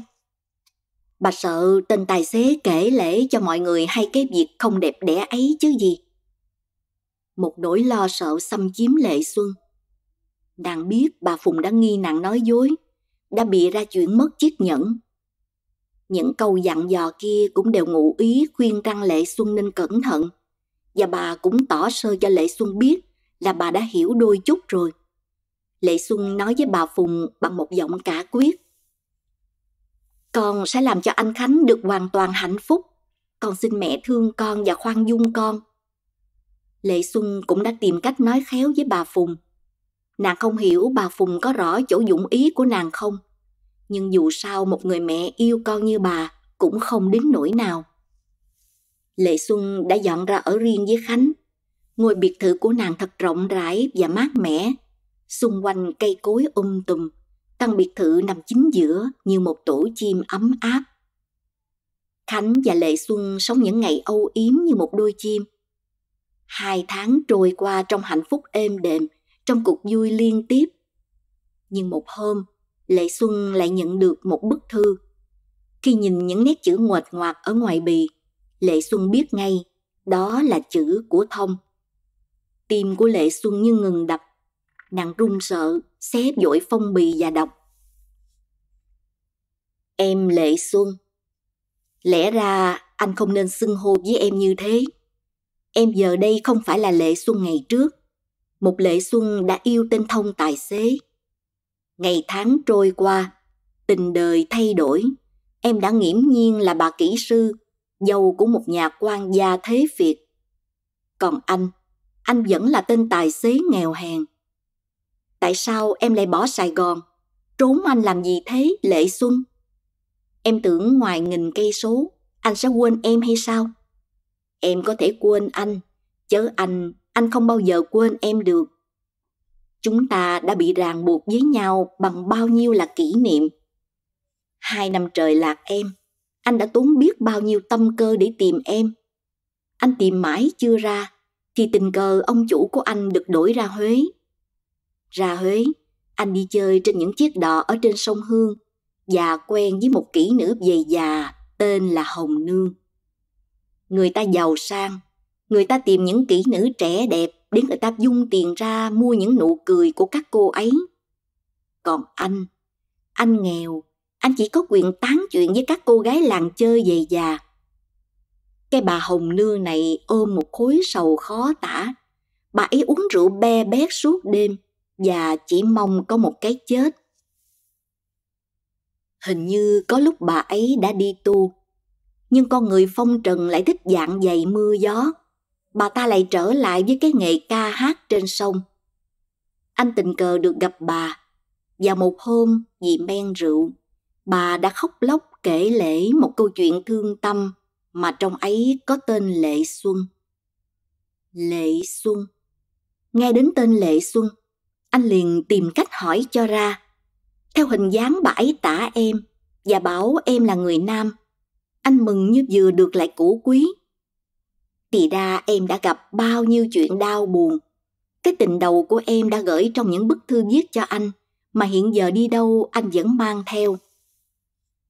Bà sợ tên tài xế kể lễ cho mọi người hay cái việc không đẹp đẽ ấy chứ gì. Một nỗi lo sợ xâm chiếm Lệ Xuân. Nàng biết bà Phùng đã nghi nàng nói dối, đã bị ra chuyện mất chiếc nhẫn. Những câu dặn dò kia cũng đều ngụ ý khuyên rằng Lệ Xuân nên cẩn thận. Và bà cũng tỏ sơ cho Lệ Xuân biết là bà đã hiểu đôi chút rồi. Lệ Xuân nói với bà Phùng bằng một giọng cả quyết. Con sẽ làm cho anh Khánh được hoàn toàn hạnh phúc. Con xin mẹ thương con và khoan dung con. Lệ Xuân cũng đã tìm cách nói khéo với bà Phùng. Nàng không hiểu bà Phùng có rõ chỗ dụng ý của nàng không. Nhưng dù sao một người mẹ yêu con như bà cũng không đến nỗi nào. Lệ Xuân đã dọn ra ở riêng với Khánh. Ngôi biệt thự của nàng thật rộng rãi và mát mẻ. Xung quanh cây cối um tùm, căn biệt thự nằm chính giữa như một tổ chim ấm áp. Khánh và Lệ Xuân sống những ngày âu yếm như một đôi chim. Hai tháng trôi qua trong hạnh phúc êm đềm trong cuộc vui liên tiếp. Nhưng một hôm, Lệ Xuân lại nhận được một bức thư. Khi nhìn những nét chữ nguệch ngoạc ở ngoài bì, Lệ Xuân biết ngay đó là chữ của Thông. Tim của Lệ Xuân như ngừng đập, nàng run sợ, xé vội phong bì và đọc. Em Lệ Xuân Lẽ ra anh không nên xưng hô với em như thế. Em giờ đây không phải là Lệ Xuân ngày trước một lệ xuân đã yêu tên thông tài xế ngày tháng trôi qua tình đời thay đổi em đã nghiễm nhiên là bà kỹ sư dâu của một nhà quan gia thế việt còn anh anh vẫn là tên tài xế nghèo hèn tại sao em lại bỏ sài gòn trốn anh làm gì thế lệ xuân em tưởng ngoài nghìn cây số anh sẽ quên em hay sao em có thể quên anh chớ anh anh không bao giờ quên em được chúng ta đã bị ràng buộc với nhau bằng bao nhiêu là kỷ niệm hai năm trời lạc em anh đã tốn biết bao nhiêu tâm cơ để tìm em anh tìm mãi chưa ra thì tình cờ ông chủ của anh được đổi ra huế ra huế anh đi chơi trên những chiếc đò ở trên sông hương và quen với một kỹ nữ về già tên là hồng nương người ta giàu sang người ta tìm những kỹ nữ trẻ đẹp để người ta dung tiền ra mua những nụ cười của các cô ấy. Còn anh, anh nghèo, anh chỉ có quyền tán chuyện với các cô gái làng chơi về già. Cái bà hồng nương này ôm một khối sầu khó tả. Bà ấy uống rượu be bét suốt đêm và chỉ mong có một cái chết. Hình như có lúc bà ấy đã đi tu, nhưng con người phong trần lại thích dạng dày mưa gió bà ta lại trở lại với cái nghề ca hát trên sông. Anh tình cờ được gặp bà, và một hôm vì men rượu, bà đã khóc lóc kể lễ một câu chuyện thương tâm mà trong ấy có tên Lệ Xuân. Lệ Xuân. Nghe đến tên Lệ Xuân, anh liền tìm cách hỏi cho ra. Theo hình dáng bà ấy tả em và bảo em là người nam. Anh mừng như vừa được lại củ quý thì ra em đã gặp bao nhiêu chuyện đau buồn. Cái tình đầu của em đã gửi trong những bức thư viết cho anh, mà hiện giờ đi đâu anh vẫn mang theo.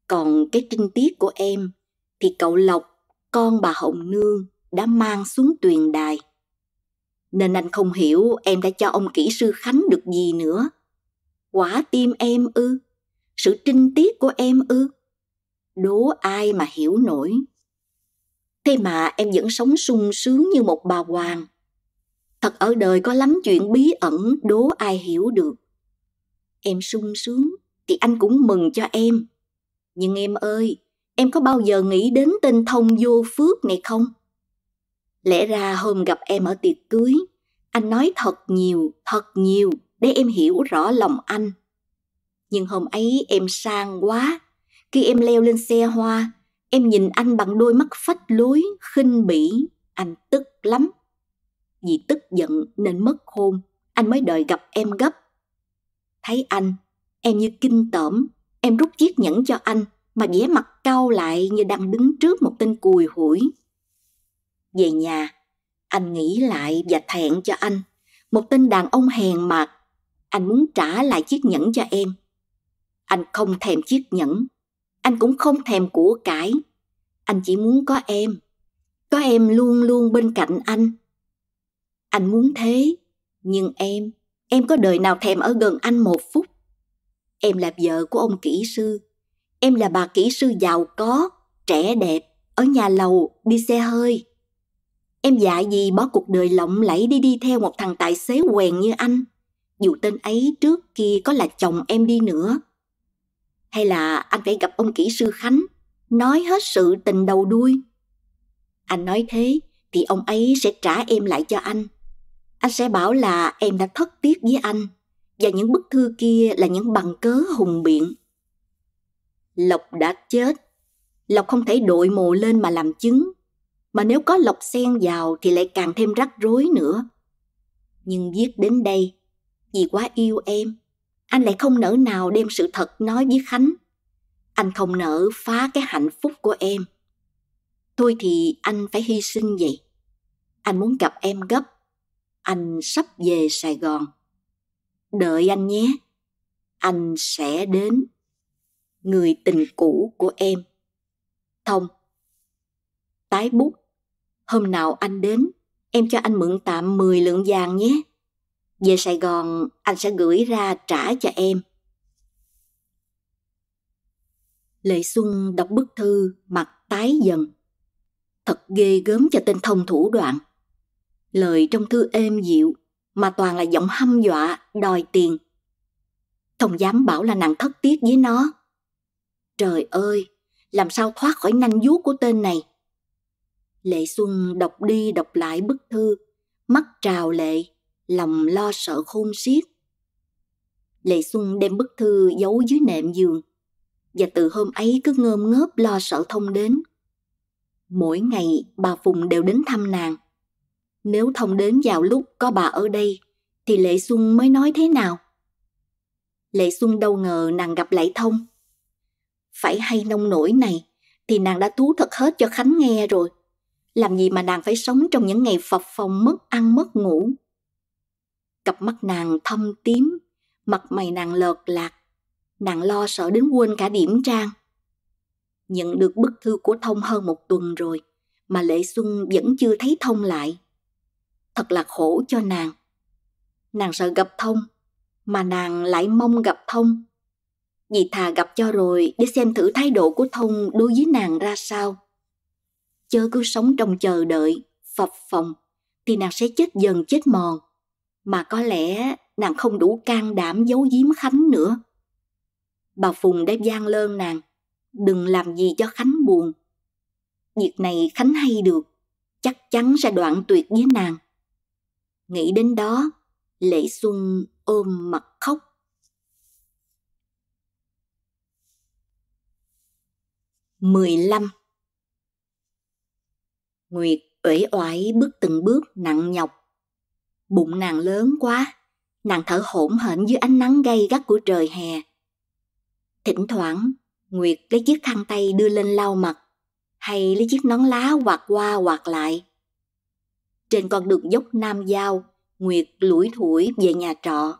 Còn cái trinh tiết của em thì cậu Lộc, con bà Hồng Nương đã mang xuống tuyền đài. Nên anh không hiểu em đã cho ông kỹ sư Khánh được gì nữa. Quả tim em ư? Sự trinh tiết của em ư? Đố ai mà hiểu nổi thế mà em vẫn sống sung sướng như một bà hoàng thật ở đời có lắm chuyện bí ẩn đố ai hiểu được em sung sướng thì anh cũng mừng cho em nhưng em ơi em có bao giờ nghĩ đến tên thông vô phước này không lẽ ra hôm gặp em ở tiệc cưới anh nói thật nhiều thật nhiều để em hiểu rõ lòng anh nhưng hôm ấy em sang quá khi em leo lên xe hoa Em nhìn anh bằng đôi mắt phách lối, khinh bỉ, anh tức lắm. Vì tức giận nên mất hôn, anh mới đợi gặp em gấp. Thấy anh, em như kinh tởm, em rút chiếc nhẫn cho anh mà vẻ mặt cau lại như đang đứng trước một tên cùi hủi. Về nhà, anh nghĩ lại và thẹn cho anh, một tên đàn ông hèn mạt. Anh muốn trả lại chiếc nhẫn cho em. Anh không thèm chiếc nhẫn, anh cũng không thèm của cải anh chỉ muốn có em có em luôn luôn bên cạnh anh anh muốn thế nhưng em em có đời nào thèm ở gần anh một phút em là vợ của ông kỹ sư em là bà kỹ sư giàu có trẻ đẹp ở nhà lầu đi xe hơi em dại gì bỏ cuộc đời lộng lẫy đi đi theo một thằng tài xế quèn như anh dù tên ấy trước kia có là chồng em đi nữa hay là anh phải gặp ông kỹ sư Khánh, nói hết sự tình đầu đuôi. Anh nói thế thì ông ấy sẽ trả em lại cho anh. Anh sẽ bảo là em đã thất tiết với anh và những bức thư kia là những bằng cớ hùng biện. Lộc đã chết. Lộc không thể đội mồ lên mà làm chứng. Mà nếu có Lộc xen vào thì lại càng thêm rắc rối nữa. Nhưng viết đến đây, vì quá yêu em anh lại không nỡ nào đem sự thật nói với khánh anh không nỡ phá cái hạnh phúc của em thôi thì anh phải hy sinh vậy anh muốn gặp em gấp anh sắp về sài gòn đợi anh nhé anh sẽ đến người tình cũ của em thông tái bút hôm nào anh đến em cho anh mượn tạm 10 lượng vàng nhé về Sài Gòn, anh sẽ gửi ra trả cho em. Lệ Xuân đọc bức thư mặt tái dần. Thật ghê gớm cho tên thông thủ đoạn. Lời trong thư êm dịu mà toàn là giọng hăm dọa đòi tiền. thông dám bảo là nàng thất tiết với nó. Trời ơi, làm sao thoát khỏi nanh vuốt của tên này. Lệ Xuân đọc đi đọc lại bức thư, mắt trào lệ lòng lo sợ khôn xiết Lệ Xuân đem bức thư giấu dưới nệm giường và từ hôm ấy cứ ngơm ngớp lo sợ thông đến. Mỗi ngày bà Phùng đều đến thăm nàng. Nếu thông đến vào lúc có bà ở đây thì Lệ Xuân mới nói thế nào? Lệ Xuân đâu ngờ nàng gặp lại thông. Phải hay nông nổi này thì nàng đã thú thật hết cho Khánh nghe rồi. Làm gì mà nàng phải sống trong những ngày phập phòng mất ăn mất ngủ. Cặp mắt nàng thâm tím, mặt mày nàng lợt lạc. Nàng lo sợ đến quên cả điểm trang. Nhận được bức thư của Thông hơn một tuần rồi, mà Lệ Xuân vẫn chưa thấy Thông lại. Thật là khổ cho nàng. Nàng sợ gặp Thông, mà nàng lại mong gặp Thông. Vì thà gặp cho rồi để xem thử thái độ của Thông đối với nàng ra sao. Chớ cứ sống trong chờ đợi, phập phòng, thì nàng sẽ chết dần chết mòn mà có lẽ nàng không đủ can đảm giấu giếm Khánh nữa. Bà Phùng đã gian lơn nàng, đừng làm gì cho Khánh buồn. Việc này Khánh hay được, chắc chắn sẽ đoạn tuyệt với nàng. Nghĩ đến đó, Lệ Xuân ôm mặt khóc. Mười lăm Nguyệt uể oải bước từng bước nặng nhọc Bụng nàng lớn quá, nàng thở hổn hển dưới ánh nắng gay gắt của trời hè. Thỉnh thoảng, Nguyệt lấy chiếc khăn tay đưa lên lau mặt, hay lấy chiếc nón lá quạt qua quạt lại. Trên con đường dốc Nam Giao, Nguyệt lủi thủi về nhà trọ.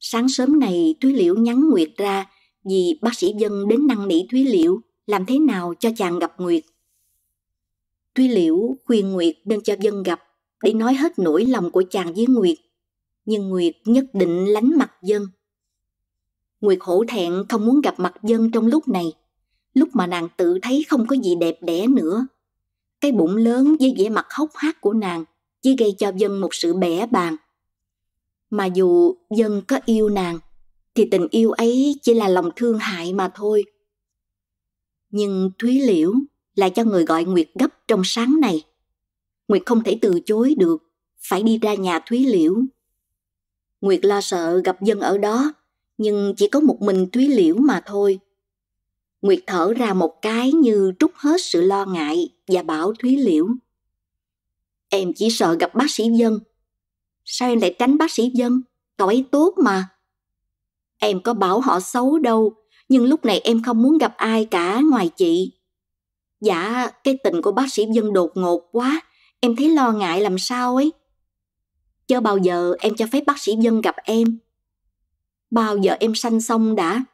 Sáng sớm này Thúy Liễu nhắn Nguyệt ra vì bác sĩ Dân đến năn nỉ Thúy Liễu làm thế nào cho chàng gặp Nguyệt. Thúy Liễu khuyên Nguyệt nên cho Dân gặp để nói hết nỗi lòng của chàng với Nguyệt, nhưng Nguyệt nhất định lánh mặt dân. Nguyệt hổ thẹn không muốn gặp mặt dân trong lúc này, lúc mà nàng tự thấy không có gì đẹp đẽ nữa. Cái bụng lớn với vẻ mặt hốc hác của nàng chỉ gây cho dân một sự bẻ bàn. Mà dù dân có yêu nàng, thì tình yêu ấy chỉ là lòng thương hại mà thôi. Nhưng Thúy Liễu là cho người gọi Nguyệt gấp trong sáng này. Nguyệt không thể từ chối được, phải đi ra nhà Thúy Liễu. Nguyệt lo sợ gặp dân ở đó, nhưng chỉ có một mình Thúy Liễu mà thôi. Nguyệt thở ra một cái như trút hết sự lo ngại và bảo Thúy Liễu. Em chỉ sợ gặp bác sĩ Dân. Sao em lại tránh bác sĩ Dân? Cậu ấy tốt mà. Em có bảo họ xấu đâu, nhưng lúc này em không muốn gặp ai cả ngoài chị. Dạ, cái tình của bác sĩ Dân đột ngột quá, em thấy lo ngại làm sao ấy. Chưa bao giờ em cho phép bác sĩ dân gặp em. Bao giờ em sanh xong đã,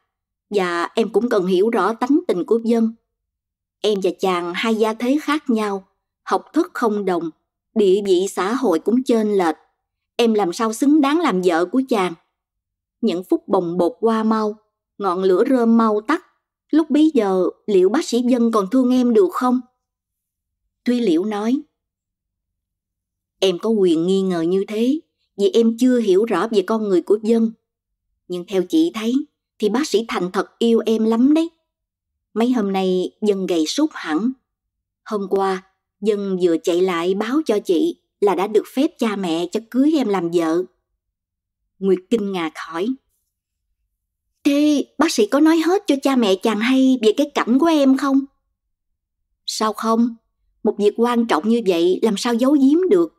và em cũng cần hiểu rõ tánh tình của dân. Em và chàng hai gia thế khác nhau, học thức không đồng, địa vị xã hội cũng chênh lệch. Em làm sao xứng đáng làm vợ của chàng? Những phút bồng bột qua mau, ngọn lửa rơm mau tắt. Lúc bấy giờ, liệu bác sĩ dân còn thương em được không? Thuy Liễu nói, Em có quyền nghi ngờ như thế vì em chưa hiểu rõ về con người của dân. Nhưng theo chị thấy thì bác sĩ Thành thật yêu em lắm đấy. Mấy hôm nay dân gầy sút hẳn. Hôm qua dân vừa chạy lại báo cho chị là đã được phép cha mẹ cho cưới em làm vợ. Nguyệt kinh ngạc hỏi. Thế bác sĩ có nói hết cho cha mẹ chàng hay về cái cảnh của em không? Sao không? Một việc quan trọng như vậy làm sao giấu giếm được?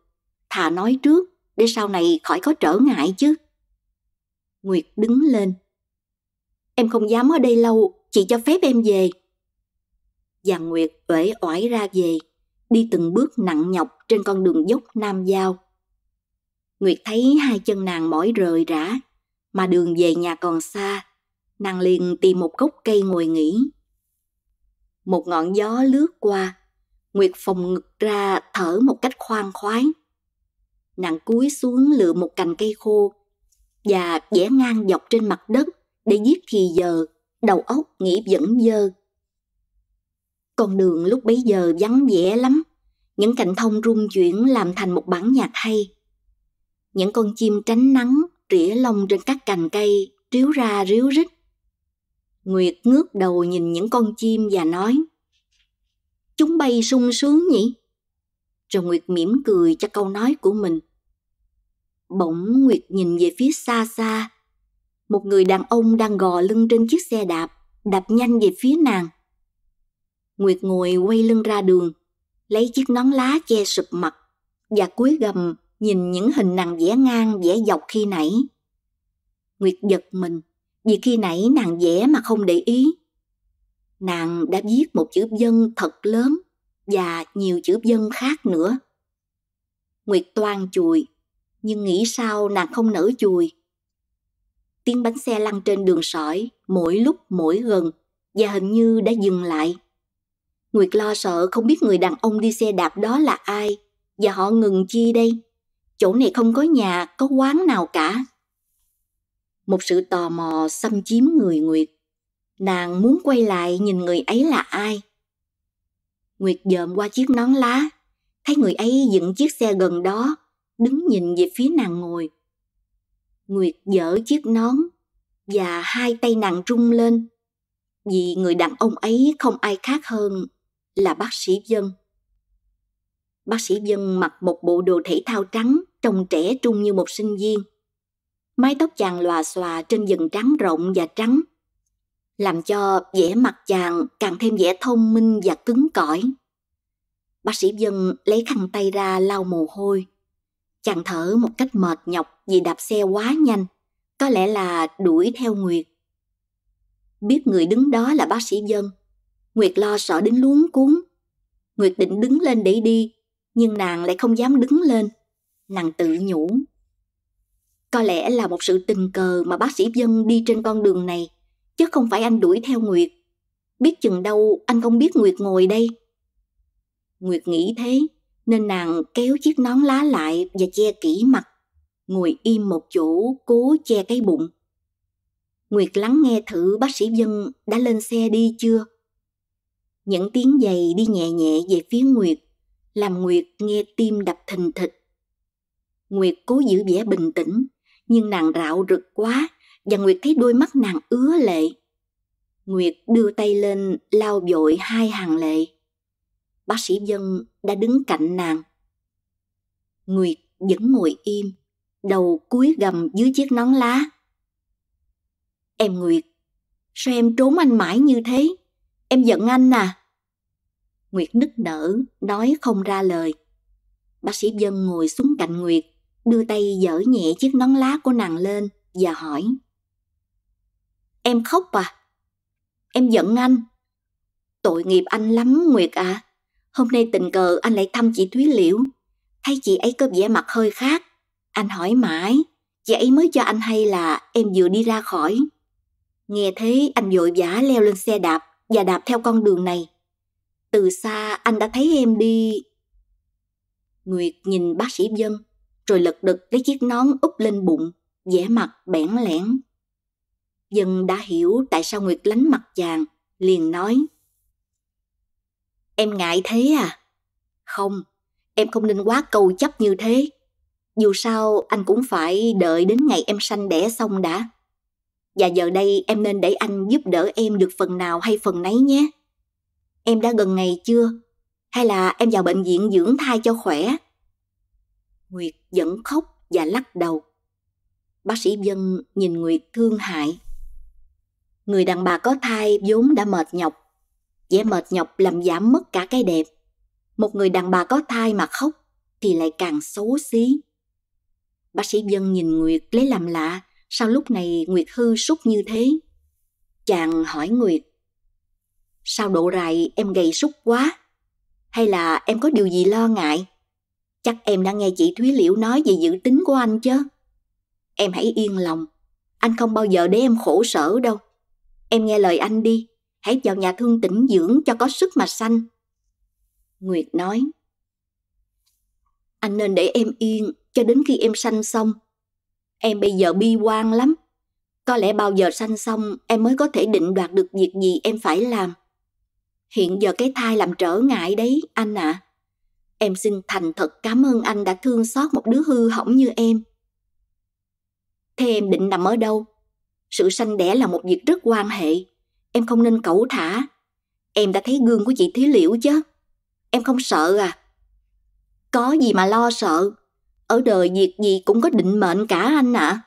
thà nói trước để sau này khỏi có trở ngại chứ. Nguyệt đứng lên. Em không dám ở đây lâu, chị cho phép em về. Giàng Nguyệt uể oải ra về, đi từng bước nặng nhọc trên con đường dốc Nam Giao. Nguyệt thấy hai chân nàng mỏi rời rã, mà đường về nhà còn xa, nàng liền tìm một gốc cây ngồi nghỉ. Một ngọn gió lướt qua, Nguyệt phồng ngực ra thở một cách khoan khoái nàng cúi xuống lựa một cành cây khô và vẽ ngang dọc trên mặt đất để giết thì giờ, đầu óc nghĩ vẫn dơ. Con đường lúc bấy giờ vắng vẻ lắm, những cành thông rung chuyển làm thành một bản nhạc hay. Những con chim tránh nắng rỉa lông trên các cành cây ríu ra ríu rít. Nguyệt ngước đầu nhìn những con chim và nói Chúng bay sung sướng nhỉ? rồi Nguyệt mỉm cười cho câu nói của mình. Bỗng Nguyệt nhìn về phía xa xa, một người đàn ông đang gò lưng trên chiếc xe đạp, đạp nhanh về phía nàng. Nguyệt ngồi quay lưng ra đường, lấy chiếc nón lá che sụp mặt và cúi gầm nhìn những hình nàng vẽ ngang vẽ dọc khi nãy. Nguyệt giật mình vì khi nãy nàng vẽ mà không để ý. Nàng đã viết một chữ dân thật lớn và nhiều chữ dân khác nữa. Nguyệt toan chùi, nhưng nghĩ sao nàng không nỡ chùi. Tiếng bánh xe lăn trên đường sỏi mỗi lúc mỗi gần và hình như đã dừng lại. Nguyệt lo sợ không biết người đàn ông đi xe đạp đó là ai và họ ngừng chi đây. Chỗ này không có nhà, có quán nào cả. Một sự tò mò xâm chiếm người Nguyệt. Nàng muốn quay lại nhìn người ấy là ai Nguyệt dòm qua chiếc nón lá, thấy người ấy dựng chiếc xe gần đó, đứng nhìn về phía nàng ngồi. Nguyệt dở chiếc nón và hai tay nàng rung lên vì người đàn ông ấy không ai khác hơn là bác sĩ Vân. Bác sĩ Vân mặc một bộ đồ thể thao trắng, trông trẻ trung như một sinh viên. Mái tóc chàng lòa xòa trên dần trắng rộng và trắng, làm cho vẻ mặt chàng càng thêm vẻ thông minh và cứng cỏi. Bác sĩ Dân lấy khăn tay ra lau mồ hôi. Chàng thở một cách mệt nhọc vì đạp xe quá nhanh, có lẽ là đuổi theo Nguyệt. Biết người đứng đó là bác sĩ Dân, Nguyệt lo sợ đến luống cuốn. Nguyệt định đứng lên để đi, nhưng nàng lại không dám đứng lên. Nàng tự nhủ. Có lẽ là một sự tình cờ mà bác sĩ Dân đi trên con đường này chứ không phải anh đuổi theo Nguyệt. Biết chừng đâu anh không biết Nguyệt ngồi đây. Nguyệt nghĩ thế, nên nàng kéo chiếc nón lá lại và che kỹ mặt, ngồi im một chỗ cố che cái bụng. Nguyệt lắng nghe thử bác sĩ Dân đã lên xe đi chưa. Những tiếng giày đi nhẹ nhẹ về phía Nguyệt, làm Nguyệt nghe tim đập thình thịch. Nguyệt cố giữ vẻ bình tĩnh, nhưng nàng rạo rực quá và Nguyệt thấy đôi mắt nàng ứa lệ. Nguyệt đưa tay lên lau dội hai hàng lệ. Bác sĩ Dân đã đứng cạnh nàng. Nguyệt vẫn ngồi im, đầu cúi gầm dưới chiếc nón lá. Em Nguyệt, sao em trốn anh mãi như thế? Em giận anh à? Nguyệt nức nở, nói không ra lời. Bác sĩ Dân ngồi xuống cạnh Nguyệt, đưa tay dở nhẹ chiếc nón lá của nàng lên và hỏi. Em khóc à? Em giận anh. Tội nghiệp anh lắm Nguyệt ạ. À. Hôm nay tình cờ anh lại thăm chị Thúy Liễu. Thấy chị ấy có vẻ mặt hơi khác. Anh hỏi mãi. Chị ấy mới cho anh hay là em vừa đi ra khỏi. Nghe thấy anh vội vã leo lên xe đạp và đạp theo con đường này. Từ xa anh đã thấy em đi... Nguyệt nhìn bác sĩ Vân, rồi lật đật lấy chiếc nón úp lên bụng, vẻ mặt bẽn lẽn. Dân đã hiểu tại sao Nguyệt lánh mặt vàng, liền nói. Em ngại thế à? Không, em không nên quá câu chấp như thế. Dù sao anh cũng phải đợi đến ngày em sanh đẻ xong đã. Và giờ đây em nên để anh giúp đỡ em được phần nào hay phần nấy nhé. Em đã gần ngày chưa? Hay là em vào bệnh viện dưỡng thai cho khỏe? Nguyệt vẫn khóc và lắc đầu. Bác sĩ Vân nhìn Nguyệt thương hại người đàn bà có thai vốn đã mệt nhọc. Vẻ mệt nhọc làm giảm mất cả cái đẹp. Một người đàn bà có thai mà khóc thì lại càng xấu xí. Bác sĩ vân nhìn Nguyệt lấy làm lạ, sao lúc này Nguyệt hư sút như thế? Chàng hỏi Nguyệt, sao độ rày em gầy sút quá? Hay là em có điều gì lo ngại? Chắc em đã nghe chị Thúy Liễu nói về dự tính của anh chứ? Em hãy yên lòng, anh không bao giờ để em khổ sở đâu. Em nghe lời anh đi, hãy vào nhà thương tĩnh dưỡng cho có sức mà sanh. Nguyệt nói, anh nên để em yên cho đến khi em sanh xong. Em bây giờ bi quan lắm. Có lẽ bao giờ sanh xong em mới có thể định đoạt được việc gì em phải làm. Hiện giờ cái thai làm trở ngại đấy, anh ạ. À. Em xin thành thật cảm ơn anh đã thương xót một đứa hư hỏng như em. Thế em định nằm ở đâu? sự sanh đẻ là một việc rất quan hệ. Em không nên cẩu thả. Em đã thấy gương của chị Thí Liễu chứ. Em không sợ à? Có gì mà lo sợ. Ở đời việc gì cũng có định mệnh cả anh ạ. À.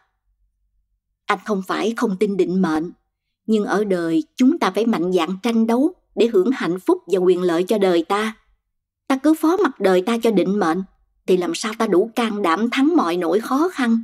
Anh không phải không tin định mệnh, nhưng ở đời chúng ta phải mạnh dạn tranh đấu để hưởng hạnh phúc và quyền lợi cho đời ta. Ta cứ phó mặc đời ta cho định mệnh thì làm sao ta đủ can đảm thắng mọi nỗi khó khăn